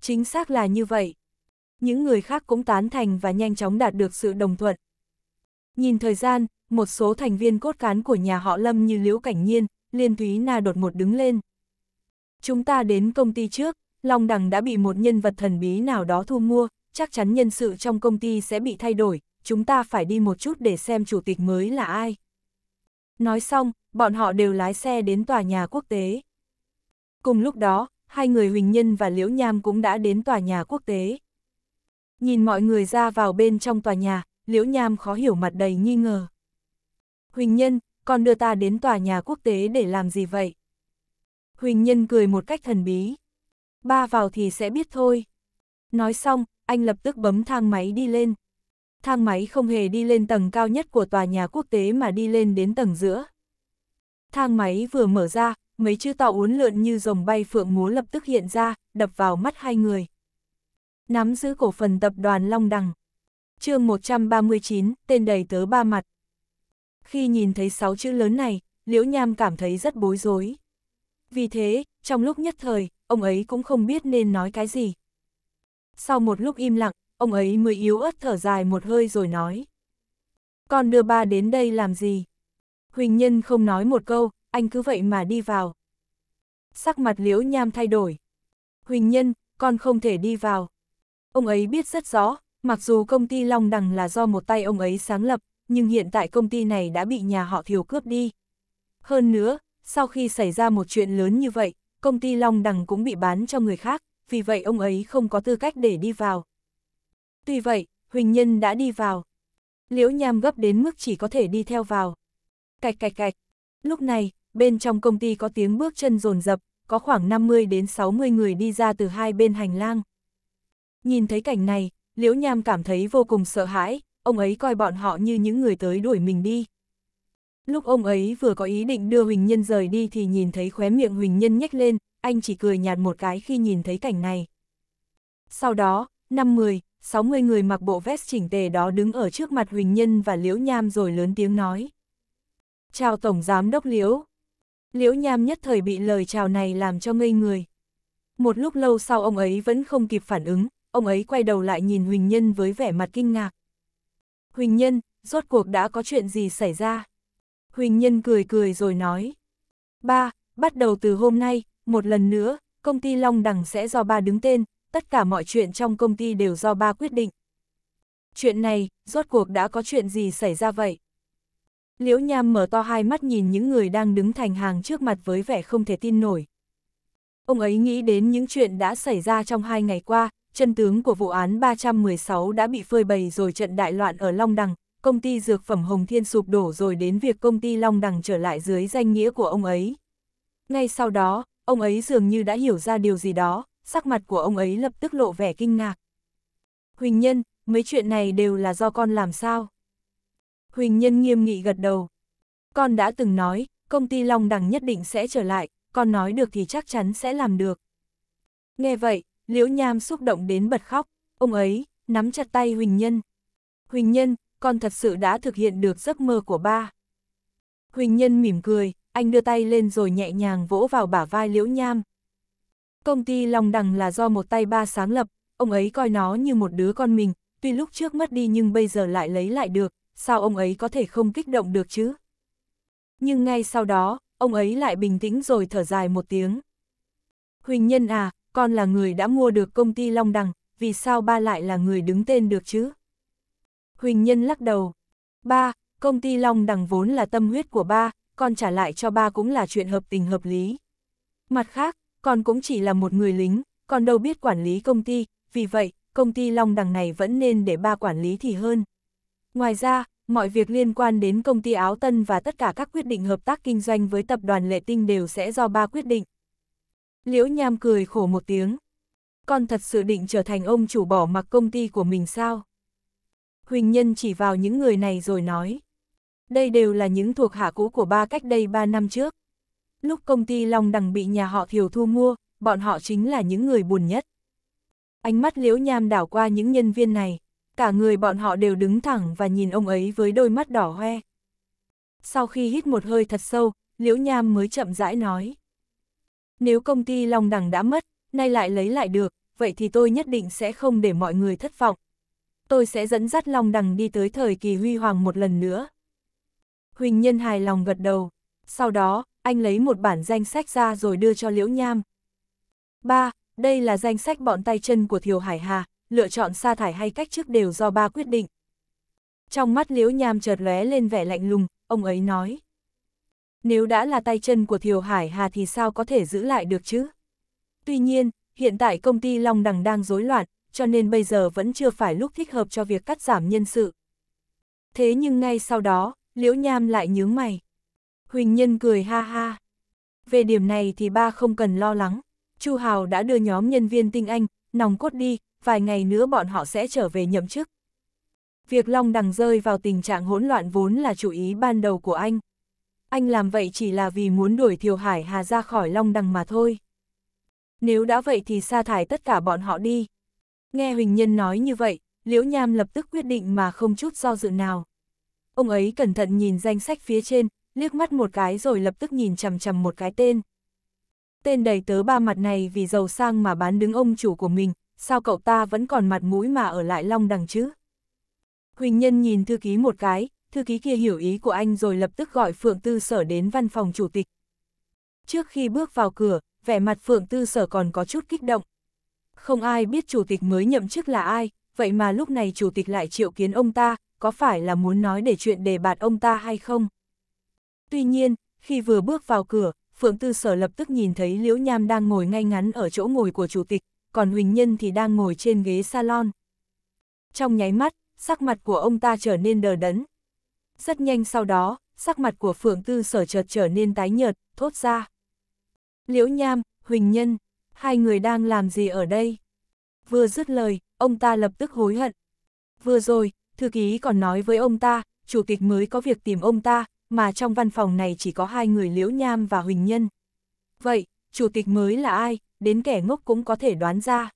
[SPEAKER 1] chính xác là như vậy. Những người khác cũng tán thành và nhanh chóng đạt được sự đồng thuận. Nhìn thời gian, một số thành viên cốt cán của nhà họ Lâm như Liễu Cảnh Nhiên, Liên Thúy Na đột ngột đứng lên. Chúng ta đến công ty trước, Long Đằng đã bị một nhân vật thần bí nào đó thu mua, chắc chắn nhân sự trong công ty sẽ bị thay đổi, chúng ta phải đi một chút để xem chủ tịch mới là ai. Nói xong, bọn họ đều lái xe đến tòa nhà quốc tế. Cùng lúc đó, hai người Huỳnh Nhân và Liễu Nham cũng đã đến tòa nhà quốc tế. Nhìn mọi người ra vào bên trong tòa nhà, Liễu Nham khó hiểu mặt đầy nghi ngờ. Huỳnh Nhân, còn đưa ta đến tòa nhà quốc tế để làm gì vậy? Huỳnh Nhân cười một cách thần bí. Ba vào thì sẽ biết thôi. Nói xong, anh lập tức bấm thang máy đi lên. Thang máy không hề đi lên tầng cao nhất của tòa nhà quốc tế mà đi lên đến tầng giữa. Thang máy vừa mở ra, mấy chữ to uốn lượn như rồng bay phượng múa lập tức hiện ra, đập vào mắt hai người. Nắm giữ cổ phần tập đoàn Long Đằng. chương 139, tên đầy tớ ba mặt. Khi nhìn thấy sáu chữ lớn này, Liễu Nham cảm thấy rất bối rối. Vì thế, trong lúc nhất thời, ông ấy cũng không biết nên nói cái gì. Sau một lúc im lặng, ông ấy mới yếu ớt thở dài một hơi rồi nói. Con đưa ba đến đây làm gì? Huỳnh Nhân không nói một câu, anh cứ vậy mà đi vào. Sắc mặt Liễu Nham thay đổi. Huỳnh Nhân, con không thể đi vào. Ông ấy biết rất rõ, mặc dù công ty Long Đằng là do một tay ông ấy sáng lập, nhưng hiện tại công ty này đã bị nhà họ Thiều cướp đi. Hơn nữa, sau khi xảy ra một chuyện lớn như vậy, công ty Long Đằng cũng bị bán cho người khác, vì vậy ông ấy không có tư cách để đi vào. Tuy vậy, Huỳnh Nhân đã đi vào. Liễu Nham gấp đến mức chỉ có thể đi theo vào. Cạch cạch cạch. Lúc này, bên trong công ty có tiếng bước chân rồn rập, có khoảng 50 đến 60 người đi ra từ hai bên hành lang. Nhìn thấy cảnh này, Liễu Nham cảm thấy vô cùng sợ hãi, ông ấy coi bọn họ như những người tới đuổi mình đi. Lúc ông ấy vừa có ý định đưa Huỳnh Nhân rời đi thì nhìn thấy khóe miệng Huỳnh Nhân nhếch lên, anh chỉ cười nhạt một cái khi nhìn thấy cảnh này. Sau đó, năm 10, 60 người mặc bộ vest chỉnh tề đó đứng ở trước mặt Huỳnh Nhân và Liễu Nham rồi lớn tiếng nói. Chào Tổng Giám Đốc Liễu. Liễu Nham nhất thời bị lời chào này làm cho ngây người. Một lúc lâu sau ông ấy vẫn không kịp phản ứng, ông ấy quay đầu lại nhìn Huỳnh Nhân với vẻ mặt kinh ngạc. Huỳnh Nhân, rốt cuộc đã có chuyện gì xảy ra? Huỳnh Nhân cười cười rồi nói. Ba, bắt đầu từ hôm nay, một lần nữa, công ty Long Đằng sẽ do ba đứng tên, tất cả mọi chuyện trong công ty đều do ba quyết định. Chuyện này, rốt cuộc đã có chuyện gì xảy ra vậy? Liễu Nham mở to hai mắt nhìn những người đang đứng thành hàng trước mặt với vẻ không thể tin nổi. Ông ấy nghĩ đến những chuyện đã xảy ra trong hai ngày qua, chân tướng của vụ án 316 đã bị phơi bày rồi trận đại loạn ở Long Đằng, công ty dược phẩm Hồng Thiên sụp đổ rồi đến việc công ty Long Đằng trở lại dưới danh nghĩa của ông ấy. Ngay sau đó, ông ấy dường như đã hiểu ra điều gì đó, sắc mặt của ông ấy lập tức lộ vẻ kinh ngạc. Huỳnh Nhân, mấy chuyện này đều là do con làm sao? Huỳnh Nhân nghiêm nghị gật đầu. Con đã từng nói, công ty Long Đằng nhất định sẽ trở lại, con nói được thì chắc chắn sẽ làm được. Nghe vậy, Liễu Nham xúc động đến bật khóc, ông ấy, nắm chặt tay Huỳnh Nhân. Huỳnh Nhân, con thật sự đã thực hiện được giấc mơ của ba. Huỳnh Nhân mỉm cười, anh đưa tay lên rồi nhẹ nhàng vỗ vào bả vai Liễu Nham. Công ty Long Đằng là do một tay ba sáng lập, ông ấy coi nó như một đứa con mình, tuy lúc trước mất đi nhưng bây giờ lại lấy lại được, sao ông ấy có thể không kích động được chứ? Nhưng ngay sau đó, ông ấy lại bình tĩnh rồi thở dài một tiếng. Huỳnh Nhân à, con là người đã mua được công ty Long Đằng, vì sao ba lại là người đứng tên được chứ? Huỳnh Nhân lắc đầu. Ba, công ty Long Đằng vốn là tâm huyết của ba, con trả lại cho ba cũng là chuyện hợp tình hợp lý. Mặt khác, con cũng chỉ là một người lính, con đâu biết quản lý công ty, vì vậy, công ty Long Đằng này vẫn nên để ba quản lý thì hơn. Ngoài ra, mọi việc liên quan đến công ty Áo Tân và tất cả các quyết định hợp tác kinh doanh với tập đoàn Lệ Tinh đều sẽ do ba quyết định. Liễu Nham cười khổ một tiếng. Con thật sự định trở thành ông chủ bỏ mặc công ty của mình sao? Huỳnh Nhân chỉ vào những người này rồi nói. Đây đều là những thuộc hạ cũ của ba cách đây ba năm trước. Lúc công ty Long Đằng bị nhà họ Thiều thu mua, bọn họ chính là những người buồn nhất. Ánh mắt Liễu Nham đảo qua những nhân viên này, cả người bọn họ đều đứng thẳng và nhìn ông ấy với đôi mắt đỏ hoe. Sau khi hít một hơi thật sâu, Liễu Nham mới chậm rãi nói. Nếu công ty Long Đằng đã mất, nay lại lấy lại được, vậy thì tôi nhất định sẽ không để mọi người thất vọng. Tôi sẽ dẫn dắt Long Đằng đi tới thời kỳ huy hoàng một lần nữa. Huỳnh Nhân hài lòng gật đầu. Sau đó, anh lấy một bản danh sách ra rồi đưa cho Liễu Nham. Ba, Đây là danh sách bọn tay chân của Thiều Hải Hà, lựa chọn sa thải hay cách chức đều do ba quyết định. Trong mắt Liễu Nham chợt lóe lên vẻ lạnh lùng, ông ấy nói nếu đã là tay chân của Thiều Hải Hà thì sao có thể giữ lại được chứ? Tuy nhiên, hiện tại công ty Long Đằng đang rối loạn, cho nên bây giờ vẫn chưa phải lúc thích hợp cho việc cắt giảm nhân sự. Thế nhưng ngay sau đó, Liễu Nham lại nhướng mày. Huỳnh Nhân cười ha ha. Về điểm này thì ba không cần lo lắng. Chu Hào đã đưa nhóm nhân viên tinh anh, nòng cốt đi, vài ngày nữa bọn họ sẽ trở về nhậm chức. Việc Long Đằng rơi vào tình trạng hỗn loạn vốn là chủ ý ban đầu của anh anh làm vậy chỉ là vì muốn đuổi Thiều Hải Hà ra khỏi Long Đằng mà thôi. Nếu đã vậy thì sa thải tất cả bọn họ đi. Nghe Huỳnh Nhân nói như vậy, Liễu Nham lập tức quyết định mà không chút do dự nào. Ông ấy cẩn thận nhìn danh sách phía trên, liếc mắt một cái rồi lập tức nhìn chầm chầm một cái tên. Tên đầy tớ ba mặt này vì giàu sang mà bán đứng ông chủ của mình, sao cậu ta vẫn còn mặt mũi mà ở lại Long Đằng chứ? Huỳnh Nhân nhìn thư ký một cái, thư ký kia hiểu ý của anh rồi lập tức gọi Phượng Tư Sở đến văn phòng chủ tịch. Trước khi bước vào cửa, vẻ mặt Phượng Tư Sở còn có chút kích động. Không ai biết chủ tịch mới nhậm chức là ai, vậy mà lúc này chủ tịch lại triệu kiến ông ta, có phải là muốn nói để chuyện đề bạt ông ta hay không? Tuy nhiên, khi vừa bước vào cửa, Phượng Tư Sở lập tức nhìn thấy Liễu Nham đang ngồi ngay ngắn ở chỗ ngồi của chủ tịch, còn Huỳnh Nhân thì đang ngồi trên ghế salon. Trong nháy mắt, sắc mặt của ông ta trở nên đờ đẫn, rất nhanh sau đó, sắc mặt của Phượng Tư Sở chợt trở nên tái nhợt, thốt ra. Liễu Nham, Huỳnh Nhân, hai người đang làm gì ở đây? Vừa dứt lời, ông ta lập tức hối hận. Vừa rồi, thư ký còn nói với ông ta, chủ tịch mới có việc tìm ông ta, mà trong văn phòng này chỉ có hai người Liễu Nham và Huỳnh Nhân. Vậy, chủ tịch mới là ai, đến kẻ ngốc cũng có thể đoán ra.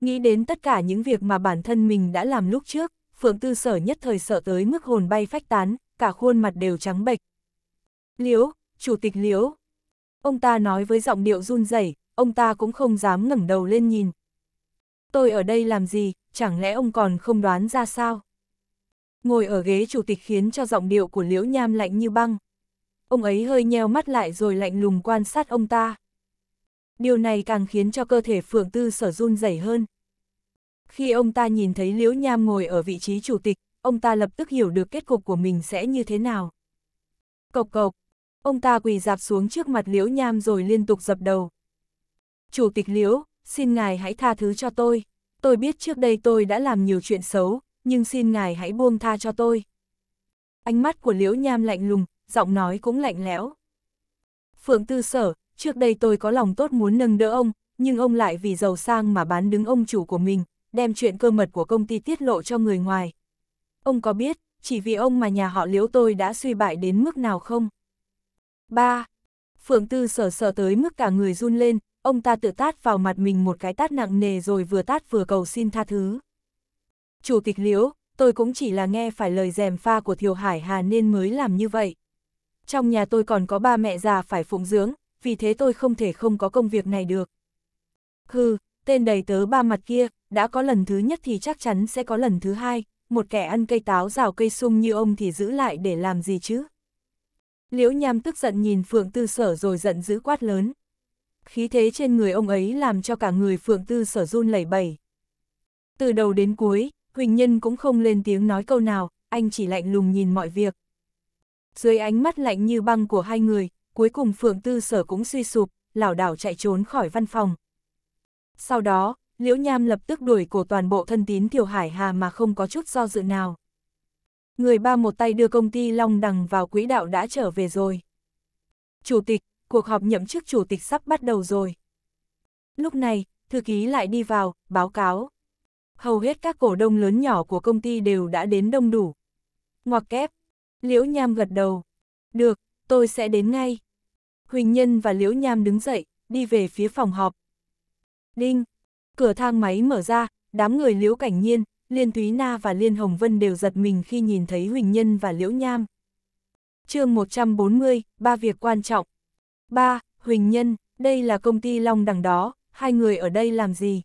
[SPEAKER 1] Nghĩ đến tất cả những việc mà bản thân mình đã làm lúc trước, Phượng Tư Sở nhất thời sợ tới mức hồn bay phách tán, cả khuôn mặt đều trắng bệch. Liễu, Chủ tịch Liễu. Ông ta nói với giọng điệu run rẩy, ông ta cũng không dám ngẩng đầu lên nhìn. Tôi ở đây làm gì, chẳng lẽ ông còn không đoán ra sao? Ngồi ở ghế chủ tịch khiến cho giọng điệu của Liễu Nham lạnh như băng. Ông ấy hơi nheo mắt lại rồi lạnh lùng quan sát ông ta. Điều này càng khiến cho cơ thể Phượng Tư Sở run rẩy hơn. Khi ông ta nhìn thấy Liễu Nham ngồi ở vị trí chủ tịch, ông ta lập tức hiểu được kết cục của mình sẽ như thế nào. Cộc cộc, ông ta quỳ dạp xuống trước mặt Liễu Nham rồi liên tục dập đầu. Chủ tịch Liễu, xin ngài hãy tha thứ cho tôi. Tôi biết trước đây tôi đã làm nhiều chuyện xấu, nhưng xin ngài hãy buông tha cho tôi. Ánh mắt của Liễu Nham lạnh lùng, giọng nói cũng lạnh lẽo. Phượng Tư Sở, trước đây tôi có lòng tốt muốn nâng đỡ ông, nhưng ông lại vì giàu sang mà bán đứng ông chủ của mình, đem chuyện cơ mật của công ty tiết lộ cho người ngoài. Ông có biết, chỉ vì ông mà nhà họ liễu tôi đã suy bại đến mức nào không? 3. Phượng Tư sờ sờ tới mức cả người run lên, ông ta tự tát vào mặt mình một cái tát nặng nề rồi vừa tát vừa cầu xin tha thứ. Chủ tịch liễu, tôi cũng chỉ là nghe phải lời dèm pha của Thiều Hải Hà nên mới làm như vậy. Trong nhà tôi còn có ba mẹ già phải phụng dưỡng, vì thế tôi không thể không có công việc này được. Hừ, tên đầy tớ ba mặt kia, đã có lần thứ nhất thì chắc chắn sẽ có lần thứ hai, một kẻ ăn cây táo rào cây sung như ông thì giữ lại để làm gì chứ? Liễu Nham tức giận nhìn Phượng Tư Sở rồi giận dữ quát lớn. Khí thế trên người ông ấy làm cho cả người Phượng Tư Sở run lẩy bẩy. Từ đầu đến cuối, Huỳnh Nhân cũng không lên tiếng nói câu nào, anh chỉ lạnh lùng nhìn mọi việc. Dưới ánh mắt lạnh như băng của hai người, cuối cùng Phượng Tư Sở cũng suy sụp, lảo đảo chạy trốn khỏi văn phòng. Sau đó, Liễu Nham lập tức đuổi cổ toàn bộ thân tín Thiều Hải Hà mà không có chút do dự nào. Người ba một tay đưa công ty Long Đằng vào quỹ đạo đã trở về rồi. Chủ tịch, cuộc họp nhậm chức chủ tịch sắp bắt đầu rồi. Lúc này, thư ký lại đi vào, báo cáo. Hầu hết các cổ đông lớn nhỏ của công ty đều đã đến đông đủ. Ngoặc kép, Liễu Nham gật đầu. Được, tôi sẽ đến ngay. Huỳnh Nhân và Liễu Nham đứng dậy, đi về phía phòng họp, Đinh! Cửa thang máy mở ra, đám người Liễu Cảnh Nhiên, Liên Thúy Na và Liên Hồng Vân đều giật mình khi nhìn thấy Huỳnh Nhân và Liễu Nham. chương 140, ba việc quan trọng. ba Huỳnh Nhân, đây là công ty Long Đằng đó, hai người ở đây làm gì?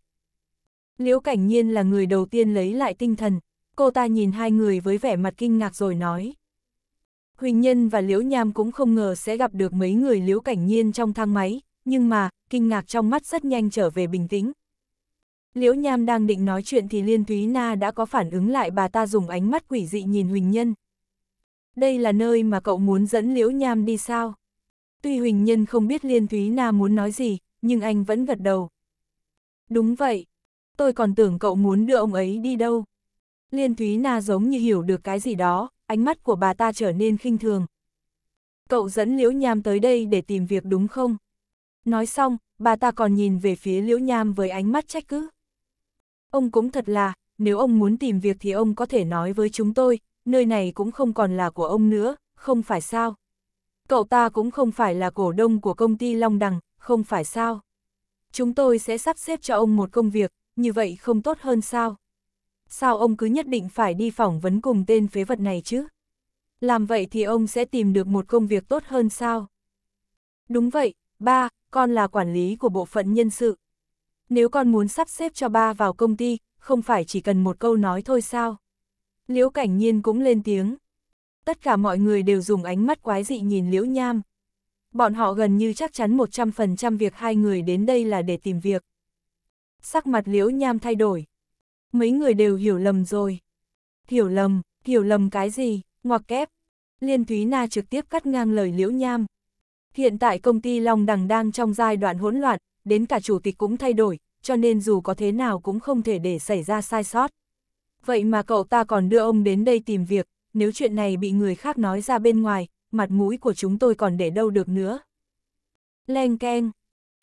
[SPEAKER 1] Liễu Cảnh Nhiên là người đầu tiên lấy lại tinh thần, cô ta nhìn hai người với vẻ mặt kinh ngạc rồi nói. Huỳnh Nhân và Liễu Nham cũng không ngờ sẽ gặp được mấy người Liễu Cảnh Nhiên trong thang máy, nhưng mà, kinh ngạc trong mắt rất nhanh trở về bình tĩnh. Liễu Nham đang định nói chuyện thì Liên Thúy Na đã có phản ứng lại bà ta dùng ánh mắt quỷ dị nhìn Huỳnh Nhân. Đây là nơi mà cậu muốn dẫn Liễu Nham đi sao? Tuy Huỳnh Nhân không biết Liên Thúy Na muốn nói gì, nhưng anh vẫn gật đầu. Đúng vậy, tôi còn tưởng cậu muốn đưa ông ấy đi đâu. Liên Thúy Na giống như hiểu được cái gì đó, ánh mắt của bà ta trở nên khinh thường. Cậu dẫn Liễu Nham tới đây để tìm việc đúng không? Nói xong, bà ta còn nhìn về phía Liễu Nham với ánh mắt trách cứ. Ông cũng thật là, nếu ông muốn tìm việc thì ông có thể nói với chúng tôi, nơi này cũng không còn là của ông nữa, không phải sao? Cậu ta cũng không phải là cổ đông của công ty Long Đằng, không phải sao? Chúng tôi sẽ sắp xếp cho ông một công việc, như vậy không tốt hơn sao? Sao ông cứ nhất định phải đi phỏng vấn cùng tên phế vật này chứ? Làm vậy thì ông sẽ tìm được một công việc tốt hơn sao? Đúng vậy, ba, con là quản lý của bộ phận nhân sự. Nếu con muốn sắp xếp cho ba vào công ty, không phải chỉ cần một câu nói thôi sao? Liễu Cảnh Nhiên cũng lên tiếng. Tất cả mọi người đều dùng ánh mắt quái dị nhìn Liễu Nham. Bọn họ gần như chắc chắn 100% việc hai người đến đây là để tìm việc. Sắc mặt Liễu Nham thay đổi. Mấy người đều hiểu lầm rồi. Hiểu lầm, hiểu lầm cái gì, ngoặc kép. Liên Thúy Na trực tiếp cắt ngang lời Liễu Nham, Hiện tại công ty Long Đằng đang trong giai đoạn hỗn loạn, đến cả chủ tịch cũng thay đổi, cho nên dù có thế nào cũng không thể để xảy ra sai sót. Vậy mà cậu ta còn đưa ông đến đây tìm việc, nếu chuyện này bị người khác nói ra bên ngoài, mặt mũi của chúng tôi còn để đâu được nữa. Leng keng.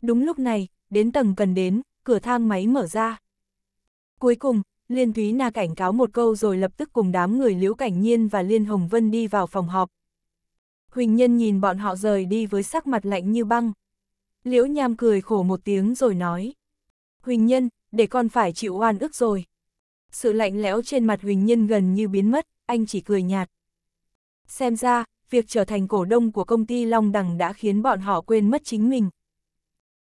[SPEAKER 1] Đúng lúc này, đến tầng cần đến, cửa thang máy mở ra. Cuối cùng, Liên Thúy Na cảnh cáo một câu rồi lập tức cùng đám người Liễu Cảnh Nhiên và Liên Hồng Vân đi vào phòng họp, Huỳnh Nhân nhìn bọn họ rời đi với sắc mặt lạnh như băng. Liễu Nham cười khổ một tiếng rồi nói. Huỳnh Nhân, để con phải chịu oan ức rồi. Sự lạnh lẽo trên mặt Huỳnh Nhân gần như biến mất, anh chỉ cười nhạt. Xem ra, việc trở thành cổ đông của công ty Long Đằng đã khiến bọn họ quên mất chính mình.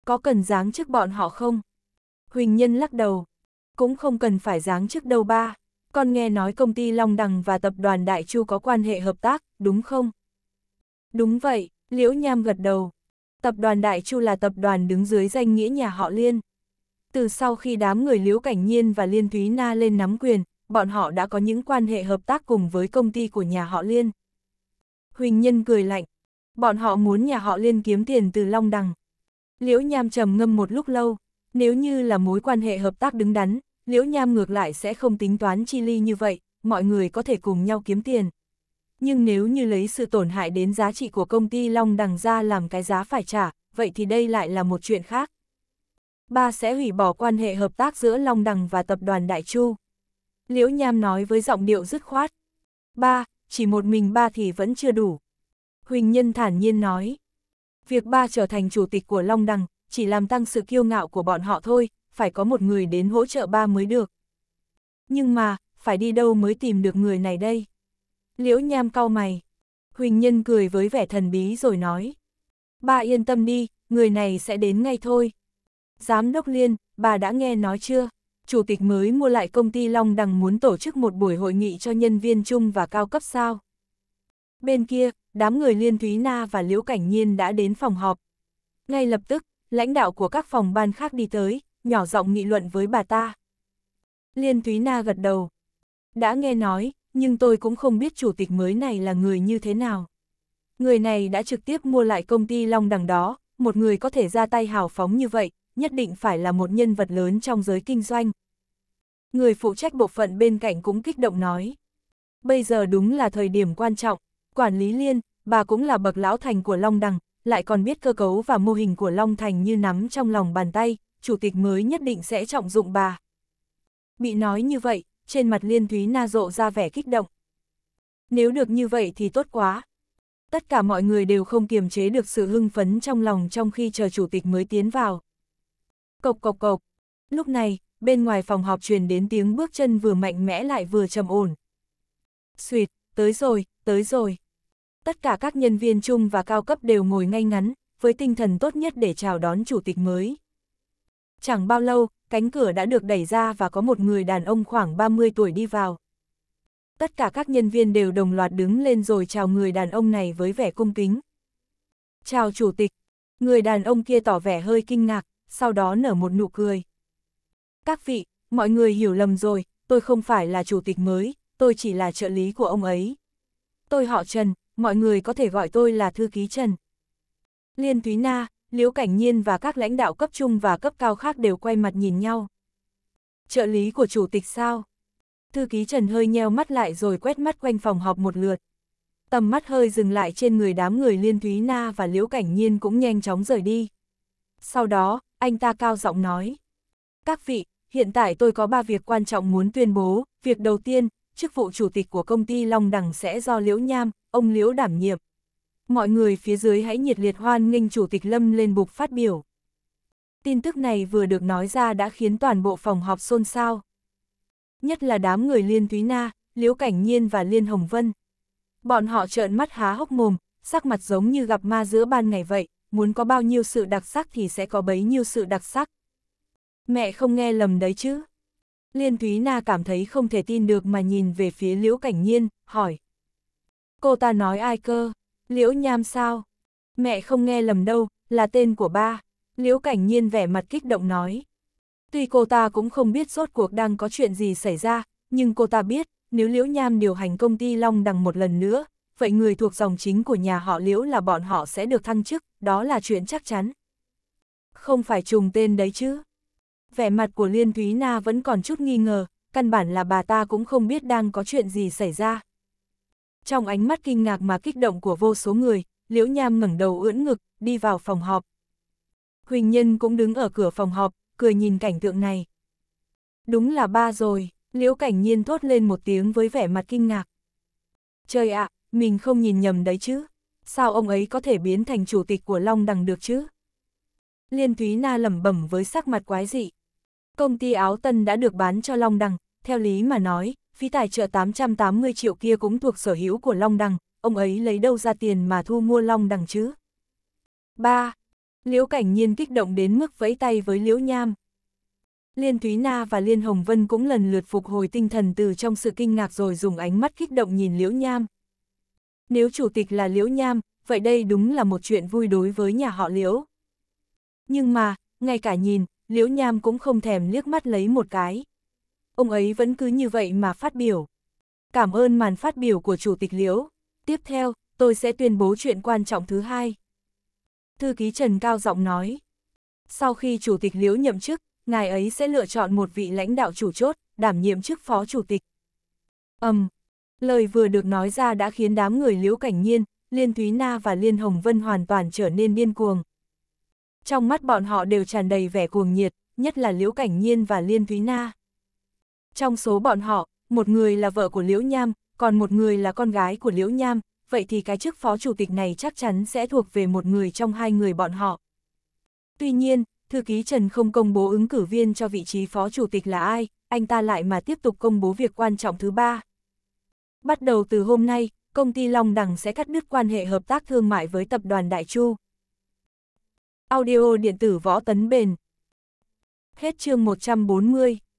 [SPEAKER 1] Có cần giáng chức bọn họ không? Huỳnh Nhân lắc đầu. Cũng không cần phải giáng chức đâu ba. Con nghe nói công ty Long Đằng và tập đoàn Đại Chu có quan hệ hợp tác, đúng không? Đúng vậy, Liễu Nham gật đầu. Tập đoàn Đại Chu là tập đoàn đứng dưới danh nghĩa nhà họ Liên. Từ sau khi đám người Liễu Cảnh Nhiên và Liên Thúy Na lên nắm quyền, bọn họ đã có những quan hệ hợp tác cùng với công ty của nhà họ Liên. Huỳnh Nhân cười lạnh. Bọn họ muốn nhà họ Liên kiếm tiền từ Long Đằng. Liễu Nham trầm ngâm một lúc lâu. Nếu như là mối quan hệ hợp tác đứng đắn, Liễu Nham ngược lại sẽ không tính toán chi ly như vậy, mọi người có thể cùng nhau kiếm tiền nhưng nếu như lấy sự tổn hại đến giá trị của công ty Long Đằng ra làm cái giá phải trả, vậy thì đây lại là một chuyện khác. Ba sẽ hủy bỏ quan hệ hợp tác giữa Long Đằng và tập đoàn Đại Chu. Liễu Nham nói với giọng điệu dứt khoát. Ba, chỉ một mình ba thì vẫn chưa đủ. Huỳnh Nhân thản nhiên nói. Việc ba trở thành chủ tịch của Long Đằng, chỉ làm tăng sự kiêu ngạo của bọn họ thôi, phải có một người đến hỗ trợ ba mới được. Nhưng mà, phải đi đâu mới tìm được người này đây? Liễu Nham cau mày. Huỳnh Nhân cười với vẻ thần bí rồi nói. Bà yên tâm đi, người này sẽ đến ngay thôi. Giám đốc Liên, bà đã nghe nói chưa? Chủ tịch mới mua lại công ty Long Đằng muốn tổ chức một buổi hội nghị cho nhân viên chung và cao cấp sao. Bên kia, đám người Liên Thúy Na và Liễu Cảnh Nhiên đã đến phòng họp. Ngay lập tức, lãnh đạo của các phòng ban khác đi tới, nhỏ giọng nghị luận với bà ta. Liên Thúy Na gật đầu. Đã nghe nói, nhưng tôi cũng không biết chủ tịch mới này là người như thế nào. Người này đã trực tiếp mua lại công ty Long Đằng đó, một người có thể ra tay hào phóng như vậy, nhất định phải là một nhân vật lớn trong giới kinh doanh. Người phụ trách bộ phận bên cạnh cũng kích động nói. Bây giờ đúng là thời điểm quan trọng, quản lý liên, bà cũng là bậc lão thành của Long Đằng, lại còn biết cơ cấu và mô hình của Long Thành như nắm trong lòng bàn tay, chủ tịch mới nhất định sẽ trọng dụng bà. Bị nói như vậy, trên mặt Liên Thúy Na rộ ra vẻ kích động. Nếu được như vậy thì tốt quá. Tất cả mọi người đều không kiềm chế được sự hưng phấn trong lòng trong khi chờ chủ tịch mới tiến vào. Cộc cộc cộc. Lúc này, bên ngoài phòng họp truyền đến tiếng bước chân vừa mạnh mẽ lại vừa trầm ổn. Xuyệt, tới rồi, tới rồi. Tất cả các nhân viên chung và cao cấp đều ngồi ngay ngắn, với tinh thần tốt nhất để chào đón chủ tịch mới chẳng bao lâu, cánh cửa đã được đẩy ra và có một người đàn ông khoảng 30 tuổi đi vào. Tất cả các nhân viên đều đồng loạt đứng lên rồi chào người đàn ông này với vẻ cung kính. Chào chủ tịch, người đàn ông kia tỏ vẻ hơi kinh ngạc, sau đó nở một nụ cười. Các vị, mọi người hiểu lầm rồi, tôi không phải là chủ tịch mới, tôi chỉ là trợ lý của ông ấy. Tôi họ Trần, mọi người có thể gọi tôi là thư ký Trần. Liên Thúy Na, Liễu Cảnh Nhiên và các lãnh đạo cấp trung và cấp cao khác đều quay mặt nhìn nhau. Trợ lý của chủ tịch sao? Thư ký Trần hơi nheo mắt lại rồi quét mắt quanh phòng họp một lượt. Tầm mắt hơi dừng lại trên người đám người Liên Thúy Na và Liễu Cảnh Nhiên cũng nhanh chóng rời đi. Sau đó, anh ta cao giọng nói. Các vị, hiện tại tôi có ba việc quan trọng muốn tuyên bố. Việc đầu tiên, chức vụ chủ tịch của công ty Long Đằng sẽ do Liễu Nham, ông Liễu đảm nhiệm mọi người phía dưới hãy nhiệt liệt hoan nghênh Chủ tịch Lâm lên bục phát biểu. Tin tức này vừa được nói ra đã khiến toàn bộ phòng họp xôn xao. Nhất là đám người Liên Thúy Na, Liễu Cảnh Nhiên và Liên Hồng Vân. Bọn họ trợn mắt há hốc mồm, sắc mặt giống như gặp ma giữa ban ngày vậy, muốn có bao nhiêu sự đặc sắc thì sẽ có bấy nhiêu sự đặc sắc. Mẹ không nghe lầm đấy chứ. Liên Thúy Na cảm thấy không thể tin được mà nhìn về phía Liễu Cảnh Nhiên, hỏi. Cô ta nói ai cơ? Liễu Nham sao? Mẹ không nghe lầm đâu, là tên của ba. Liễu Cảnh Nhiên vẻ mặt kích động nói. Tuy cô ta cũng không biết rốt cuộc đang có chuyện gì xảy ra, nhưng cô ta biết, nếu Liễu Nham điều hành công ty Long Đằng một lần nữa, vậy người thuộc dòng chính của nhà họ Liễu là bọn họ sẽ được thăng chức, đó là chuyện chắc chắn. Không phải trùng tên đấy chứ. Vẻ mặt của Liên Thúy Na vẫn còn chút nghi ngờ, căn bản là bà ta cũng không biết đang có chuyện gì xảy ra. Trong ánh mắt kinh ngạc mà kích động của vô số người, Liễu Nham ngẩng đầu ưỡn ngực, đi vào phòng họp. Huỳnh Nhân cũng đứng ở cửa phòng họp, cười nhìn cảnh tượng này. Đúng là ba rồi, Liễu Cảnh Nhiên thốt lên một tiếng với vẻ mặt kinh ngạc. Trời ạ, mình không nhìn nhầm đấy chứ. Sao ông ấy có thể biến thành chủ tịch của Long Đằng được chứ? Liên Thúy Na lẩm bẩm với sắc mặt quái dị. Công ty áo tân đã được bán cho Long Đằng, theo lý mà nói, phí tài trợ 880 triệu kia cũng thuộc sở hữu của Long Đằng, ông ấy lấy đâu ra tiền mà thu mua Long Đằng chứ? 3. Liễu Cảnh Nhiên kích động đến mức vẫy tay với Liễu Nham. Liên Thúy Na và Liên Hồng Vân cũng lần lượt phục hồi tinh thần từ trong sự kinh ngạc rồi dùng ánh mắt kích động nhìn Liễu Nham. Nếu chủ tịch là Liễu Nham, vậy đây đúng là một chuyện vui đối với nhà họ Liễu. Nhưng mà, ngay cả nhìn, Liễu Nham cũng không thèm liếc mắt lấy một cái ông ấy vẫn cứ như vậy mà phát biểu. Cảm ơn màn phát biểu của Chủ tịch Liễu. Tiếp theo, tôi sẽ tuyên bố chuyện quan trọng thứ hai. Thư ký Trần Cao giọng nói. Sau khi Chủ tịch Liễu nhậm chức, ngài ấy sẽ lựa chọn một vị lãnh đạo chủ chốt, đảm nhiệm chức phó chủ tịch. Ầm, um, lời vừa được nói ra đã khiến đám người Liễu Cảnh Nhiên, Liên Thúy Na và Liên Hồng Vân hoàn toàn trở nên điên cuồng. Trong mắt bọn họ đều tràn đầy vẻ cuồng nhiệt, nhất là Liễu Cảnh Nhiên và Liên Thúy Na. Trong số bọn họ, một người là vợ của Liễu Nham, còn một người là con gái của Liễu Nham, vậy thì cái chức phó chủ tịch này chắc chắn sẽ thuộc về một người trong hai người bọn họ. Tuy nhiên, thư ký Trần không công bố ứng cử viên cho vị trí phó chủ tịch là ai, anh ta lại mà tiếp tục công bố việc quan trọng thứ ba. Bắt đầu từ hôm nay, công ty Long Đằng sẽ cắt đứt quan hệ hợp tác thương mại với tập đoàn Đại Chu. Audio điện tử võ tấn bền. Hết chương 140.